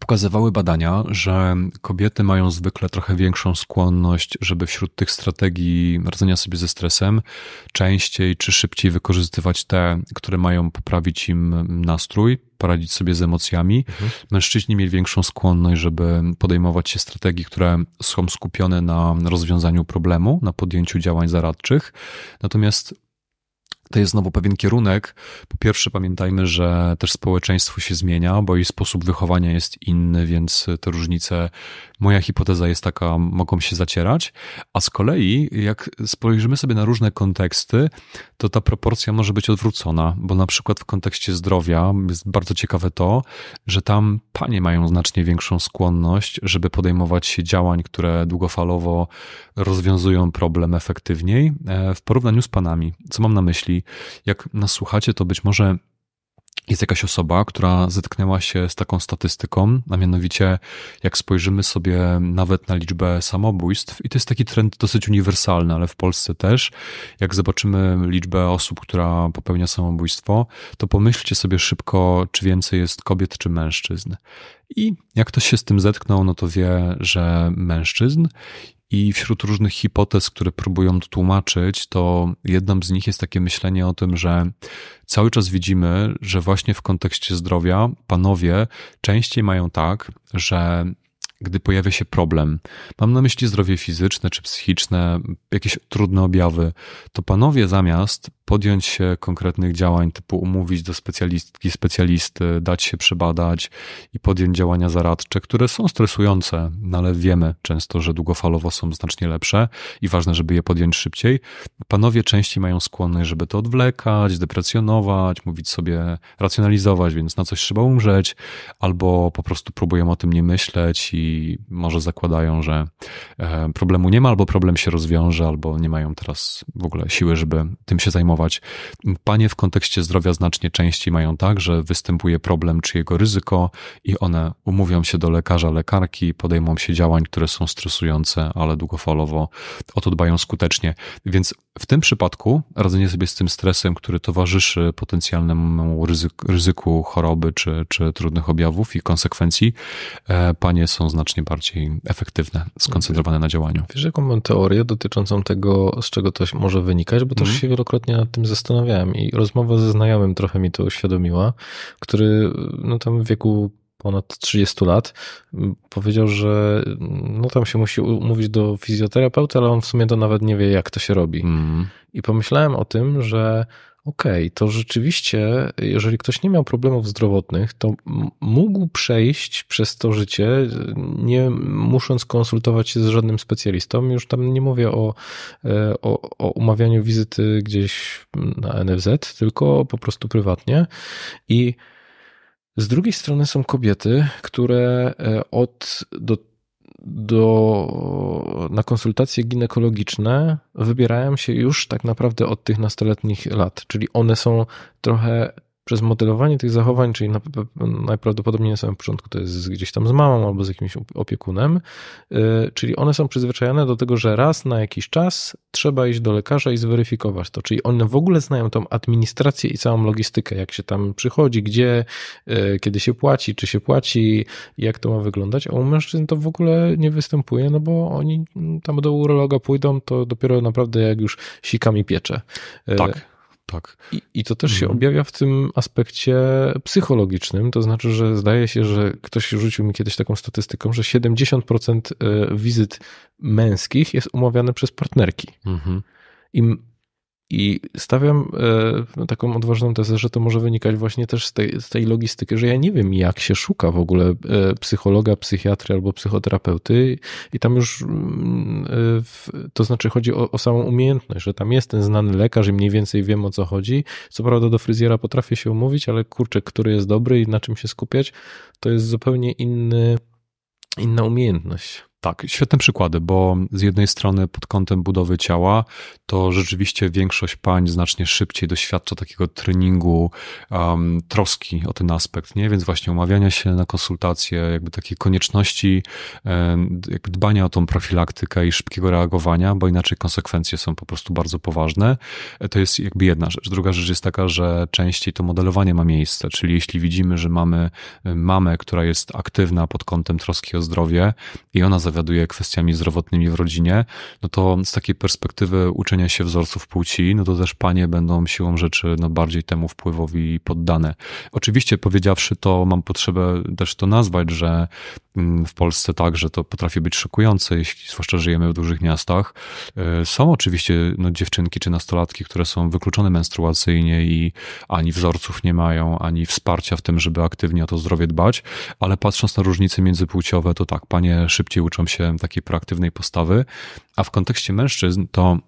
Pokazywały badania, że kobiety mają zwykle trochę większą skłonność, żeby wśród tych strategii radzenia sobie ze stresem częściej czy szybciej wykorzystywać te, które mają poprawić im nastrój, poradzić sobie z emocjami. Mhm. Mężczyźni mieli większą skłonność, żeby podejmować się strategii, które są skupione na rozwiązaniu problemu, na podjęciu działań zaradczych. Natomiast to jest znowu pewien kierunek. Po pierwsze, pamiętajmy, że też społeczeństwo się zmienia, bo i sposób wychowania jest inny, więc te różnice, moja hipoteza jest taka, mogą się zacierać. A z kolei, jak spojrzymy sobie na różne konteksty, to ta proporcja może być odwrócona, bo na przykład w kontekście zdrowia jest bardzo ciekawe to, że tam panie mają znacznie większą skłonność, żeby podejmować się działań, które długofalowo rozwiązują problem efektywniej e, w porównaniu z panami. Co mam na myśli? Czyli jak nas słuchacie, to być może jest jakaś osoba, która zetknęła się z taką statystyką, a mianowicie jak spojrzymy sobie nawet na liczbę samobójstw, i to jest taki trend dosyć uniwersalny, ale w Polsce też, jak zobaczymy liczbę osób, która popełnia samobójstwo, to pomyślcie sobie szybko, czy więcej jest kobiet czy mężczyzn. I jak ktoś się z tym zetknął, no to wie, że mężczyzn i wśród różnych hipotez, które próbują tłumaczyć, to jedną z nich jest takie myślenie o tym, że cały czas widzimy, że właśnie w kontekście zdrowia panowie częściej mają tak, że gdy pojawia się problem, mam na myśli zdrowie fizyczne czy psychiczne, jakieś trudne objawy, to panowie zamiast podjąć się konkretnych działań, typu umówić do specjalistki, specjalisty, dać się przebadać i podjąć działania zaradcze, które są stresujące, no ale wiemy często, że długofalowo są znacznie lepsze i ważne, żeby je podjąć szybciej. Panowie częściej mają skłonność, żeby to odwlekać, deprecjonować, mówić sobie, racjonalizować, więc na coś trzeba umrzeć, albo po prostu próbują o tym nie myśleć i może zakładają, że e, problemu nie ma, albo problem się rozwiąże, albo nie mają teraz w ogóle siły, żeby tym się zajmować Panie w kontekście zdrowia znacznie częściej mają tak, że występuje problem czy jego ryzyko i one umówią się do lekarza, lekarki, podejmą się działań, które są stresujące, ale długofalowo o to dbają skutecznie. Więc w tym przypadku radzenie sobie z tym stresem, który towarzyszy potencjalnemu ryzyku, ryzyku choroby czy, czy trudnych objawów i konsekwencji, e, panie są znacznie bardziej efektywne, skoncentrowane na działaniu. Wiesz, jaką mam teorię dotyczącą tego, z czego to może wynikać, bo mm. się wielokrotnie nad tym zastanawiałem i rozmowa ze znajomym trochę mi to uświadomiła, który no tam w wieku ponad 30 lat, powiedział, że no tam się musi umówić do fizjoterapeuty, ale on w sumie to nawet nie wie, jak to się robi. Mm. I pomyślałem o tym, że Okej, okay, to rzeczywiście, jeżeli ktoś nie miał problemów zdrowotnych, to mógł przejść przez to życie, nie musząc konsultować się z żadnym specjalistą. Już tam nie mówię o, e, o, o umawianiu wizyty gdzieś na NFZ, tylko po prostu prywatnie. I z drugiej strony są kobiety, które e, od do do, na konsultacje ginekologiczne wybierają się już tak naprawdę od tych nastoletnich lat, czyli one są trochę przez modelowanie tych zachowań, czyli najprawdopodobniej na samym początku to jest gdzieś tam z mamą albo z jakimś opiekunem, y, czyli one są przyzwyczajone do tego, że raz na jakiś czas trzeba iść do lekarza i zweryfikować to. Czyli one w ogóle znają tą administrację i całą logistykę, jak się tam przychodzi, gdzie, y, kiedy się płaci, czy się płaci, jak to ma wyglądać, a u mężczyzn to w ogóle nie występuje, no bo oni tam do urologa pójdą, to dopiero naprawdę jak już sikami piecze. Y, tak tak. I, I, to też się mhm. objawia w tym aspekcie psychologicznym, to znaczy, że zdaje się, że ktoś rzucił mi kiedyś taką statystyką, że 70% e, wizyt męskich jest umawiane przez partnerki. Mhm. I i stawiam e, taką odważną tezę, że to może wynikać właśnie też z tej, z tej, logistyki, że ja nie wiem, jak się szuka w ogóle e, psychologa, psychiatry albo psychoterapeuty, i tam już mm, e, to znaczy chodzi o, o samą umiejętność, że tam jest ten znany lekarz i mniej więcej wiem o co chodzi. Co prawda do fryzjera potrafię się umówić, ale kurczę, który jest dobry i na czym się skupiać, to jest zupełnie inny, inna umiejętność. Tak, świetne przykłady, bo z jednej strony pod kątem budowy ciała, to rzeczywiście większość pań znacznie szybciej doświadcza takiego treningu, um, troski o ten aspekt, nie? Więc właśnie umawiania się na konsultacje, jakby takiej konieczności um, jakby dbania o tą profilaktykę i szybkiego reagowania, bo inaczej konsekwencje są po prostu bardzo poważne. E, to jest jakby jedna rzecz. Druga rzecz jest taka, że częściej to modelowanie ma miejsce, czyli jeśli widzimy, że mamy e, mamę, która jest aktywna pod kątem troski o zdrowie i ona zawiera zawiaduje kwestiami zdrowotnymi w rodzinie, no to z takiej perspektywy uczenia się wzorców płci, no to też panie będą siłą rzeczy no, bardziej temu wpływowi poddane. Oczywiście powiedziawszy to, mam potrzebę też to nazwać, że Mm, w Polsce tak, że to potrafi być szokujące, jeśli zwłaszcza żyjemy w dużych miastach. E, są oczywiście no, dziewczynki czy nastolatki, które są wykluczone menstruacyjnie i ani wzorców nie mają, ani wsparcia w tym, żeby aktywnie o to zdrowie dbać, ale patrząc na różnice międzypłciowe, to tak, panie szybciej uczą się takiej proaktywnej postawy, a w kontekście mężczyzn to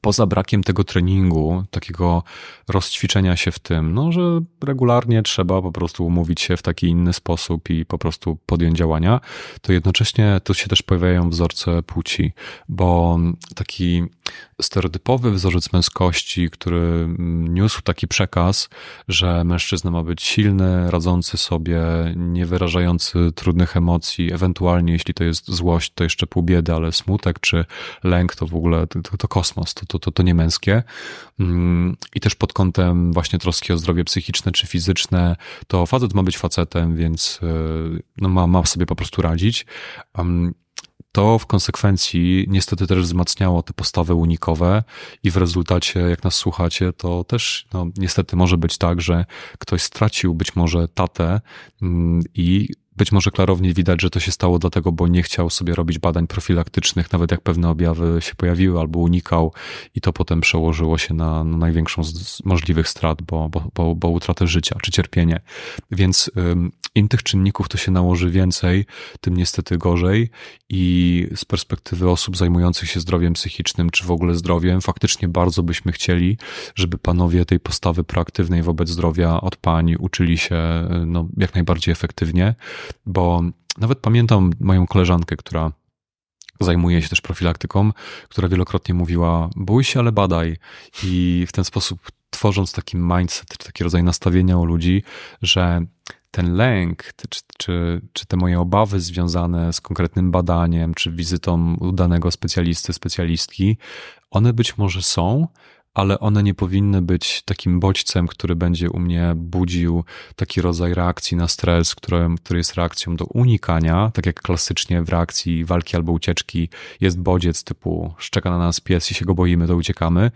poza brakiem tego treningu, takiego rozćwiczenia się w tym, no, że regularnie trzeba po prostu umówić się w taki inny sposób i po prostu podjąć działania, to jednocześnie tu się też pojawiają wzorce płci, bo taki stereotypowy wzorzec męskości, który niósł taki przekaz, że mężczyzna ma być silny, radzący sobie, nie wyrażający trudnych emocji, ewentualnie jeśli to jest złość, to jeszcze pół biedy, ale smutek czy lęk to w ogóle to, to kosmos, to, to, to, to nie męskie. Mm, I też pod kątem właśnie troski o zdrowie psychiczne czy fizyczne, to facet ma być facetem, więc e, no, ma, ma sobie po prostu radzić. To w konsekwencji niestety też wzmacniało te postawy unikowe i w rezultacie, jak nas słuchacie, to też no, niestety może być tak, że ktoś stracił być może tatę mm, i być może klarownie widać, że to się stało dlatego, bo nie chciał sobie robić badań profilaktycznych, nawet jak pewne objawy się pojawiły albo unikał, i to potem przełożyło się na, na największą z możliwych strat, bo, bo, bo, bo utratę życia czy cierpienie. Więc ym, im tych czynników to się nałoży więcej, tym niestety gorzej. I z perspektywy osób zajmujących się zdrowiem psychicznym czy w ogóle zdrowiem, faktycznie bardzo byśmy chcieli, żeby panowie tej postawy proaktywnej wobec zdrowia od pań uczyli się no, jak najbardziej efektywnie bo nawet pamiętam moją koleżankę, która zajmuje się też profilaktyką, która wielokrotnie mówiła: bój się, ale badaj. I w ten sposób tworząc taki mindset, czy taki rodzaj nastawienia u ludzi, że ten lęk, czy, czy, czy te moje obawy związane z konkretnym badaniem, czy wizytą u danego specjalisty, specjalistki, one być może są, ale one nie powinny być takim bodźcem, który będzie u mnie budził taki rodzaj reakcji na stres, który, który jest reakcją do unikania, tak jak klasycznie w reakcji walki albo ucieczki jest bodziec typu szczeka na nas pies i się go boimy, to uciekamy,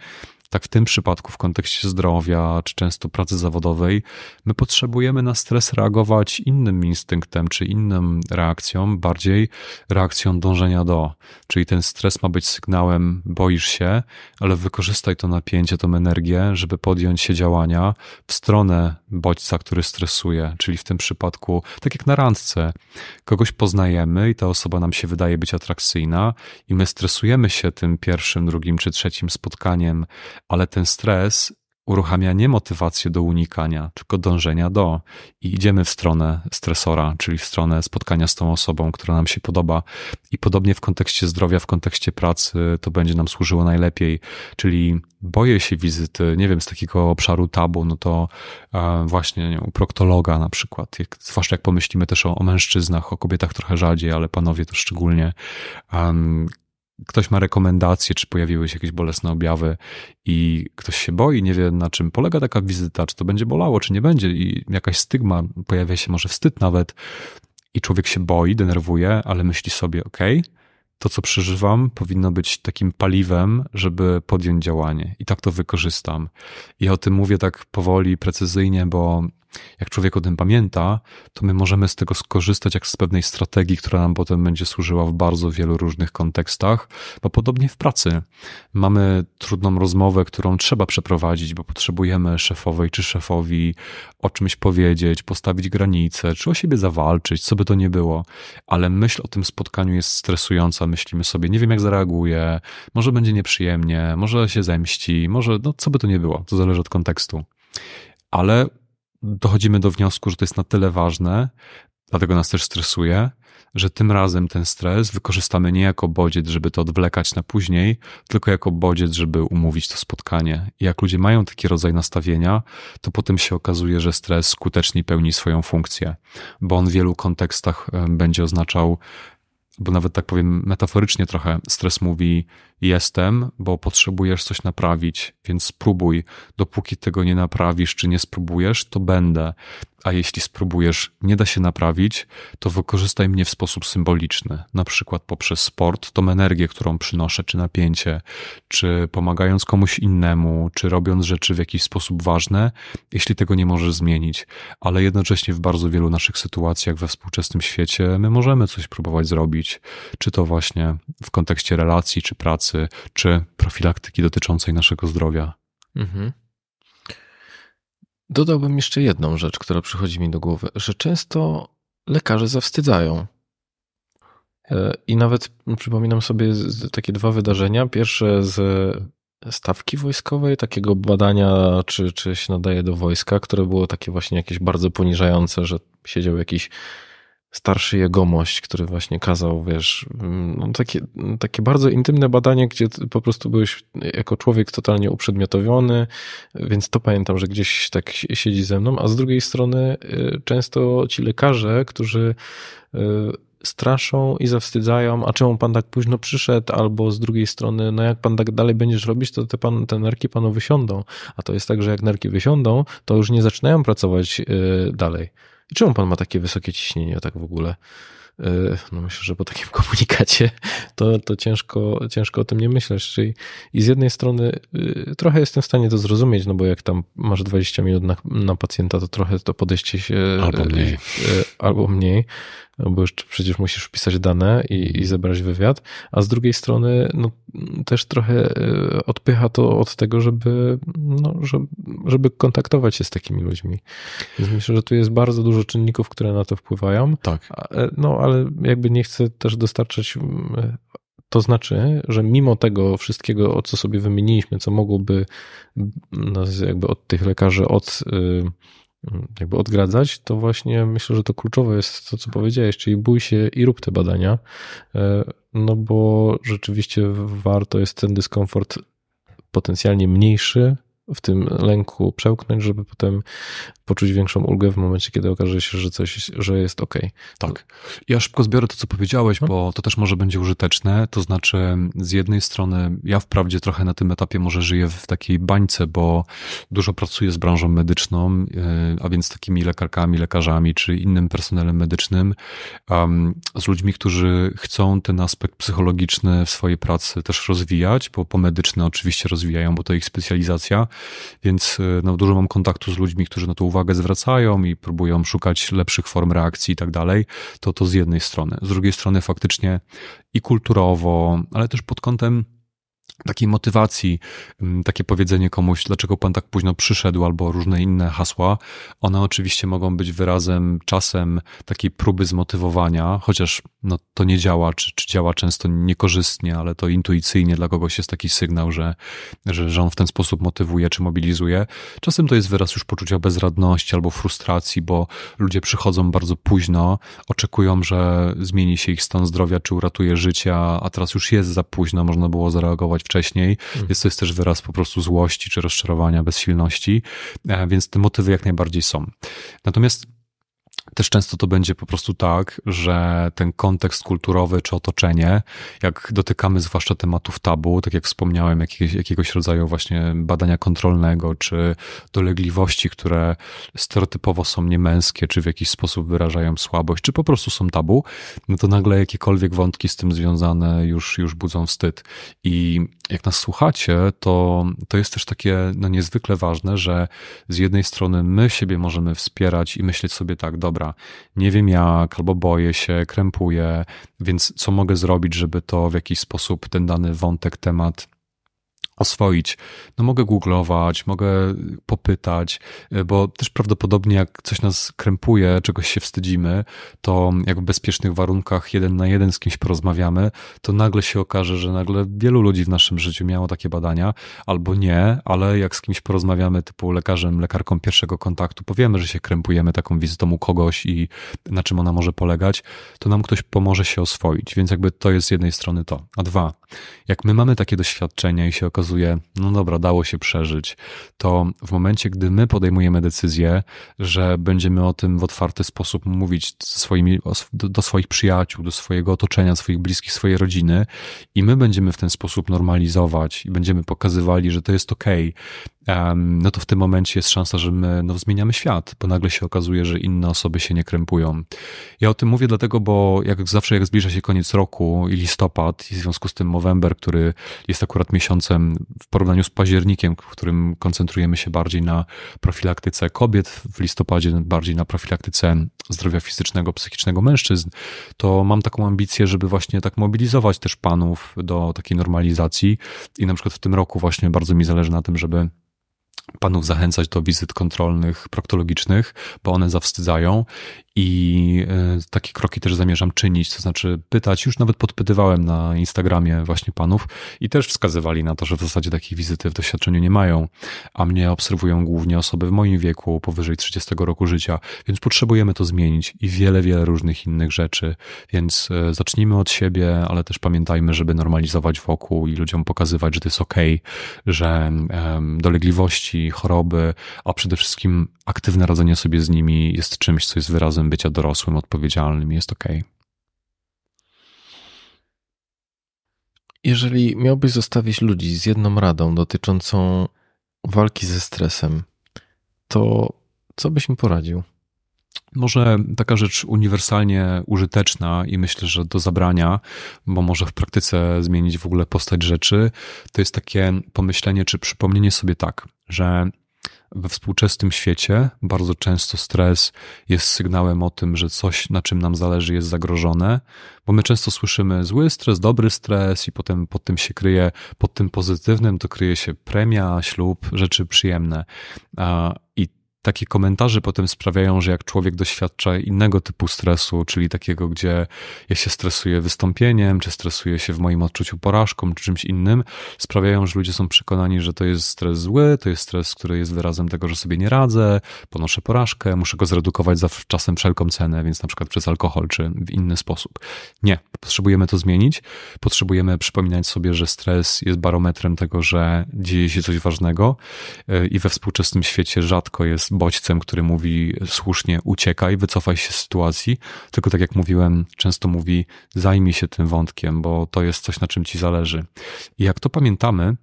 tak w tym przypadku, w kontekście zdrowia czy często pracy zawodowej, my potrzebujemy na stres reagować innym instynktem czy innym reakcją, bardziej reakcją dążenia do. Czyli ten stres ma być sygnałem: boisz się, ale wykorzystaj to napięcie, tą energię, żeby podjąć się działania w stronę bodźca, który stresuje, czyli w tym przypadku, tak jak na randce, kogoś poznajemy i ta osoba nam się wydaje być atrakcyjna i my stresujemy się tym pierwszym, drugim czy trzecim spotkaniem, ale ten stres uruchamia nie motywację do unikania, tylko dążenia do. I idziemy w stronę stresora, czyli w stronę spotkania z tą osobą, która nam się podoba. I podobnie w kontekście zdrowia, w kontekście pracy to będzie nam służyło najlepiej. Czyli boję się wizyty, nie wiem, z takiego obszaru tabu, no to e, właśnie nie, u proktologa na przykład. Jak, zwłaszcza jak pomyślimy też o, o mężczyznach, o kobietach trochę rzadziej, ale panowie to szczególnie ktoś ma rekomendacje, czy pojawiły się jakieś bolesne objawy i ktoś się boi, nie wie na czym polega taka wizyta, czy to będzie bolało, czy nie będzie i jakaś stygma, pojawia się może wstyd nawet i człowiek się boi, denerwuje, ale myśli sobie, ok, to co przeżywam powinno być takim paliwem, żeby podjąć działanie i tak to wykorzystam. I o tym mówię tak powoli, precyzyjnie, bo jak człowiek o tym pamięta, to my możemy z tego skorzystać jak z pewnej strategii, która nam potem będzie służyła w bardzo wielu różnych kontekstach, bo podobnie w pracy. Mamy trudną rozmowę, którą trzeba przeprowadzić, bo potrzebujemy szefowej czy szefowi o czymś powiedzieć, postawić granice, czy o siebie zawalczyć, co by to nie było, ale myśl o tym spotkaniu jest stresująca. Myślimy sobie, nie wiem jak zareaguje, może będzie nieprzyjemnie, może się zemści, może, no co by to nie było, to zależy od kontekstu. Ale dochodzimy do wniosku, że to jest na tyle ważne, dlatego nas też stresuje, że tym razem ten stres wykorzystamy nie jako bodziec, żeby to odwlekać na później, tylko jako bodziec, żeby umówić to spotkanie. I jak ludzie mają taki rodzaj nastawienia, to potem się okazuje, że stres skutecznie pełni swoją funkcję, bo on w wielu kontekstach e, będzie oznaczał bo nawet tak powiem metaforycznie trochę, stres mówi jestem, bo potrzebujesz coś naprawić, więc spróbuj. Dopóki tego nie naprawisz czy nie spróbujesz, to będę a jeśli spróbujesz, nie da się naprawić, to wykorzystaj mnie w sposób symboliczny, na przykład poprzez sport, tą energię, którą przynoszę, czy napięcie, czy pomagając komuś innemu, czy robiąc rzeczy w jakiś sposób ważne, jeśli tego nie możesz zmienić. Ale jednocześnie w bardzo wielu naszych sytuacjach we współczesnym świecie my możemy coś próbować zrobić, czy to właśnie w kontekście relacji, czy pracy, czy profilaktyki dotyczącej naszego zdrowia. Mhm. Dodałbym jeszcze jedną rzecz, która przychodzi mi do głowy, że często lekarze zawstydzają. E, I nawet przypominam sobie takie dwa wydarzenia. Pierwsze z stawki wojskowej, takiego badania, czy, czy się nadaje do wojska, które było takie właśnie jakieś bardzo poniżające, że siedział jakiś starszy jegomość, który właśnie kazał, wiesz, mm, no takie, takie bardzo intymne badanie, gdzie po prostu byłeś jako człowiek totalnie uprzedmiotowiony, więc to pamiętam, że gdzieś tak siedzi ze mną, a z drugiej strony y, często ci lekarze, którzy y, straszą i zawstydzają, a czemu pan tak późno przyszedł, albo z drugiej strony, no jak pan tak dalej będziesz robić, to te, pan, te nerki panu wysiądą. A to jest tak, że jak nerki wysiądą, to już nie zaczynają pracować y, dalej. I czemu pan ma takie wysokie ciśnienie tak w ogóle? E, no myślę, że po takim komunikacie to, to ciężko, ciężko o tym nie myśleć. Czyli I z jednej strony y, trochę jestem w stanie to zrozumieć, no bo jak tam masz 20 minut na, na pacjenta, to trochę to podejście się... Albo mniej. Y, y, albo mniej. No bo już przecież musisz wpisać dane i, i mhm. zebrać wywiad, a z drugiej strony no, też trochę e, odpycha to od tego, żeby, no, żeby, żeby kontaktować się z takimi ludźmi. Więc myślę, że tu jest bardzo dużo czynników, które na to wpływają. Tak. E, no ale jakby nie chcę też dostarczać e, to znaczy, że mimo tego wszystkiego, o co sobie wymieniliśmy, co mogłoby nas no, jakby od tych lekarzy od, y, Mhm. jakby odgradzać, to właśnie myślę, że to kluczowe jest to, co powiedziałeś, czyli bój się i rób te badania, e, no bo rzeczywiście warto jest ten dyskomfort potencjalnie mniejszy w tym lęku przełknąć, żeby potem poczuć większą ulgę w momencie, kiedy okaże się, że coś, że jest ok. Tak. Ja szybko zbiorę to, co powiedziałeś, mhm. bo to też może będzie użyteczne. To znaczy, z jednej strony, ja wprawdzie trochę na tym etapie może żyję w takiej bańce, bo dużo pracuję z branżą medyczną, y, a więc takimi lekarkami, lekarzami czy innym personelem medycznym, z ludźmi, którzy chcą ten aspekt psychologiczny w swojej pracy też rozwijać, bo pomedyczne oczywiście rozwijają, bo to ich specjalizacja więc e, no, dużo mam kontaktu z ludźmi, którzy na to uwagę zwracają i próbują szukać lepszych form reakcji i tak dalej. To to z jednej strony. Z drugiej strony faktycznie i kulturowo, ale też pod kątem takiej motywacji, mm, takie powiedzenie komuś, dlaczego pan tak późno przyszedł, albo różne inne hasła, one oczywiście mogą być wyrazem, czasem takiej próby zmotywowania, chociaż no, to nie działa, czy, czy działa często niekorzystnie, ale to intuicyjnie dla kogoś jest taki sygnał, że, że, że on w ten sposób motywuje czy mobilizuje. Czasem to jest wyraz już poczucia bezradności albo frustracji, bo ludzie przychodzą bardzo późno, oczekują, że zmieni się ich stan zdrowia, czy uratuje życie, a teraz już jest za późno, można było zareagować wcześniej. Mhm. Jest to jest też wyraz po prostu złości czy rozczarowania, bezsilności, e, więc te motywy jak najbardziej są. Natomiast też często to będzie po prostu tak, że ten kontekst kulturowy czy otoczenie, jak dotykamy zwłaszcza tematów tabu, tak jak wspomniałem, jakiegoś, jakiegoś rodzaju właśnie badania kontrolnego, czy dolegliwości, które stereotypowo są niemęskie, czy w jakiś sposób wyrażają słabość, czy po prostu są tabu, no to nagle jakiekolwiek wątki z tym związane już, już budzą wstyd. I jak nas słuchacie, to, to jest też takie no, niezwykle ważne, że z jednej strony my siebie możemy wspierać i myśleć sobie tak, dobra, dobra, nie wiem jak, albo boję się, krępuję, więc co mogę zrobić, żeby to w jakiś sposób ten dany wątek, temat oswoić. No mogę googlować, mogę popytać, y, bo też prawdopodobnie jak coś nas krępuje, czegoś się wstydzimy, to jak w bezpiecznych warunkach jeden na jeden z kimś porozmawiamy, to nagle się okaże, że nagle wielu ludzi w naszym życiu miało takie badania, albo nie, ale jak z kimś porozmawiamy typu lekarzem, lekarką pierwszego kontaktu, powiemy, że się krępujemy taką wizytą u kogoś i na czym ona może polegać, to nam ktoś pomoże się oswoić, więc jakby to jest z jednej strony to. A dwa, jak my mamy takie doświadczenia i się okazuje, no dobra, dało się przeżyć, to w momencie, gdy my podejmujemy decyzję, że będziemy o tym w otwarty sposób mówić swoimi, do, do swoich przyjaciół, do swojego otoczenia, swoich bliskich, swojej rodziny i my będziemy w ten sposób normalizować i będziemy pokazywali, że to jest ok, no to w tym momencie jest szansa, że my no, zmieniamy świat, bo nagle się okazuje, że inne osoby się nie krępują. Ja o tym mówię dlatego, bo jak zawsze, jak zbliża się koniec roku i listopad, i w związku z tym november, który jest akurat miesiącem w porównaniu z październikiem, w którym koncentrujemy się bardziej na profilaktyce kobiet, w listopadzie bardziej na profilaktyce zdrowia fizycznego, psychicznego mężczyzn, to mam taką ambicję, żeby właśnie tak mobilizować też panów do takiej normalizacji i na przykład w tym roku właśnie bardzo mi zależy na tym, żeby panów zachęcać do wizyt kontrolnych, proktologicznych, bo one zawstydzają i e, takie kroki też zamierzam czynić, to znaczy pytać. Już nawet podpytywałem na Instagramie właśnie panów i też wskazywali na to, że w zasadzie takiej wizyty w doświadczeniu nie mają, a mnie obserwują głównie osoby w moim wieku, powyżej 30 roku życia, więc potrzebujemy to zmienić i wiele, wiele różnych innych rzeczy. Więc e, zacznijmy od siebie, ale też pamiętajmy, żeby normalizować wokół i ludziom pokazywać, że to jest ok, że dolegliwości, choroby, a przede wszystkim aktywne radzenie sobie z nimi jest czymś, co jest wyrazem bycia dorosłym, odpowiedzialnym jest ok. Jeżeli miałbyś zostawić ludzi z jedną radą dotyczącą walki ze stresem, to co byś im poradził? Może taka rzecz uniwersalnie użyteczna i myślę, że do zabrania, bo może w praktyce zmienić w ogóle postać rzeczy, to jest takie pomyślenie czy przypomnienie sobie tak, że we współczesnym świecie bardzo często stres jest sygnałem o tym, że coś, na czym nam zależy, jest zagrożone, bo my często słyszymy zły stres, dobry stres, i potem pod tym się kryje, pod tym pozytywnym to kryje się premia, ślub, rzeczy przyjemne takie komentarze potem sprawiają, że jak człowiek doświadcza innego typu stresu, czyli takiego, gdzie ja się stresuję wystąpieniem, czy stresuję się w moim odczuciu porażką, czy czymś innym, sprawiają, że ludzie są przekonani, że to jest stres zły, to jest stres, który jest wyrazem tego, że sobie nie radzę, ponoszę porażkę, muszę go zredukować za czasem wszelką cenę, więc na przykład przez alkohol, czy w inny sposób. Nie, potrzebujemy to zmienić, potrzebujemy przypominać sobie, że stres jest barometrem tego, że dzieje się coś ważnego y, i we współczesnym świecie rzadko jest bodźcem, który mówi słusznie uciekaj, wycofaj się z sytuacji, tylko tak jak mówiłem, często mówi zajmij się tym wątkiem, bo to jest coś, na czym ci zależy. I jak to pamiętamy,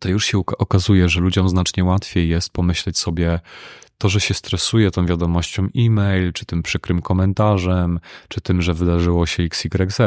to już się okazuje, że ludziom znacznie łatwiej jest pomyśleć sobie, to, że się stresuje tą wiadomością e-mail, czy tym przykrym komentarzem, czy tym, że wydarzyło się XYZ,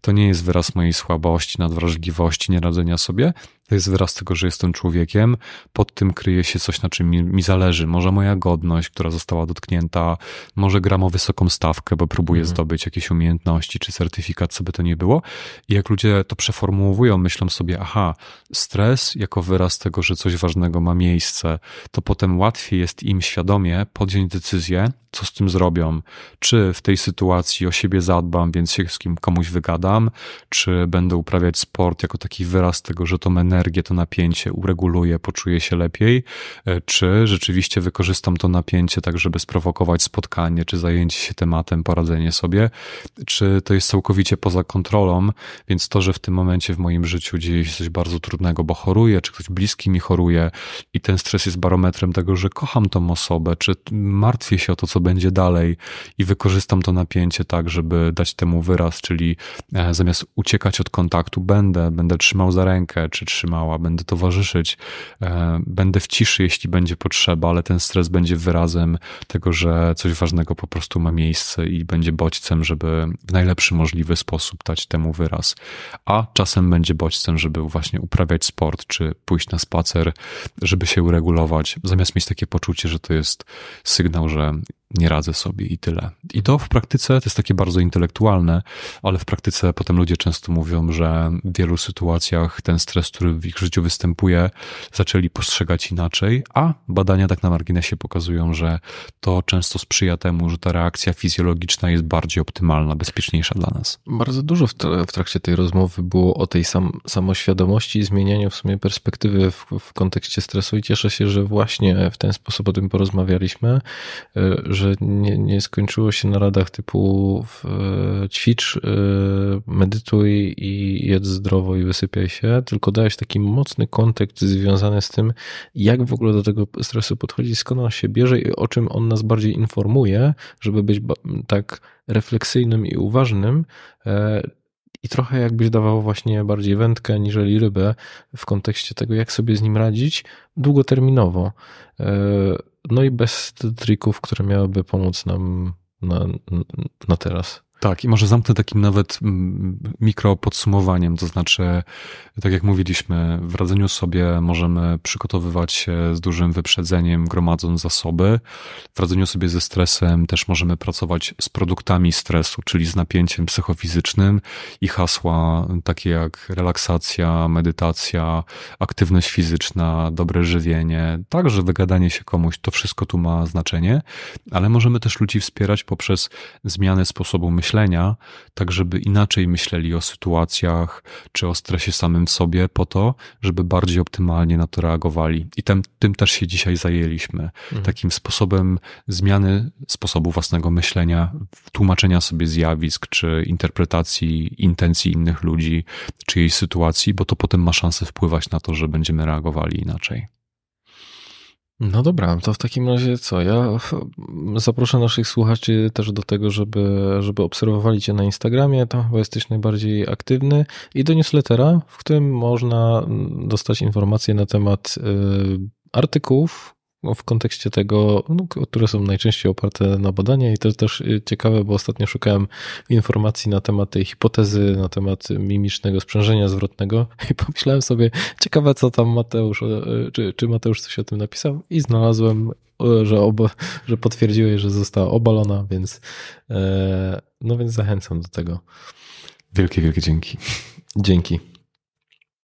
to nie jest wyraz mojej słabości, nadwrażliwości, nieradzenia sobie, to jest wyraz tego, że jestem człowiekiem. Pod tym kryje się coś, na czym mi, mi zależy. Może moja godność, która została dotknięta, może gram o wysoką stawkę, bo próbuję mhm. zdobyć jakieś umiejętności czy certyfikat, co by to nie było. I jak ludzie to przeformułowują, myślą sobie, aha, stres jako wyraz tego, że coś ważnego ma miejsce, to potem łatwiej jest im świadomie podjąć decyzję, co z tym zrobią. Czy w tej sytuacji o siebie zadbam, więc się z kim komuś wygadam, czy będę uprawiać sport jako taki wyraz tego, że tą energię, to napięcie ureguluję, poczuję się lepiej, e, czy rzeczywiście wykorzystam to napięcie tak, żeby sprowokować spotkanie, czy zajęcie się tematem, poradzenie sobie, czy to jest całkowicie poza kontrolą, więc to, że w tym momencie w moim życiu dzieje się coś bardzo trudnego, bo choruję, czy ktoś bliski mi choruje i ten stres jest barometrem tego, że kocham tą osobę, czy martwię się o to, co będzie dalej i wykorzystam to napięcie tak, żeby dać temu wyraz, czyli e, zamiast uciekać od kontaktu, będę, będę trzymał za rękę, czy trzymała, będę towarzyszyć, e, będę w ciszy, jeśli będzie potrzeba, ale ten stres będzie wyrazem tego, że coś ważnego po prostu ma miejsce i będzie bodźcem, żeby w najlepszy możliwy sposób dać temu wyraz. A czasem będzie bodźcem, żeby właśnie uprawiać sport, czy pójść na spacer, żeby się uregulować, zamiast mieć takie poczucie, że to jest sygnał, że nie radzę sobie i tyle. I to w praktyce to jest takie bardzo intelektualne, ale w praktyce potem ludzie często mówią, że w wielu sytuacjach ten stres, który w ich życiu występuje, zaczęli postrzegać inaczej, a badania tak na marginesie pokazują, że to często sprzyja temu, że ta reakcja fizjologiczna jest bardziej optymalna, bezpieczniejsza dla nas. Bardzo dużo w, tra w trakcie tej rozmowy było o tej sam samoświadomości i zmienianiu w sumie perspektywy w, w kontekście stresu i cieszę się, że właśnie w ten sposób o tym porozmawialiśmy, e, że że nie, nie skończyło się na radach typu e, ćwicz, e, medytuj i jedz zdrowo i wysypiaj się, tylko dałeś taki mocny kontekst związany z tym, jak w ogóle do tego stresu podchodzić, skąd on się bierze i o czym on nas bardziej informuje, żeby być tak refleksyjnym i uważnym, e, i trochę jakbyś dawał właśnie bardziej wędkę niżeli rybę w kontekście tego, jak sobie z nim radzić długoterminowo. No i bez trików, które miałyby pomóc nam na, na teraz. Tak, i może zamknę takim nawet mm, mikro podsumowaniem, to znaczy, tak jak mówiliśmy, w radzeniu sobie możemy przygotowywać się z dużym wyprzedzeniem, gromadząc zasoby. W radzeniu sobie ze stresem też możemy pracować z produktami stresu, czyli z napięciem psychofizycznym i hasła takie jak relaksacja, medytacja, aktywność fizyczna, dobre żywienie, także wygadanie się komuś, to wszystko tu ma znaczenie, ale możemy też ludzi wspierać poprzez zmianę sposobu myślenia myślenia, tak żeby inaczej myśleli o sytuacjach czy o stresie samym w sobie, po to, żeby bardziej optymalnie na to reagowali. I tym też się dzisiaj zajęliśmy. Mhm. Takim sposobem zmiany sposobu własnego myślenia, tłumaczenia sobie zjawisk, czy interpretacji intencji innych ludzi, czy jej sytuacji, bo to potem ma szansę wpływać na to, że będziemy reagowali inaczej. No dobra, to w takim razie co? Ja zaproszę naszych słuchaczy też do tego, żeby, żeby obserwowali Cię na Instagramie, tam chyba jesteś najbardziej aktywny, i do newslettera, w którym można mm, dostać informacje na temat y, artykułów, no, w kontekście tego, no, które są najczęściej oparte na badania i to jest też y, ciekawe, bo ostatnio szukałem informacji na temat tej hipotezy, na temat mimicznego sprzężenia zwrotnego i pomyślałem sobie, ciekawe co tam Mateusz, e, czy, czy Mateusz coś o tym napisał i znalazłem, e, że, oba, że potwierdziłeś, że została obalona, więc e, no więc zachęcam do tego. Wielkie, wielkie dzięki. Dzięki.